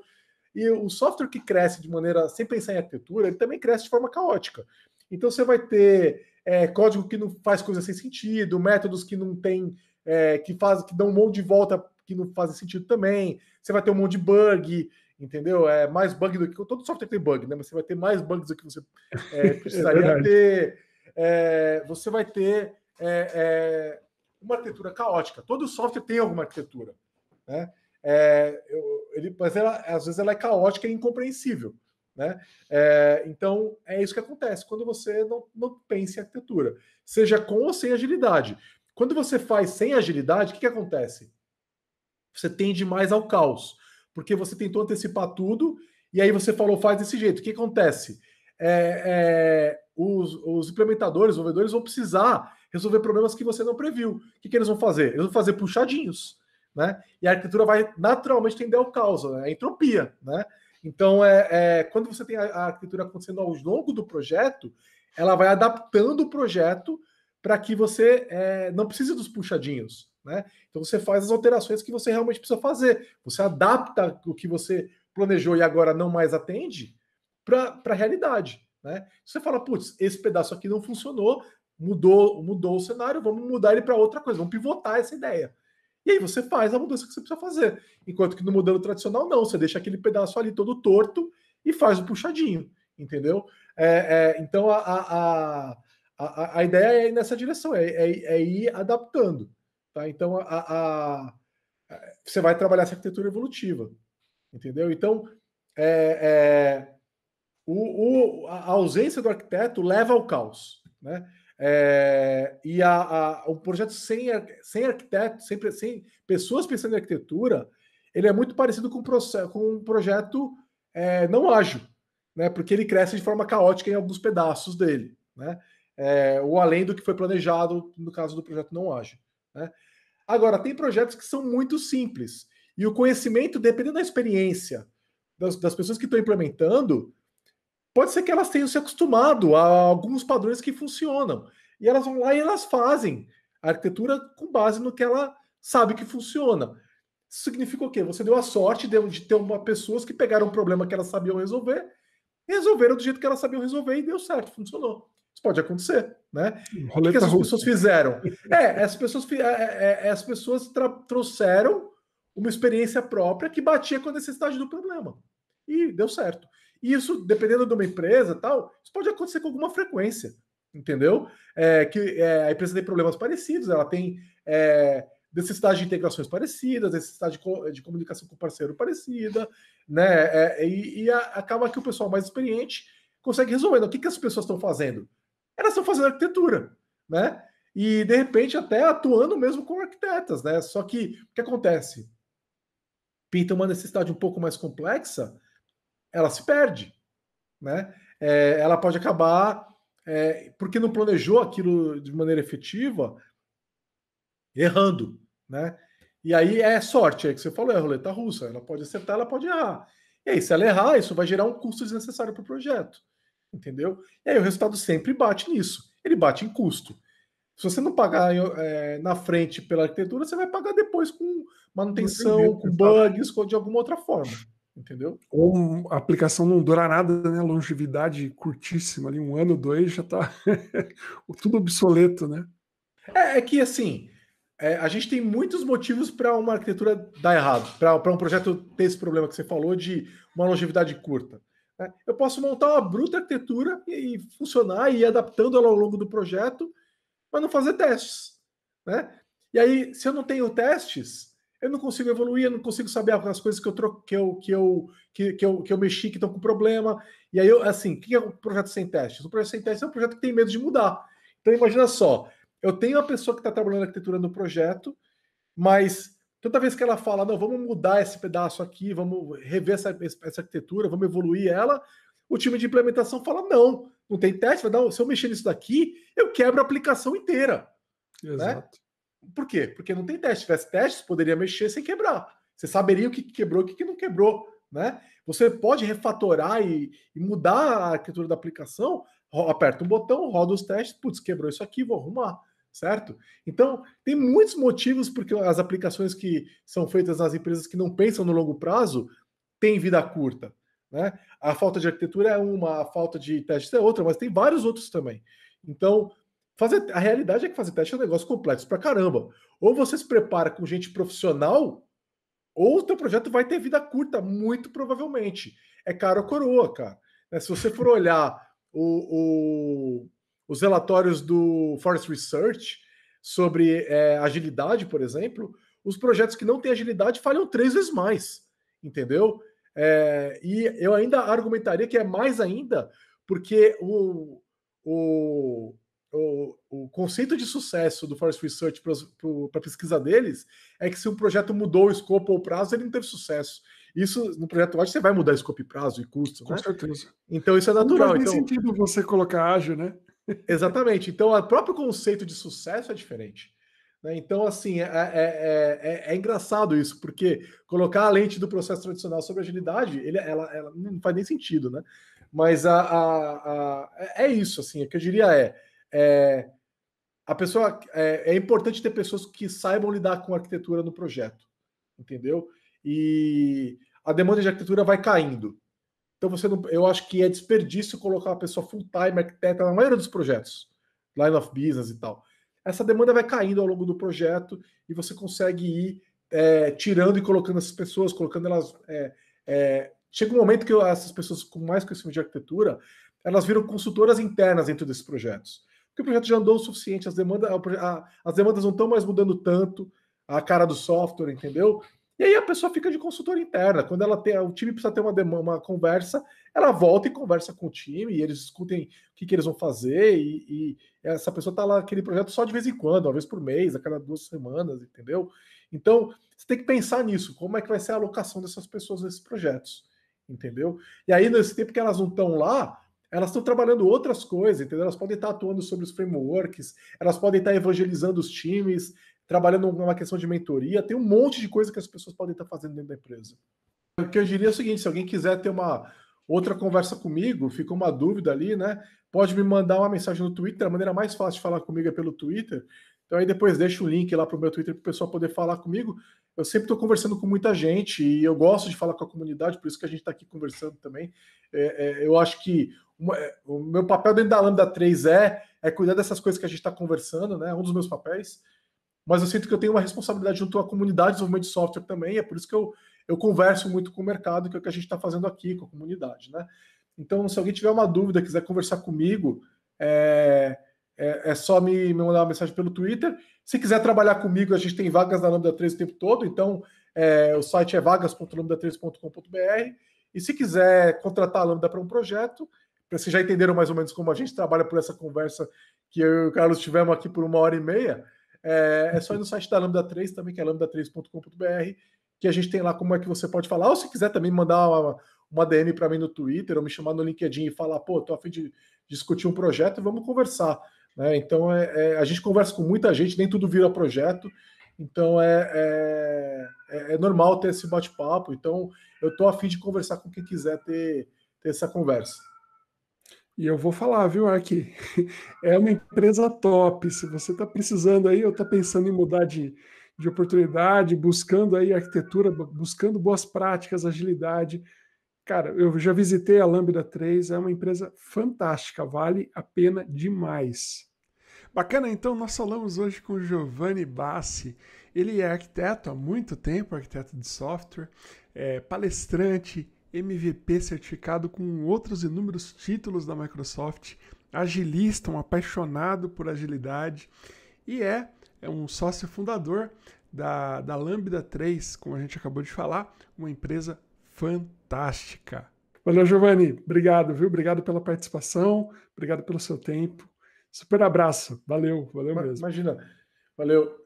E o software que cresce de maneira sem pensar em arquitetura, ele também cresce de forma caótica. Então você vai ter é, código que não faz coisa sem sentido, métodos que não tem, é, que faz, que dão um monte de volta que não fazem sentido também. Você vai ter um monte de bug, entendeu? É mais bug do que todo software tem bug, né? Mas você vai ter mais bugs do que você é, <laughs> é precisaria ter. É, você vai ter é, é uma arquitetura caótica. Todo software tem alguma arquitetura. Né? É, eu, ele, mas ela, às vezes ela é caótica e incompreensível. Né? É, então, é isso que acontece quando você não, não pensa em arquitetura, seja com ou sem agilidade. Quando você faz sem agilidade, o que, que acontece? Você tende mais ao caos, porque você tentou antecipar tudo e aí você falou, faz desse jeito. O que acontece? É, é os, os implementadores, os desenvolvedores vão precisar resolver problemas que você não previu. O que, que eles vão fazer? Eles vão fazer puxadinhos, né? E a arquitetura vai naturalmente tender ao caos, né? a é entropia, né? Então, é, é, quando você tem a, a arquitetura acontecendo ao longo do projeto, ela vai adaptando o projeto para que você é, não precise dos puxadinhos, né? Então, você faz as alterações que você realmente precisa fazer. Você adapta o que você planejou e agora não mais atende para a realidade, né? Você fala, putz, esse pedaço aqui não funcionou, mudou, mudou o cenário, vamos mudar ele para outra coisa, vamos pivotar essa ideia. E aí você faz a mudança que você precisa fazer. Enquanto que no modelo tradicional, não, você deixa aquele pedaço ali todo torto e faz o puxadinho, entendeu? É, é, então a, a, a, a, ideia é ir nessa direção, é, é, é ir adaptando. Tá? Então a, você vai trabalhar essa arquitetura evolutiva, entendeu? Então é, é, o, o, a ausência do arquiteto leva ao caos, né? É, e a, a, projeto sem, sem arquiteto, sem, sem pessoas pensando em arquitetura, ele é muito parecido com, com um projeto é, não ágil, né? porque ele cresce de forma caótica em alguns pedaços dele, né? É, ou além do que foi planejado no caso do projeto não ágil. Né? Agora, tem projetos que são muito simples, e o conhecimento, dependendo da experiência das, das pessoas que estão implementando, pode ser que elas tenham se acostumado a alguns padrões que funcionam. E elas vão lá e elas fazem a arquitetura com base no que ela sabe que funciona. Isso significa o quê? Você deu a sorte de ter uma, pessoas que pegaram um problema que elas sabiam resolver, resolveram do jeito que elas sabiam resolver e deu certo, funcionou. Isso pode acontecer, né? o que, que essas russa. pessoas fizeram? É, as pessoas, é, é, é, as pessoas trouxeram uma experiência própria que batia com a necessidade do problema. E deu certo. E isso, dependendo de uma empresa tal, isso pode acontecer com alguma frequência, entendeu? É, que é, a empresa tem problemas parecidos, ela tem é, necessidade de integrações parecidas, necessidade de, de comunicação com o parceiro parecida, né? É, e, e a, acaba que o pessoal mais experiente consegue resolver. o que, que as pessoas estão fazendo? Elas estão fazendo arquitetura, né? E de repente até atuando mesmo com arquitetas, né? Só que o que acontece? Pinta uma necessidade um pouco mais complexa, ela se perde, né? É, ela pode acabar é, porque não planejou aquilo de maneira efetiva, errando, né? E aí é sorte, é que você falou, é roleta russa. Ela pode acertar, ela pode errar. E aí, se ela errar, isso vai gerar um custo desnecessário para o projeto, entendeu? E aí o resultado sempre bate nisso. Ele bate em custo. Se você não pagar é, na frente pela arquitetura, você vai pagar depois com manutenção, com bugs, com de alguma outra forma entendeu? Ou a aplicação não dura nada, né? Longevidade curtíssima, ali um ano, dois, já tá <laughs> tudo obsoleto, né? É, é que assim, é, a gente tem muitos motivos para uma arquitetura dar errado, para um projeto ter esse problema que você falou de uma longevidade curta. Né? Eu posso montar uma bruta arquitetura e, e funcionar e ir adaptando ela ao longo do projeto, mas não fazer testes, né? E aí, se eu não tenho testes, eu não consigo evoluir, eu não consigo saber as coisas que eu troquei, que eu, que eu, que, que, eu, que eu mexi, que estão com problema. E aí, eu, assim, o que é o um projeto sem teste? O um projeto sem teste é um projeto que tem medo de mudar. Então, imagina só, eu tenho uma pessoa que está trabalhando arquitetura no projeto, mas toda vez que ela fala, não, vamos mudar esse pedaço aqui, vamos rever essa, essa arquitetura, vamos evoluir ela, o time de implementação fala, não, não tem teste, vai dar, se eu mexer nisso daqui, eu quebro a aplicação inteira. Né? Exato. Né? Por quê? Porque não tem teste. Se tivesse testes, poderia mexer sem quebrar. Você saberia o que quebrou e o que não quebrou. Né? Você pode refatorar e, e mudar a arquitetura da aplicação, aperta um botão, roda os testes, putz, quebrou isso aqui, vou arrumar, certo? Então, tem muitos motivos porque as aplicações que são feitas nas empresas que não pensam no longo prazo têm vida curta, né? A falta de arquitetura é uma, a falta de testes é outra, mas tem vários outros também. Então, Fazer, a realidade é que fazer teste é um negócio complexo pra caramba. Ou você se prepara com gente profissional, ou o teu projeto vai ter vida curta, muito provavelmente. É caro a coroa, cara. Né, se você for olhar o, o, os relatórios do Forest Research sobre é, agilidade, por exemplo, os projetos que não têm agilidade falham três vezes mais, entendeu? É, e eu ainda argumentaria que é mais ainda, porque o, o, o, o conceito de sucesso do Forest Research para a pesquisa deles é que se um projeto mudou o escopo ou o prazo, ele não teve sucesso. Isso no projeto Watch você vai mudar escopo e prazo e custo, Com né? certeza. Então isso é natural. Não faz então... sentido você colocar ágil, né? Exatamente. Então o próprio conceito de sucesso é diferente. Né? Então, assim, é, é, é, é, engraçado isso, porque colocar a lente do processo tradicional sobre agilidade, ele, ela, ela não faz nem sentido, né? Mas a, a, a é isso, assim, o que eu diria é é, a pessoa é, é, importante ter pessoas que saibam lidar com arquitetura no projeto, entendeu? E a demanda de arquitetura vai caindo. Então você não, eu acho que é desperdício colocar uma pessoa full time arquiteta na maioria dos projetos, line of business e tal. Essa demanda vai caindo ao longo do projeto e você consegue ir é, tirando e colocando essas pessoas, colocando elas. É, é, chega um momento que essas pessoas com mais conhecimento de arquitetura elas viram consultoras internas dentro desses projetos porque o projeto já andou o suficiente, as demandas, a, as demandas não estão mais mudando tanto a cara do software, entendeu? E aí a pessoa fica de consultora interna. Quando ela tem, o time precisa ter uma, demanda, uma conversa, ela volta e conversa com o time, e eles discutem o que, que eles vão fazer, e, e essa pessoa está lá naquele projeto só de vez em quando, uma vez por mês, a cada duas semanas, entendeu? Então, você tem que pensar nisso, como é que vai ser a alocação dessas pessoas nesses projetos, entendeu? E aí, nesse tempo que elas não estão lá, elas estão trabalhando outras coisas, entendeu? Elas podem estar atuando sobre os frameworks, elas podem estar evangelizando os times, trabalhando numa questão de mentoria, tem um monte de coisa que as pessoas podem estar fazendo dentro da empresa. O que eu diria é o seguinte: se alguém quiser ter uma outra conversa comigo, ficou uma dúvida ali, né? Pode me mandar uma mensagem no Twitter, a maneira mais fácil de falar comigo é pelo Twitter. Então aí depois deixo o link lá para o meu Twitter para o pessoal poder falar comigo. Eu sempre estou conversando com muita gente e eu gosto de falar com a comunidade, por isso que a gente está aqui conversando também. É, é, eu acho que é, o meu papel dentro da Lambda 3 é, é cuidar dessas coisas que a gente está conversando, né? É um dos meus papéis. Mas eu sinto que eu tenho uma responsabilidade junto à comunidade de desenvolvimento de software também, é por isso que eu, eu converso muito com o mercado, que é o que a gente está fazendo aqui com a comunidade, né? Então, se alguém tiver uma dúvida, quiser conversar comigo, é, é, é, só me, me mandar uma mensagem pelo Twitter. Se quiser trabalhar comigo, a gente tem vagas na Lambda 3 o tempo todo, então é, o site é vagas.lambda3.com.br. E se quiser contratar a Lambda para um projeto, vocês já entenderam mais ou menos como a gente trabalha por essa conversa que eu e o Carlos tivemos aqui por uma hora e meia. É, é só ir no site da Lambda 3 também, que é lambda3.com.br, que a gente tem lá como é que você pode falar. Ou se quiser também mandar uma, uma DM para mim no Twitter, ou me chamar no LinkedIn e falar, pô, tô a fim de discutir um projeto e vamos conversar. Né? Então, é, é, a gente conversa com muita gente, nem tudo vira projeto. Então, é, é, é, é normal ter esse bate-papo. Então, eu tô a fim de conversar com quem quiser ter, ter essa conversa. E eu vou falar, viu, Arqui? <laughs> É uma empresa top. Se você está precisando aí, ou está pensando em mudar de, de oportunidade, buscando aí arquitetura, buscando boas práticas, agilidade. Cara, eu já visitei a Lambda 3, é uma empresa fantástica, vale a pena demais. Bacana, então nós falamos hoje com Giovanni Bassi. Ele é arquiteto há muito tempo, arquiteto de software, é palestrante, MVP certificado com outros inúmeros títulos da Microsoft, agilista, um apaixonado por agilidade e é, é um sócio fundador da, da Lambda 3, como a gente acabou de falar, uma empresa fantástica. Valeu, Giovanni. Obrigado, viu? Obrigado pela participação, obrigado pelo seu tempo. Super abraço. Valeu, valeu mesmo. Imagina. Valeu.